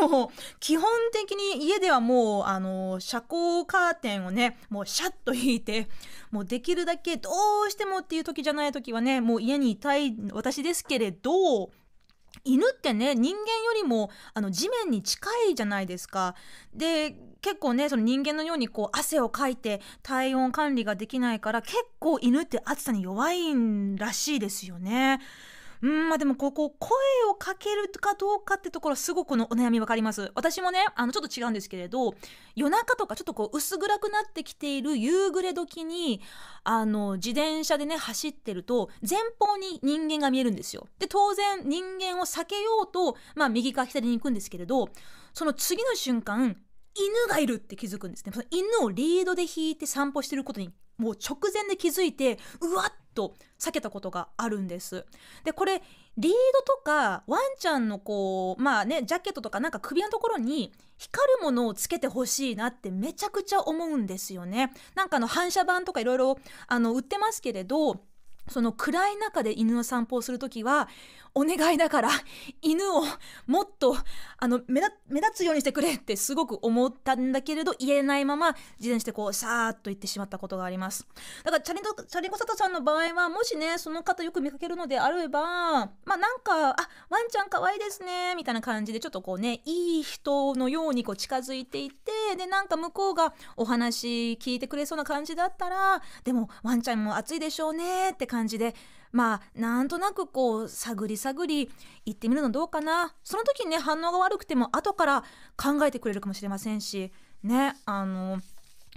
もう基本的に家ではもうあの遮光カーテンをねもうシャッと引いてもうできるだけどうしてもっていう時じゃない時はねもう家にいたい私ですけれど犬ってね人間よりもあの地面に近いじゃないですか。で結構ねその人間のようにこう汗をかいて体温管理ができないから結構犬って暑さに弱いらしいですよね。うんまあでもここ声をかけるかどうかってところすごくのお悩みわかります私もねあのちょっと違うんですけれど夜中とかちょっとこう薄暗くなってきている夕暮れ時にあの自転車でね走ってると前方に人間が見えるんですよで当然人間を避けようと、まあ、右か左に行くんですけれどその次の瞬間犬がいるって気づくんですね。その犬をリードで引いて散歩してることにもう直前で気づいてうわっと避けたことがあるんです。でこれリードとかワンちゃんのこうまあねジャケットとかなんか首のところに光るものをつけてほしいなってめちゃくちゃ思うんですよね。なんかの反射板とかいろいろ売ってますけれどその暗い中で犬の散歩をする時はお願いだから犬をもっとあの目立つようにしてくれってすごく思ったんだけれど言えないまま自転車でこうさーっと言ってしまったことがありますだからチャリンチャリンコサタさんの場合はもしねその方よく見かけるのであればまあなんかあワンちゃん可愛いですねみたいな感じでちょっとこうねいい人のようにこう近づいていってでなんか向こうがお話聞いてくれそうな感じだったらでもワンちゃんも暑いでしょうねって感じでまあなんとなくこう探り探り行ってみるのどうかなその時にね反応が悪くても後から考えてくれるかもしれませんしねあの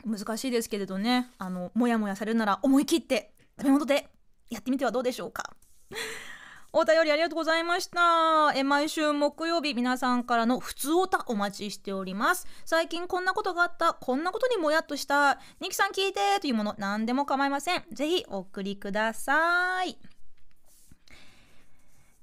難しいですけれどねあのモヤモヤされるなら思い切って食べ物でやってみてはどうでしょうか。お便りありがとうございました。え毎週木曜日皆さんからの普通おたお待ちしております。最近こんなことがあった、こんなことにもやっとした、ニキさん聞いてというもの何でも構いません。ぜひお送りください。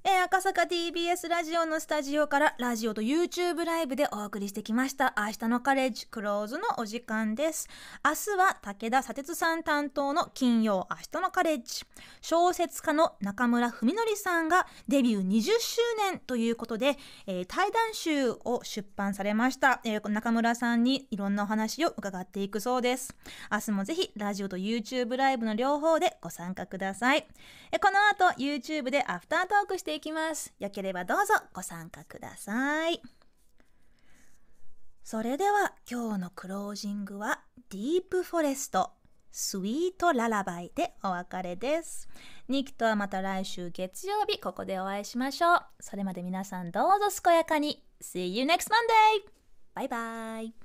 えー、赤坂 TBS ラジオのスタジオからラジオと YouTube ライブでお送りしてきました明日のカレッジクローズのお時間です明日は武田砂鉄さん担当の金曜明日のカレッジ小説家の中村文則さんがデビュー20周年ということで、えー、対談集を出版されました、えー、中村さんにいろんなお話を伺っていくそうです明日もぜひラジオと YouTube ライブの両方でご参加ください、えー、この後 YouTube でアフタートークしてしていきます。よければどうぞご参加ください。それでは今日のクロージングはディープフォレストスイートララバイでお別れです。ニキとはまた来週月曜日ここでお会いしましょう。それまで皆さんどうぞ健やかに。See you next Monday! バイバイ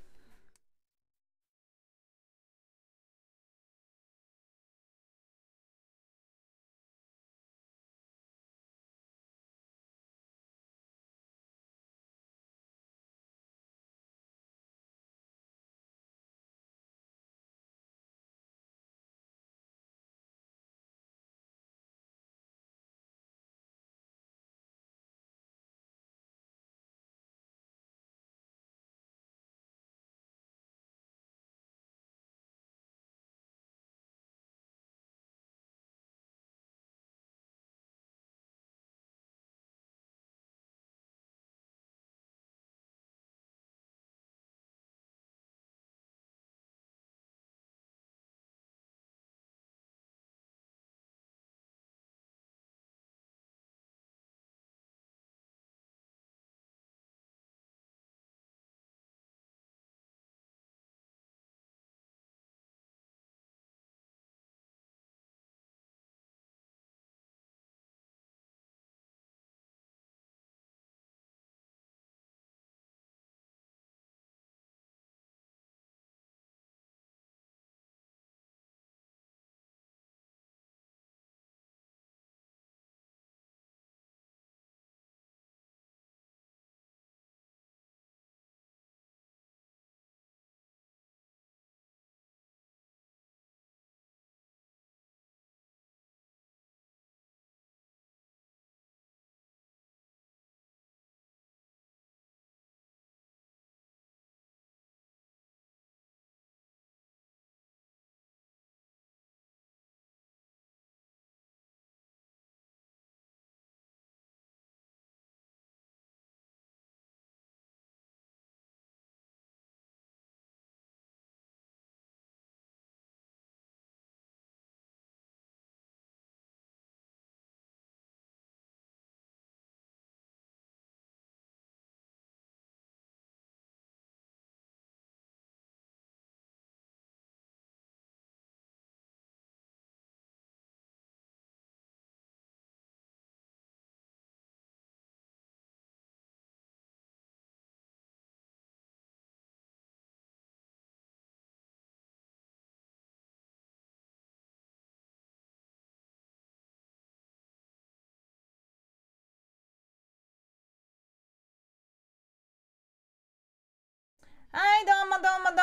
はい、どうもどうもど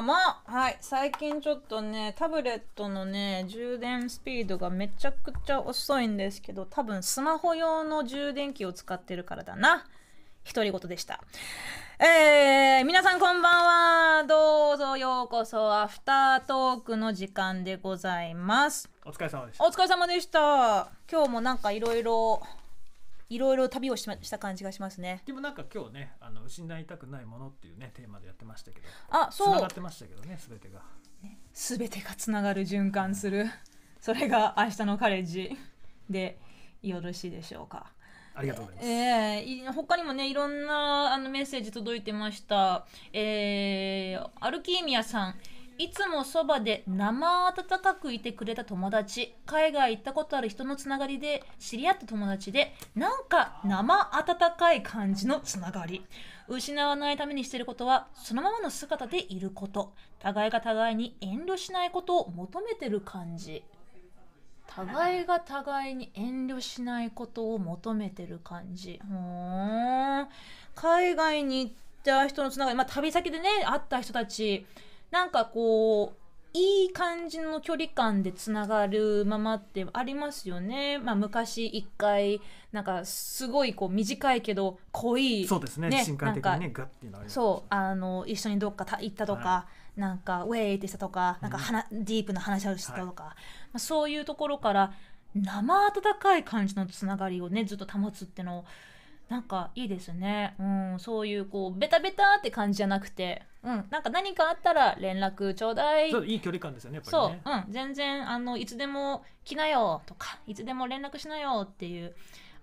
うもはい、最近ちょっとね、タブレットのね、充電スピードがめちゃくちゃ遅いんですけど、多分スマホ用の充電器を使ってるからだな。独り言でした。えー、皆さんこんばんは。どうぞようこそアフタートークの時間でございます。お疲れ様でした。お疲れ様でした。今日もなんかいろいろいろいろ旅をし,、ま、した感じがしますねでもなんか今日ねあの失いたくないものっていうねテーマでやってましたけどあそう繋がってましたけどね全てが、ね、全てがつながる循環するそれが明日のカレッジでよろしいでしょうかありがとうございます。えー、他にもね、いろんなあのメッセージ届いてました。えー、アルキーミアさん。いつもそばで生温かくいてくれた友達、海外行ったことある人のつながりで知り合った友達で、なんか生温かい感じのつながり。失わないためにしていることは、そのままの姿でいること。互いが互いに遠慮しないことを求めてる感じ。互いが互いに遠慮しないことを求めてる感じ。ふん。海外に行った人のつながり、まあ旅先でね、会った人たち、なんかこういい感じの距離感でつながるままってありますよね。まあ、昔一回なんかすごいこう短いけど濃いそうですね。ね瞬間的にねガッてそうあの一緒にどっか行ったとか、はい、なんかウェイってしたとか、なんかうん、ディープな話をしたとか、はい、まあ、そういうところから生温かい感じのつながりをねずっと保つってのを。なんかいいですね。うん、そういうこうベタベタって感じじゃなくて、うん、なんか何かあったら連絡ちょうだい。いい距離感ですよね。ねそう、うん、全然あのいつでも来なよとか、いつでも連絡しなよっていう。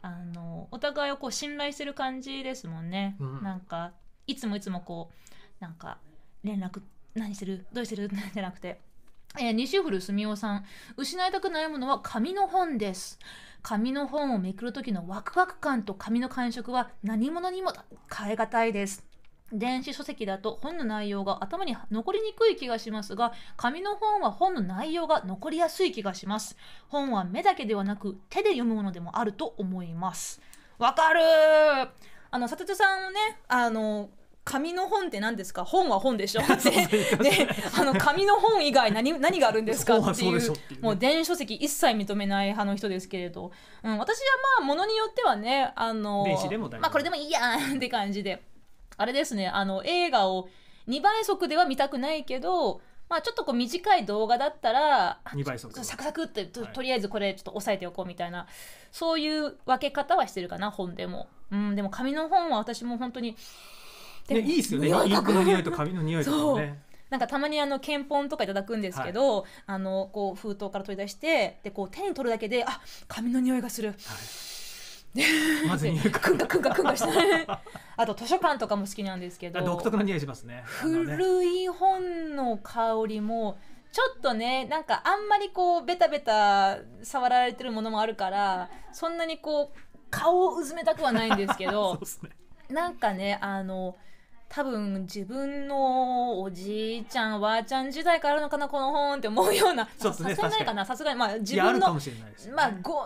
あのお互いをこう信頼する感じですもんね。うん、なんかいつもいつもこうなんか連絡何してるどうしてるじゃなくて、えー、西古住夫さん失いたくないものは紙の本です。紙の本をめくる時のワクワク感と紙の感触は何者にも変えがたいです。電子書籍だと本の内容が頭に残りにくい気がしますが、紙の本は本の内容が残りやすい気がします。本は目だけではなく手で読むものでもあると思います。わかるあの、里田さんをね、あの、紙の本って何ですか本は本でしょってであの紙の本以外何何があるんですかっていうもう電子書籍一切認めない派の人ですけれど、うん、私はまあものによってはねあのまあこれでもいいやん って感じであれですねあの映画を2倍速では見たくないけどまあ、ちょっとこう短い動画だったら2倍速サクサクってとはい、とりあえずこれちょっと押さえておこうみたいなそういう分け方はしてるかな本でも、うん、でも紙の本は私も本当にでいいですよねインクの匂いと紙の匂いとかねなんかたまにあの検本とかいただくんですけど、はい、あのこう封筒から取り出してでこう手に取るだけであ紙の匂いがする。はいまず匂いくんかくんかくんかして あと図書館とかも好きなんですけど独特な匂いしますね古い本の香りもちょっとねなんかあんまりこうベタベタ触られてるものもあるからそんなにこう顔をうずめたくはないんですけど ね、なんかねあの多分自分のおじいちゃんおばあちゃん時代からあるのかなこの本って思うような さすがにないかなさすがにまあ自分の、ね、まあご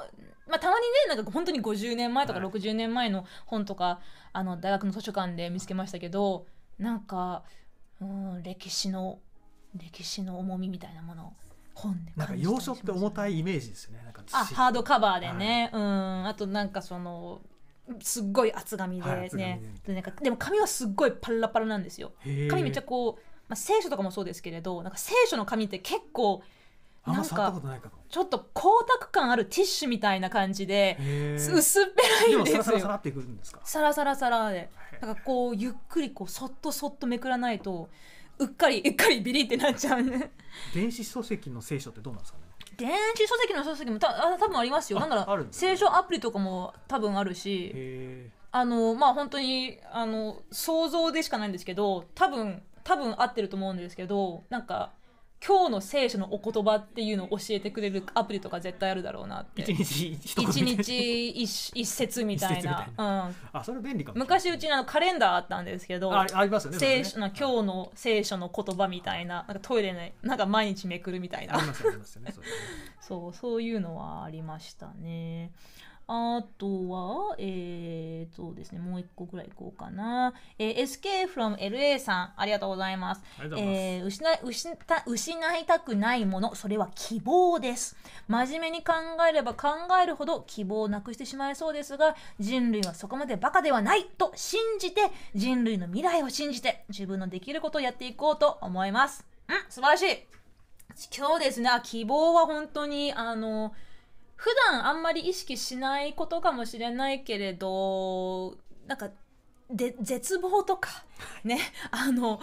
まあ、たまにねなんか本当に50年前とか60年前の本とか、はい、あの大学の図書館で見つけましたけどなんか、うん、歴史の歴史の重みみたいなもの本で、なんか洋書って重たいイメージですよねなんかあハードカバーでね、はい、うんあとなんかそのすっごい厚紙でね、はい、でなんかでも紙はすっごいパラパラなんですよ紙めっちゃこう、まあ、聖書とかもそうですけれどなんか聖書の紙って結構なんかちょっと光沢感あるティッシュみたいな感じで薄っぺらいんですよ。サラサラっていくんですか。サラサラサラで、なんかこうゆっくりこうそっとそっとめくらないとうっかりうっかりビリってなっちゃうね。電子書籍の聖書ってどうなんですかね。電子書籍の書籍もた多分ありますよ。なんだろう、聖書アプリとかも多分あるし、あの、まあ、本当に、あの、想像でしかないんですけど、多分、多分合ってると思うんですけど、なんか、今日の聖書のお言葉っていうのを教えてくれるアプリとか絶対あるだろうなって一日一節みたいな、うん、あそれ便利かも昔うちのカレンダーあったんですけどありますよね聖書の、ね、今日の聖書の言葉みたいななんかトイレねなんか毎日めくるみたいな そうそういうのはありましたねあとは、えーとですね、もう一個ぐらいいこうかな。えー、SK from LA さん、ありがとうございます。え失い失た失いたくないもの、それは希望です。真面目に考えれば考えるほど希望をなくしてしまいそうですが、人類はそこまでバカではないと信じて、人類の未来を信じて、自分のできることをやっていこうと思います。うん、素晴らしい。今日ですね、希望は本当に、あの、普段あんまり意識しないことかもしれないけれどなんかで絶望とかね あの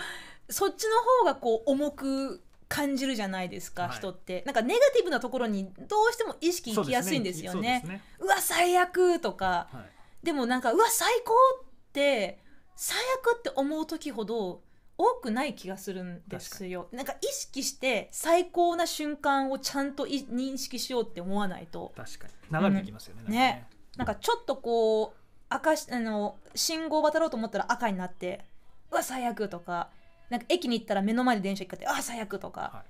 そっちの方がこう重く感じるじゃないですか、はい、人ってなんかネガティブなところにどうしても意識いきやすいんですよね。うねうわ最悪とか、はい、でもなんかうわ最高って最悪って思う時ほど多くない気がするんですよなんか意識して最高な瞬間をちゃんと認識しようって思わないと確かに流れてきますよねうん、ね、ね、なんかちょっとこう赤あの信号を渡ろうと思ったら赤になってうわ最悪とかなんか駅に行ったら目の前で電車行ってあ最悪とか、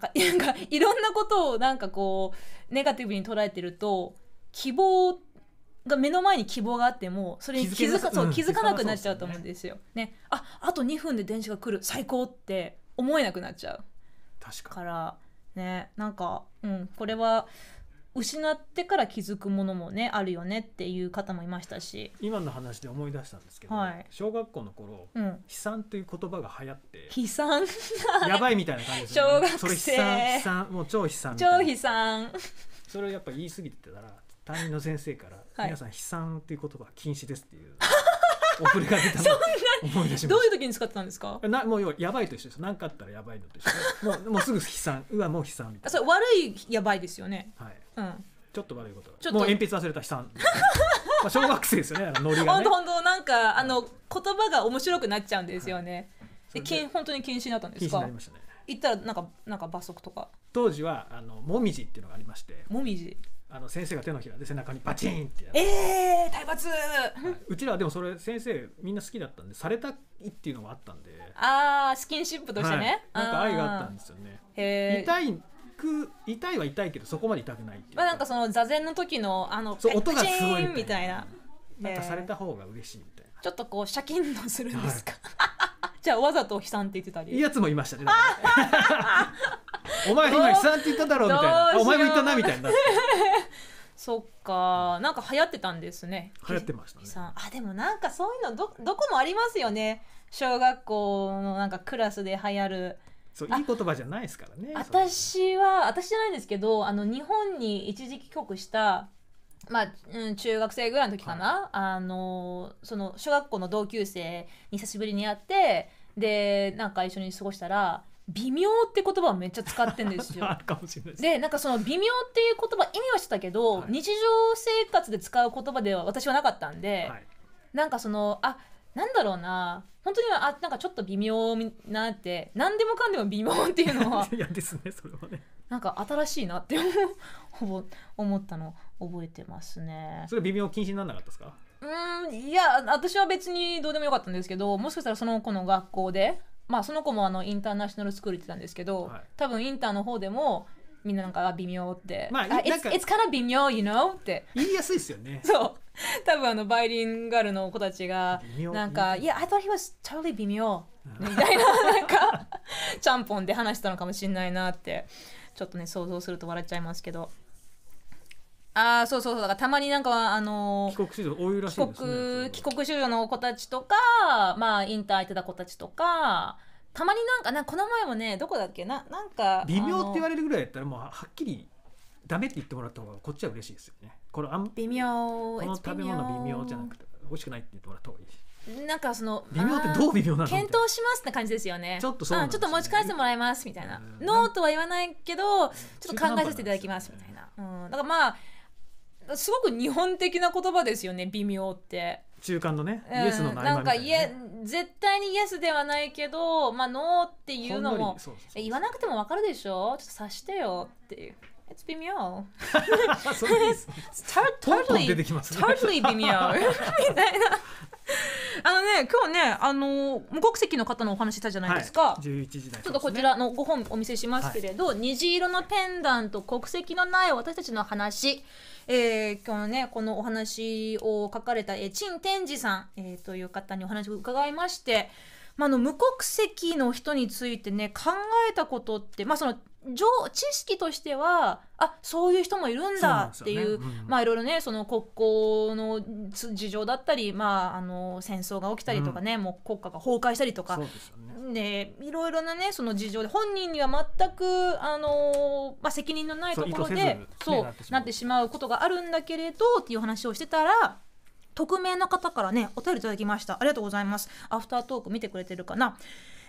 はい、なんかいろんなことをなんかこうネガティブに捉えてると希望ってが目の前に希望があってもそれに気づかそう気づかなくなっちゃうと思うんですよ。ねああと2分で電車が来る最高って思えなくなっちゃう。確かからねなんか、うん、これは失ってから気づくものもねあるよねっていう方もいましたし今の話で思い出したんですけど、はい小学校の頃、うん悲惨という言葉が流行って悲惨やばいみたいな感じでね 小学生それ悲惨悲惨もう超悲惨超悲惨それをやっぱ言い過ぎてたら担任の先生から「はい皆さん悲惨っていう言葉は禁止です」っていう送り が出たの思い出しまどういう時に使ってたんですかたなもう要はやばいと一緒です何かあったらやばいのと一緒でもう もうすぐ悲惨うわもう悲惨みたあいそれ悪いやばいですよねはい、うんちょっと悪いことちょっともう鉛筆忘れた悲惨まあ小学生ですよねあのノリが本ね当本当なんかあの言葉が面白くなっちゃうんですよね、それでで禁本当に禁止になったんで禁す止になりましたね行ったらなんかなんか罰則とか当時はあのもみじっていうのがありましてもみじあの先生が手のひらで背中にパチンってやるえー、体罰、はい、うちらはでもそれ先生みんな好きだったんでされたいっていうのもあったんでああスキンシップとしてね、はい、なんか愛があったんですよね痛いく痛いは痛いけどそこまで痛くないいまあなんかその座禅の時のあの音がすごいみたいななんかされた方が嬉しいみたいなちょっとこうシャキンとするんですか、はいじゃあわざと悲惨って言ってたりやつもいましたね お前今悲惨って言っただろうみたいなお前も言ったなみたいなそっかなんか流行ってたんですね流行ってましたねあでもなんかそういうのどどこもありますよね小学校のなんかクラスで流行るそういい言葉じゃないですからね私は私じゃないんですけどあの日本に一時帰国したまあ、うん、中学生ぐらいの時かな、あのその小学校の同級生に久しぶりに会ってでなんか一緒に過ごしたら「微妙」って言葉をめっちゃ使ってんですよ。かもしれないででなんかその「微妙」っていう言葉意味はしてたけど、はい日常生活で使う言葉では私はなかったんで、はいなんかそのあなんだろうな本当にあなんかちょっと微妙なって何でもかんでも微妙っていうのは いやですねそれはねなんか新しいなってほぼ思ったの覚えてますねそれ微妙禁止にならなかったですかうんいや私は別にどうでもよかったんですけどもしかしたらその子の学校でまあその子もあのインターナショナルスクール行ってたんですけど、はい、多分インターの方でもみんななんか微妙って、まあ、か i it's kind of 微妙 you know って言いやすいですよね そう多分あのバイリンガルの子たちがなんか「いや、yeah, I thought he was totally 微妙」みたいななんかちゃんぽんで話したのかもしれないなってちょっとね想像すると笑っちゃいますけどああそうそうそうだからたまになんかあのー、帰国子女多いらしいですね帰国子女の子たちとかまあインター空くてた子たちとかたまになんかなこの前もねどこだっけななんか微妙って言われるぐらいやったらもうはっきりダメって言ってもらった方がこっちは嬉しいですよねこれあん微妙この食べ物微妙じゃなくて美味しくないって言ってもらった方がいいなんかその微妙ってどう微妙なの検討しますって感じですよねちょっとそう、ね、ちょっと持ち帰ってもらいますみたいなノーとは言わないけどちょっと考えさせていただきますみたいな、うん、だからまあすごく日本的な言葉ですよね微妙って中間のね、うん、イエスのな、ね、なんかいえ絶対にイエスではないけどまあノーっていうのも言わなくてもわかるでしょちょっと察してよっていう It's 微妙 totally, totally 微妙 みたいなあのね今日ねあの無国籍の方のお話したじゃないですか、はい、11時台、ね、ちょっとこちらの5本お見せしますけれど、はい、虹色のペンダント国籍のない私たちの話えー、今日ね、このお話を書かれた、え陳天治さん、えー、という方にお話を伺いまして、まあ、の無国籍の人についてね考えたことって、まあ、その知識としてはあそういう人もいるんだっていう、まあいろいろねその国交の事情だったり、まあ、あの戦争が起きたりとかね、うん、もう国家が崩壊したりとかで、いろいろなねその事情で本人には全くあの、まあ、責任のないところでそう、ね、なってしまうことがあるんだけれどっていう話をしてたら。匿名の方からねお便りいただきましたありがとうございますアフタートーク見てくれてるかな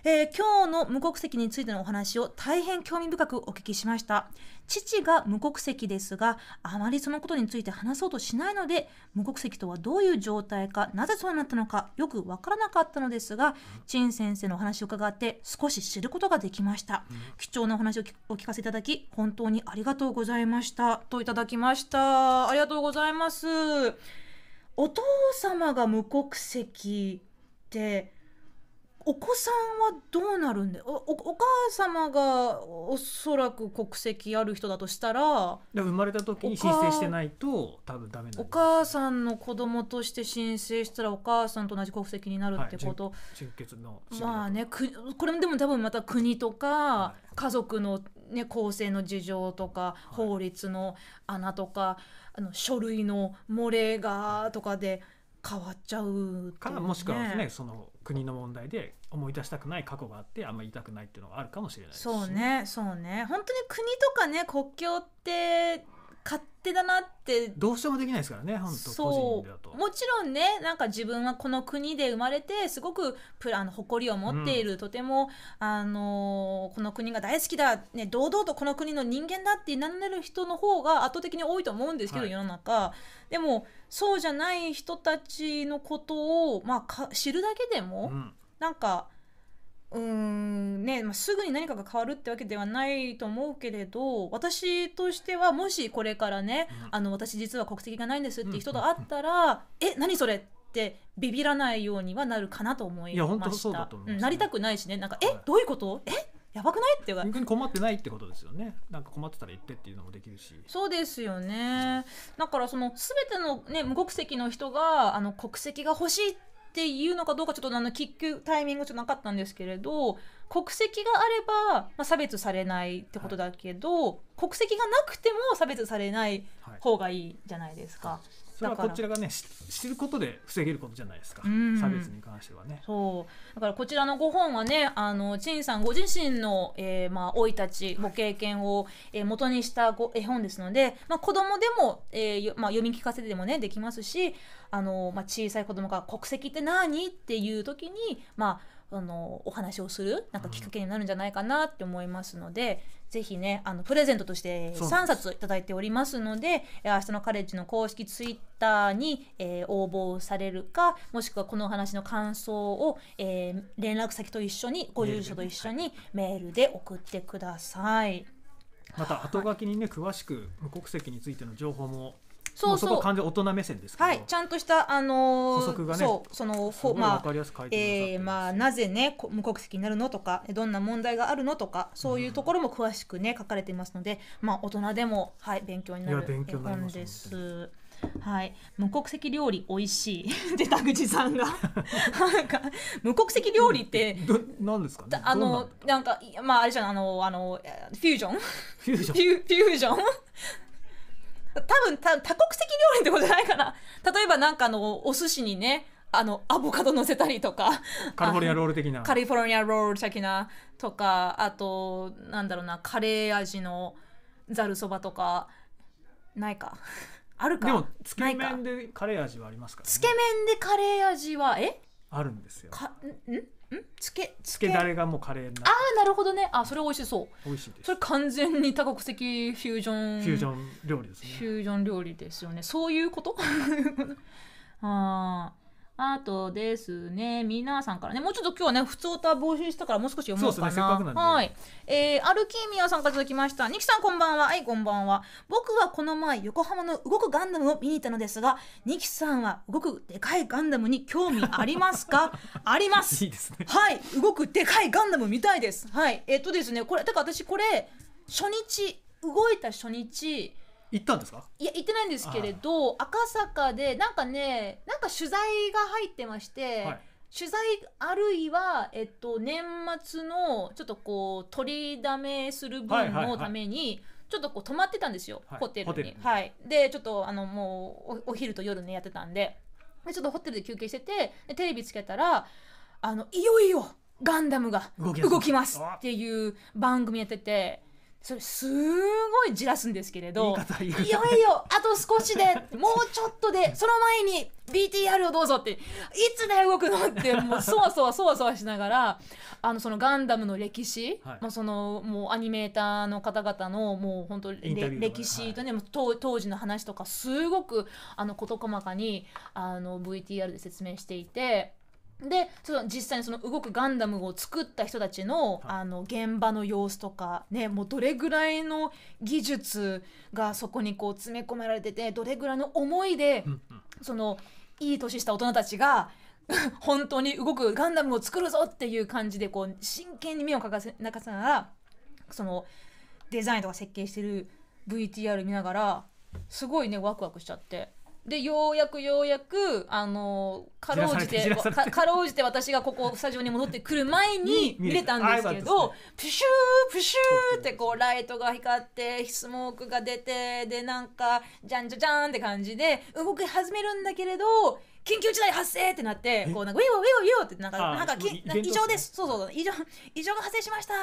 えー、今日の無国籍についてのお話を大変興味深くお聞きしました父が無国籍ですがあまりそのことについて話そうとしないので無国籍とはどういう状態かなぜそうなったのかよくわからなかったのですが陳先生のお話を伺って少し知ることができました貴重なお話をお聞かせいただき本当にありがとうございましたといただきましたありがとうございますお父様が無国籍てお子さんはどうなるんでおお母様がおそらく国籍ある人だとしたら生まれた時に申請してないと多分ダメお母さんの子供として申請したらお母さんと同じ国籍になるってこと、はい、まあねこれでも多分また国とか家族の、ね、構成の事情とか法律の穴とか。はいあの書類の漏れがとかで変わっちゃう、ね、からもしくはねその国の問題で思い出したくない過去があってあんまり言いたくないっていうのがあるかもしれないです、ね、そうねそうね本当に国とかね国境って勝手だなってどうしてもできないですからね本当個人だともちろんねなんか自分はこの国で生まれてすごくプあの誇りを持っている、うん、とても、あのこの国が大好きだ、ね、堂々とこの国の人間だって名乗れる人の方が圧倒的に多いと思うんですけど、はい、世の中でもそうじゃない人たちのことを、まあ、か知るだけでも、うん、なんかうんね、まあ、すぐに何かが変わるってわけではないと思うけれど私としてはもしこれからね、うん、あの私実は国籍がないんですっていう人と会ったら、うんうん、え何それってビビらないようにはなるかなと思いました、ね、なりたくないしねなんかえ、はい、どういうことえやばくないって言われ逆に困ってないってことですよねなんか困ってたら言ってっていうのもできるしそうですよねだからその全ての、ね、無国籍の人があの国籍が欲しいってっていうのかどうかちょっとあの聞くタイミングちょっとなかったんですけれど国籍があれば、まあ、差別されないってことだけど、はい、国籍がなくても差別されない方がいいじゃないですか。はいそれはこちらがね知ることで防げることじゃないですか、うん差別に関してはねそうだからこちらのご本はねあの陳さんご自身の生、えー、まあ、い立ちご経験を、えー、元にしたご絵本ですので、まあ、子供でも、えーまあ、読み聞かせてでもねできますしあの、まあ、小さい子供が「国籍って何?」っていう時にまああのお話をするなんかきっかけになるんじゃないかなって思いますので、うん、ぜひねあのプレゼントとして3冊頂いておりますので明日のカレッジの公式ツイッターに、えー、応募されるかもしくはこのお話の感想を、えー、連絡先と一緒にご住所と一緒にメールで送ってください。また後書きにね詳しく無国籍についての情報もそうそう完全大人目線ですはいちゃんとしたあのー、補足がねそうそのほまあ、えー、まあなぜね無国籍になるのとかどんな問題があるのとかそういうところも詳しくね、書かれていますのでまあ大人でもはい勉強になる本です。はい、無国籍料理美味しい で田口さんがなんか無国籍料理って何ですか、ね、あのなんかまああれじゃんあのあのフュージョンフュージョンフュージョン多分多国籍料理ってことじゃないかな例えばなんかのお寿司にねあのアボカド乗せたりとかカリフォルニアロール的な カリフォルニアロール的なとかあとなんだろうなカレー味のざるそばとかないかあるかでもつけ麺でカレー味はありますから、ね、つけ麺でカレー味はえあるんですよかんつけつけだれがもうカレーになああなるほどねあそれ美味しそう美味しいですそれ完全に多国籍フュージョンフュージョン料理ですねフュージョン料理ですよねそういうこと あああとですね、皆さんからね、もうちょっと今日はね、普通歌募集したからもう少し読もうかな。そうですね、はい。えー、アルキーミアさんから届きました。ニキさんこんばんは。はい、こんばんは。僕はこの前、横浜の動くガンダムを見に行ったのですが、ニキさんは動くでかいガンダムに興味ありますか あります。いいすね、はい、動くでかいガンダム見たいです。はい。えっとですね、これ、だから私これ、初日、動いた初日、行ったんですかいや行ってないんですけれど赤坂でなんかねなんか取材が入ってまして、はい、取材あるいは、えっと、年末のちょっとこう取りだめする分のために、はいはいはいちょっとこう泊まってたんですよ、はい、ホテルに。はい、でちょっとあのもうお昼と夜ねやってたんででちょっとホテルで休憩しててテレビつけたらあのいよいよガンダムが動きますっていう番組やってて。それすごいじらすんですけれどいよいよあと少しでもうちょっとでその前に BTR をどうぞっていつで動くのって もうそわそわそわそわしながらあのそのガンダムの歴史、はい、まあ、そのもうアニメーターの方々のもう本当、歴史とね、はい、当時の話とかすごくあの事細かにあの VTR で説明していて。でその実際にその動くガンダムを作った人たちのはい、あの現場の様子とか、ね、もうどれぐらいの技術がそこにこう詰め込められててどれぐらいの思いで、そのいい年した大人たちが 本当に動くガンダムを作るぞっていう感じでこう真剣に目をかかせながらそのデザインとか設計してる VTR 見ながらすごいねワクワクしちゃって。でようやくようやくあのかろうじてかろうじて私がここスタジオに戻ってくる前に見れたんですけどプシュープシューってこうライトが光ってスモークが出てでなんかじゃんじゃじゃんって感じで動き始めるんだけれど緊急事態発生ってなってこうなんかウィーウィーウィーってなんかなんかき異常ですそうそう異常異常が発生しました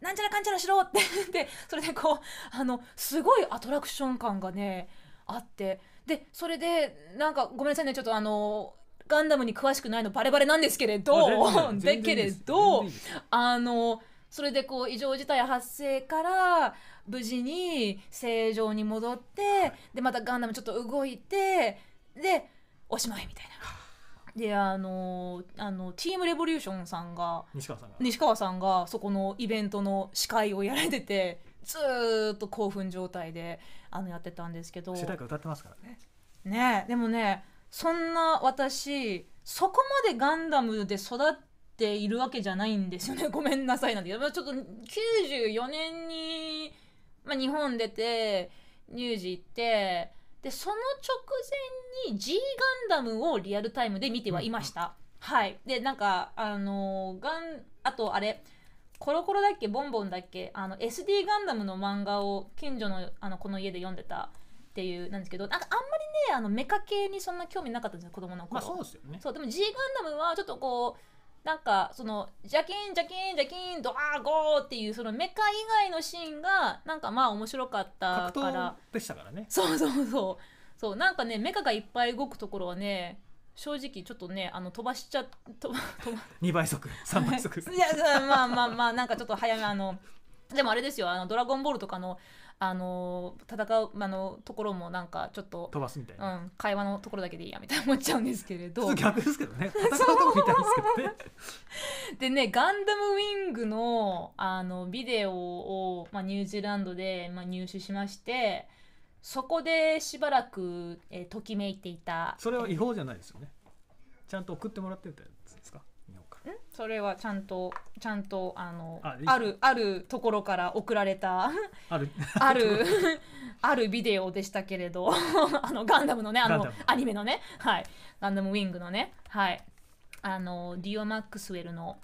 なんちゃらかんちゃらしろってでそれでこうあのすごいアトラクション感がねあって。でそれでなんかごめんなさいねちょっとあのガンダムに詳しくないのバレバレなんですけれど だけれどあのそれでこう異常事態発生から無事に正常に戻って、はい、でまたガンダムちょっと動いてでおしまいみたいな。であのあのチームレボリューションさんが西川さんが西川さんがそこのイベントの司会をやられててずっと興奮状態であのやってたんですけど世代歌ってますからねねでもねそんな私そこまでガンダムで育っているわけじゃないんですよね ごめんなさいなんだけどちょっと94年に、まあ、日本出て乳児行ってでその直前に G ガンダムをリアルタイムで見てはいました、うん、はいでなんかあのガンあとあれコロコロだっけボンボンだっけあの SD ガンダムの漫画を近所のあのこの家で読んでたっていうなんですけどなんかあんまりねあのメカ系にそんな興味なかったんですよ子供の頃、まあ、そうですよねそうでも G ガンダムはちょっとこうなんかそのジャキンジャキンジャキンドアーゴーっていうそのメカ以外のシーンがなんかまあ面白かったからでしたからねそうそうそうそうなんかねメカがいっぱい動くところはね正直ちょっとねあの飛ばしちゃ飛ば飛ば2倍速3 倍速いやまあまあまあなんかちょっと早めあのでもあれですよあのドラゴンボールとかのあの戦うあのところもなんかちょっと飛ばすみたいな、うん、会話のところだけでいいやみたいな思っちゃうんですけれど 逆ですけどね 戦うとこみたいですけどねでねガンダムウィングのあのビデオを、まあ、ニュージーランドで、まあ、入手しましてそこでしばらく、えー、ときめいていたそれは違法じゃないですよねちゃんと送ってもらってたやつですかかそれはちゃんとちゃんとあのああるあるところから送られたある ある あるビデオでしたけれど あのガンダムのねあのアニメのねはいガンダムウィングのねはいあのディオ・マックスウェルの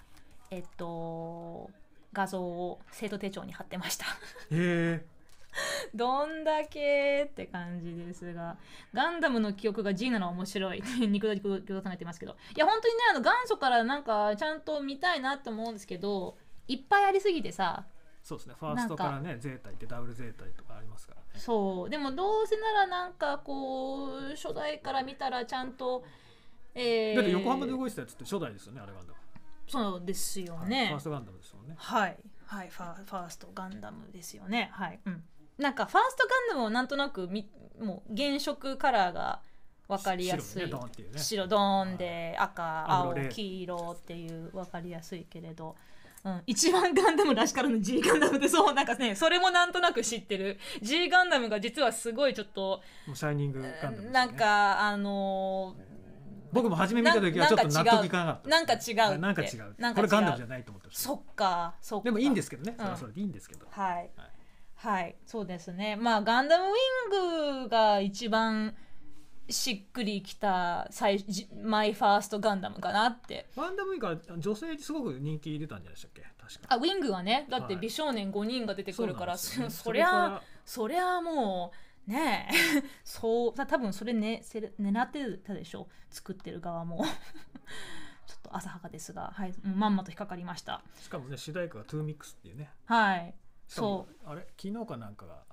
えっと画像を生徒手帳に貼ってましたへえ どんだけって感じですが、ガンダムの記憶が G なのは面白い。肉だじくださんがってますけど。いや、本当にね、あの元祖からなんかちゃんと見たいなって思うんですけど、いっぱいありすぎてさ、そうですねファーストからねゼータ行ってダブルゼータとかありますからねそうでもどうせならなんかこう初代から見たらちゃんと、えー、だって横浜で動いてたやつって初代ですよねあれガンダムそうですよね、はい、ファーストガンダムですもんねはいはいファファーストガンダムですよねはいうんなんかファーストガンダムをなんとなくみもう原色カラーが分かりやすい白,、ドーンで赤青黄色っていう分かりやすいけれど、うん、一番ガンダムらしからぬ G ガンダムってそうなんかねそれもなんとなく知ってる G ガンダムが実はすごいちょっともうシャイニングガンダム、ね、なんかあのー僕も初め見た時はちょっと納得いかなかったなんか違うなんか違うこれガンダムじゃないと思ってそっかそっかでもいいんですけどね、うん、それはそれでいいんですけどはい、はいはい、そうですね。まあ、ガンダムウィングが一番しっくりきた最マイファーストガンダムかなって。ガンダムウィングは女性すごく人気出たんじゃないでしたっけ確かあ、ウィングはね、だって美少年5人が出てくるから、はい、そね、そりゃ、そりゃもう、ねえ、そう、多分それ、ね、狙ってたでしょ、作ってる側も。ちょっと浅はかですが、はい、まんまと引っかかりました。しかもね、主題歌がトゥーミックスっていうね。はい。そうあれ昨日かなんかが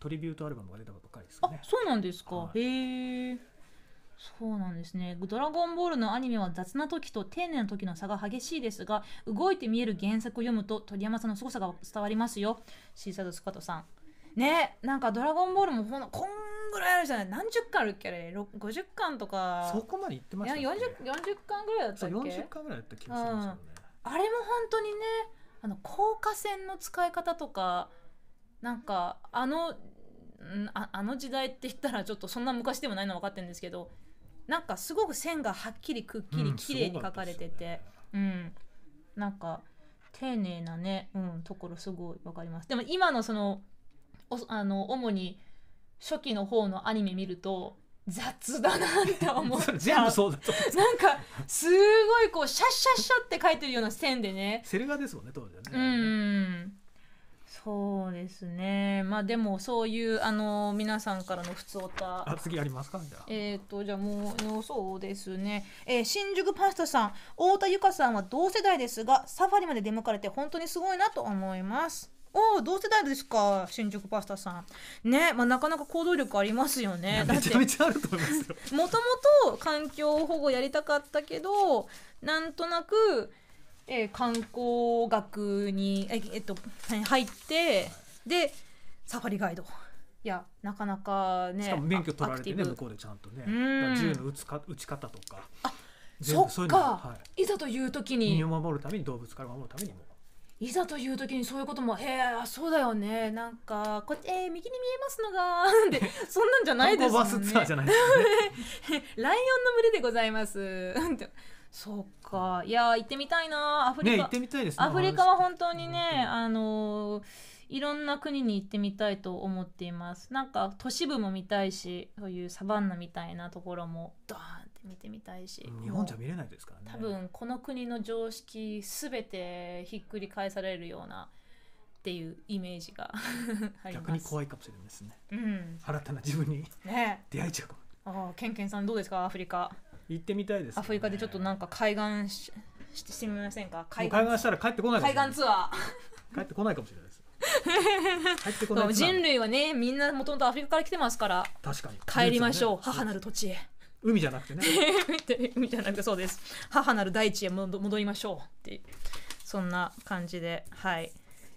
トリビュートアルバムが出たばっかりですかねあそうなんですか、はい、へえそうなんですね。ドラゴンボールのアニメは雑な時と丁寧な時の差が激しいですが、動いて見える原作を読むと鳥山さんの凄さが伝わりますよ。シーサードスカートさん。ねなんかドラゴンボールもほんこんぐらいあるじゃない何十巻あるっけあれ50巻とかそこまでいってましたっけいや 40, 40巻ぐらいだったっけそう40巻ぐらいだった気がするんですけどね、うん、あれも本当にねあの高架線の使い方とかなんかあのああの時代って言ったらちょっとそんな昔でもないの分かってるんですけどなんかすごく線がはっきりくっきり綺麗に描かれてて、うん、ねうん、なんか丁寧なね、うん、ところすごい分かりますでも今のそのおあの主に初期の方のアニメ見ると雑だなって思っちゃう 全部そうだとなんかすごいこうシャッシャッシャって書いてるような線でねセル画ですもんね当時はねうんそうですねまあでもそういうあの皆さんからの普通歌あ次ありますかじゃあえっ、ー、とじゃあもうそうですね、えー、新宿パスタさん太田由香さんは同世代ですがサファリまで出向かれて本当にすごいなと思いますおお同世代ですか新宿パスタさんねまあなかなか行動力ありますよねめちゃめちゃあると思いますよもともと環境保護やりたかったけどなんとなく、えー、観光学にええっと入ってでサファリガイドいやなかなかねしかも免許取られてね向こうでちゃんとね銃の撃つか打ち方とかあそっか、はい、いざという時に身を守るために動物から守るためにもいざという時にそういうことも「へえそうだよねなんかこっち、えー、右に見えますのが」でそんなんじゃないですもんね。観光バスツアーじゃないです、ね、ライオンの群れでございます。そっかいや行ってみたいなアフリカ、ね、行ってみたいです、アフリカは本当にねあのー、いろんな国に行ってみたいと思っていますなんか都市部も見たいしそういうサバンナみたいなところもドーン見てみたいし、日本じゃ見れないですからね多分この国の常識すべてひっくり返されるようなっていうイメージが 逆に怖いかもしれないですね、うん、新たな自分にね、出会えちゃうかも、あケンケンさんどうですかアフリカ行ってみたいです、ね、アフリカでちょっとなんか海岸ししてしてみませんか海岸海岸したら帰ってこない海岸ツアー帰ってこないかもしれないです 人類はねみんなもともとアフリカから来てますから確かに帰りましょう、母なる土地へ海じゃなくてね 海じゃなくてそうです母なる大地へ戻りましょうってそんな感じではい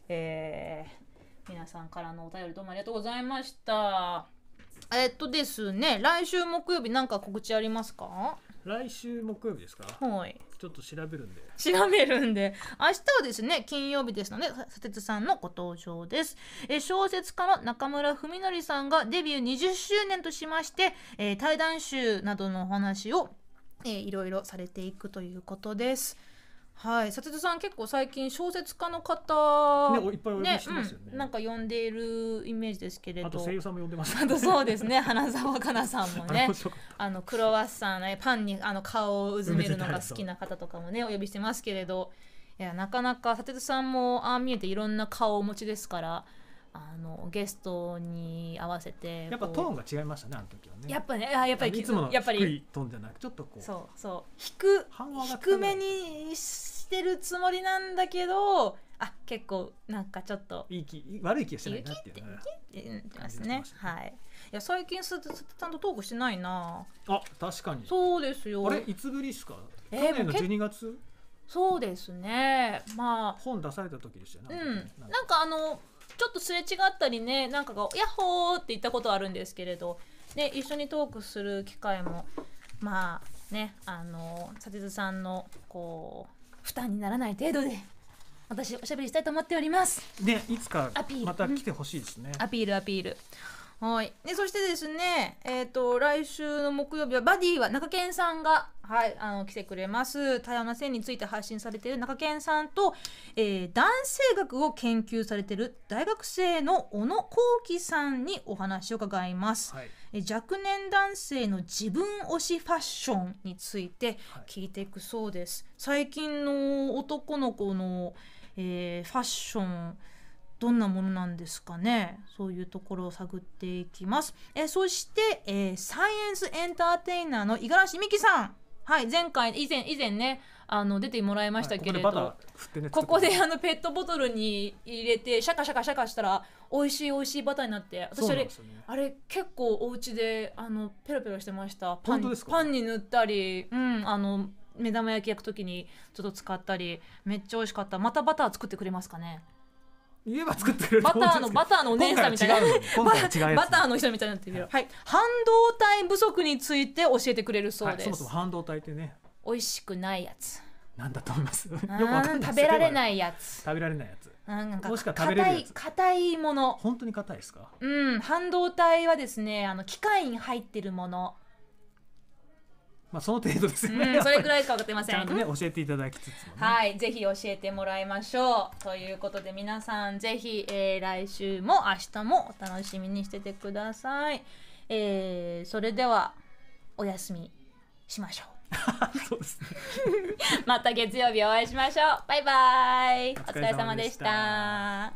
えー、皆さんからのお便りどうもありがとうございましたえっとですね来週木曜日なんか告知ありますか来週木曜日ですかはいちょっと調べるんで調べるんで明日はですね金曜日ですので佐哲さんのご登場ですえ小説家の中村文則さんがデビュー20周年としまして、えー、対談集などのお話をえー、いろいろされていくということです。はい、佐藤さん結構最近小説家の方ねいっぱいますよねうんなんか読んでいるイメージですけれどあと声優さんもんでますあとそうですね花澤香菜さんもね あのクロワッサンねパンにあの顔をうずめるのが好きな方とかもねお呼びしてますけれどいやなかなか佐藤さんもああ見えていろんな顔をお持ちですからあのゲストに合わせてやっぱトーンが違いましたねあの時はねやっぱねあやっぱりいつもの低いトーンじゃなくちょっとこうそうそう低低めにしてるつもりなんだけどあ結構なんかちょっといい気悪い気がしてないなっていうのますね、はいいや最近すちゃんとトークしてないなあ確かにそうですよあれいつぶりっすか、えー、去年の12月そうですねまあ本出された時でしたよね、うん、なんかあのちょっとすれ違ったりねなんかが「ヤッホー!」って言ったことあるんですけれど、ね、一緒にトークする機会もまあねあの佐哲さんのこう負担にならない程度で私おしゃべりしたいと思っております。でいつかまた来てほしいですね、うん。アピールアピール。はい。で、そしてですね、えっ、ー、と、来週の木曜日は、バディは中堅さんが、はい、あの、来てくれます。多様な性について配信されている中堅さんと、えー、男性学を研究されている大学生の小野幸喜さんにお話を伺います、はい、え。若年男性の自分推しファッションについて聞いていくそうです。はい、最近の男の子の、えー、ファッション、どんなものなんですかねそういうところを探っていきます。えそして、えー、サイエンスエンターテイナーの五十嵐美樹さんはい、前回以前以前ねあの出てもらいましたけれど、はい、ね、ここであのペットボトルに入れてシャカシャカシャカしたら美味しい美味しいバターになって私あれ、ね、あれ結構お家であのペロペロしてましたパンパンに塗ったり、うん、あの目玉焼き焼く時にちょっと使ったりめっちゃ美味しかったまたバター作ってくれますかね言えば作ってくれるバターのバターのお姉さんみたいな バターの人みたいになってるよ、はい、半導体不足について教えてくれるそうです、はい、そもそも半導体ってね美味しくないやつなんだと思いますよくわかんない食べられないやつ食べられないやつなんか硬い硬いもの本当に硬いですかうん半導体はですねあの機械に入ってるものまあ、その程度ですね、うん、それぐらいしか分かってませんちゃんとね教えていただきつつ、ね、はいぜひ教えてもらいましょうということで皆さんぜひ、えー、来週も明日もお楽しみにしててください、えー、それではお休みしましょう そうですね また月曜日お会いしましょうバイバイお疲れ様でした